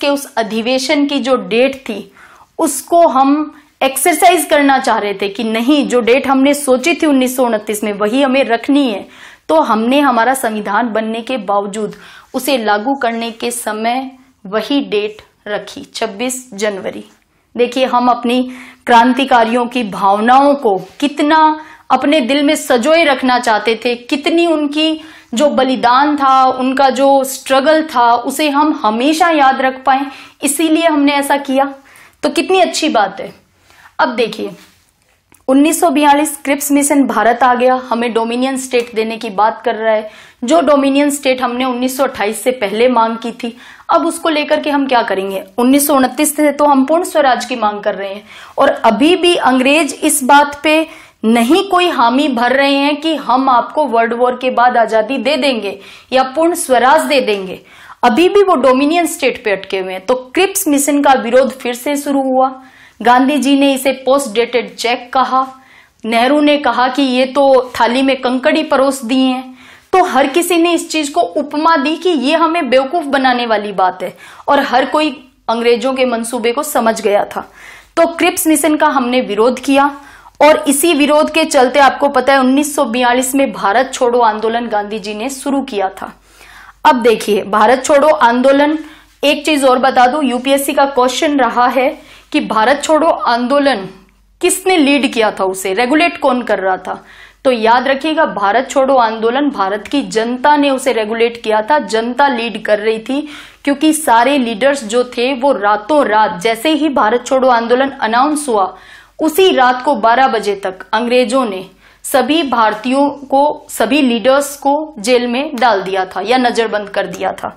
के उस अधिवेशन की जो डेट थी उसको हम एक्सरसाइज करना चाह रहे थे कि नहीं जो डेट हमने सोची थी उन्नीस में वही हमें रखनी है तो हमने हमारा संविधान बनने के बावजूद उसे लागू करने के समय वही डेट रखी 26 जनवरी देखिए हम अपनी क्रांतिकारियों की भावनाओं को कितना अपने दिल में सजोए रखना चाहते थे कितनी उनकी जो बलिदान था उनका जो स्ट्रगल था उसे हम हमेशा याद रख पाए इसीलिए हमने ऐसा किया तो कितनी अच्छी बात है अब देखिए 1942 क्रिप्स मिशन भारत आ गया हमें डोमिनियन स्टेट देने की बात कर रहा है जो डोमिनियन स्टेट हमने 1928 से पहले मांग की थी अब उसको लेकर के हम क्या करेंगे उन्नीस से तो हम पूर्ण स्वराज की मांग कर रहे हैं और अभी भी अंग्रेज इस बात पे नहीं कोई हामी भर रहे हैं कि हम आपको वर्ल्ड वॉर के बाद आजादी दे देंगे या पूर्ण स्वराज दे देंगे अभी भी वो डोमिनियन स्टेट पे अटके हुए हैं तो क्रिप्स मिशन का विरोध फिर से शुरू हुआ गांधी जी ने इसे पोस्ट डेटेड चेक कहा नेहरू ने कहा कि ये तो थाली में कंकड़ी परोस दिए हैं तो हर किसी ने इस चीज को उपमा दी कि ये हमें बेवकूफ बनाने वाली बात है और हर कोई अंग्रेजों के मंसूबे को समझ गया था तो क्रिप्स मिशन का हमने विरोध किया और इसी विरोध के चलते आपको पता है 1942 में भारत छोड़ो आंदोलन गांधी जी ने शुरू किया था अब देखिए भारत छोड़ो आंदोलन एक चीज और बता दो यूपीएससी का क्वेश्चन रहा है कि भारत छोड़ो आंदोलन किसने लीड किया था उसे रेगुलेट कौन कर रहा था तो याद रखिएगा भारत छोड़ो आंदोलन भारत की जनता ने उसे रेगुलेट किया था जनता लीड कर रही थी क्योंकि सारे लीडर्स जो थे वो रातों रात जैसे ही भारत छोड़ो आंदोलन अनाउंस हुआ उसी रात को 12 बजे तक अंग्रेजों ने सभी भारतीयों को सभी लीडर्स को जेल में डाल दिया था या नजरबंद कर दिया था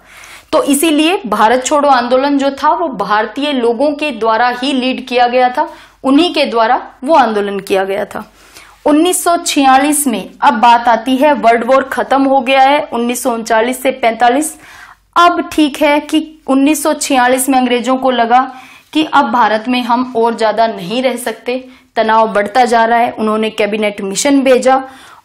तो इसीलिए भारत छोड़ो आंदोलन जो था वो भारतीय लोगों के द्वारा ही लीड किया गया था उन्हीं के द्वारा वो आंदोलन किया गया था 1946 में अब बात आती है वर्ल्ड वॉर खत्म हो गया है उन्नीस से 45 अब ठीक है कि 1946 में अंग्रेजों को लगा कि अब भारत में हम और ज्यादा नहीं रह सकते तनाव बढ़ता जा रहा है उन्होंने कैबिनेट मिशन भेजा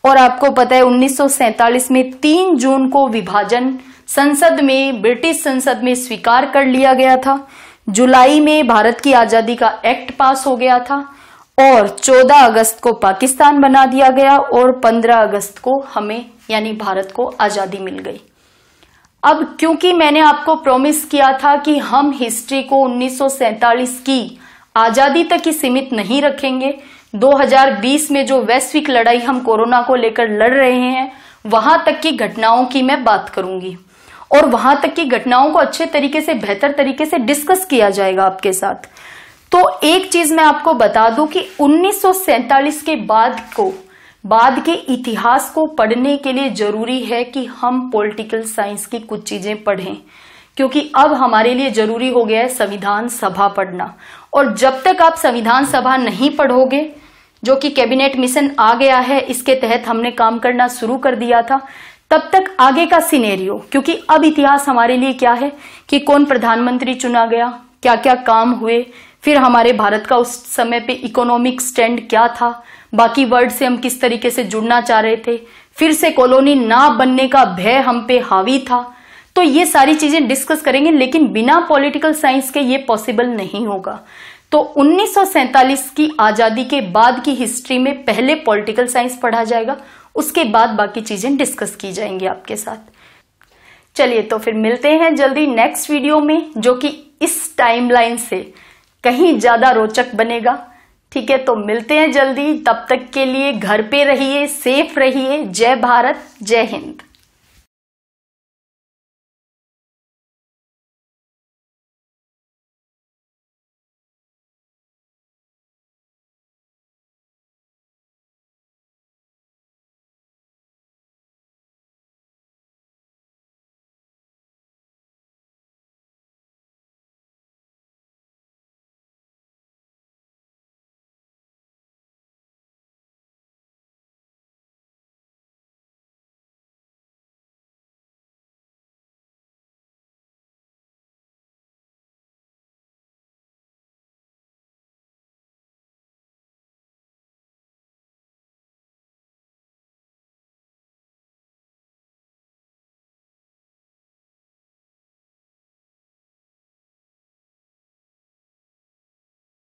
और आपको पता है 1947 में 3 जून को विभाजन संसद में ब्रिटिश संसद में स्वीकार कर लिया गया था जुलाई में भारत की आजादी का एक्ट पास हो गया था और 14 अगस्त को पाकिस्तान बना दिया गया और 15 अगस्त को हमें यानी भारत को आजादी मिल गई अब क्योंकि मैंने आपको प्रॉमिस किया था कि हम हिस्ट्री को उन्नीस की आजादी तक ही सीमित नहीं रखेंगे 2020 में जो वैश्विक लड़ाई हम कोरोना को लेकर लड़ रहे हैं वहां तक की घटनाओं की मैं बात करूंगी और वहां तक की घटनाओं को अच्छे तरीके से बेहतर तरीके से डिस्कस किया जाएगा आपके साथ तो एक चीज मैं आपको बता दूं कि उन्नीस के बाद को बाद के इतिहास को पढ़ने के लिए जरूरी है कि हम पॉलिटिकल साइंस की कुछ चीजें पढ़ें क्योंकि अब हमारे लिए जरूरी हो गया है संविधान सभा पढ़ना और जब तक आप संविधान सभा नहीं पढ़ोगे जो कि कैबिनेट मिशन आ गया है इसके तहत हमने काम करना शुरू कर दिया था तब तक आगे का सिनेरियो क्योंकि अब इतिहास हमारे लिए क्या है कि कौन प्रधानमंत्री चुना गया क्या क्या काम हुए फिर हमारे भारत का उस समय पे इकोनॉमिक स्टैंड क्या था बाकी वर्ल्ड से हम किस तरीके से जुड़ना चाह रहे थे फिर से कॉलोनी ना बनने का भय हम पे हावी था तो ये सारी चीजें डिस्कस करेंगे लेकिन बिना पॉलिटिकल साइंस के ये पॉसिबल नहीं होगा तो उन्नीस की आजादी के बाद की हिस्ट्री में पहले पॉलिटिकल साइंस पढ़ा जाएगा उसके बाद बाकी चीजें डिस्कस की जाएंगी आपके साथ चलिए तो फिर मिलते हैं जल्दी नेक्स्ट वीडियो में जो कि इस टाइमलाइन से कहीं ज्यादा रोचक बनेगा ठीक है तो मिलते हैं जल्दी तब तक के लिए घर पे रहिए सेफ रहिए जय भारत जय हिंद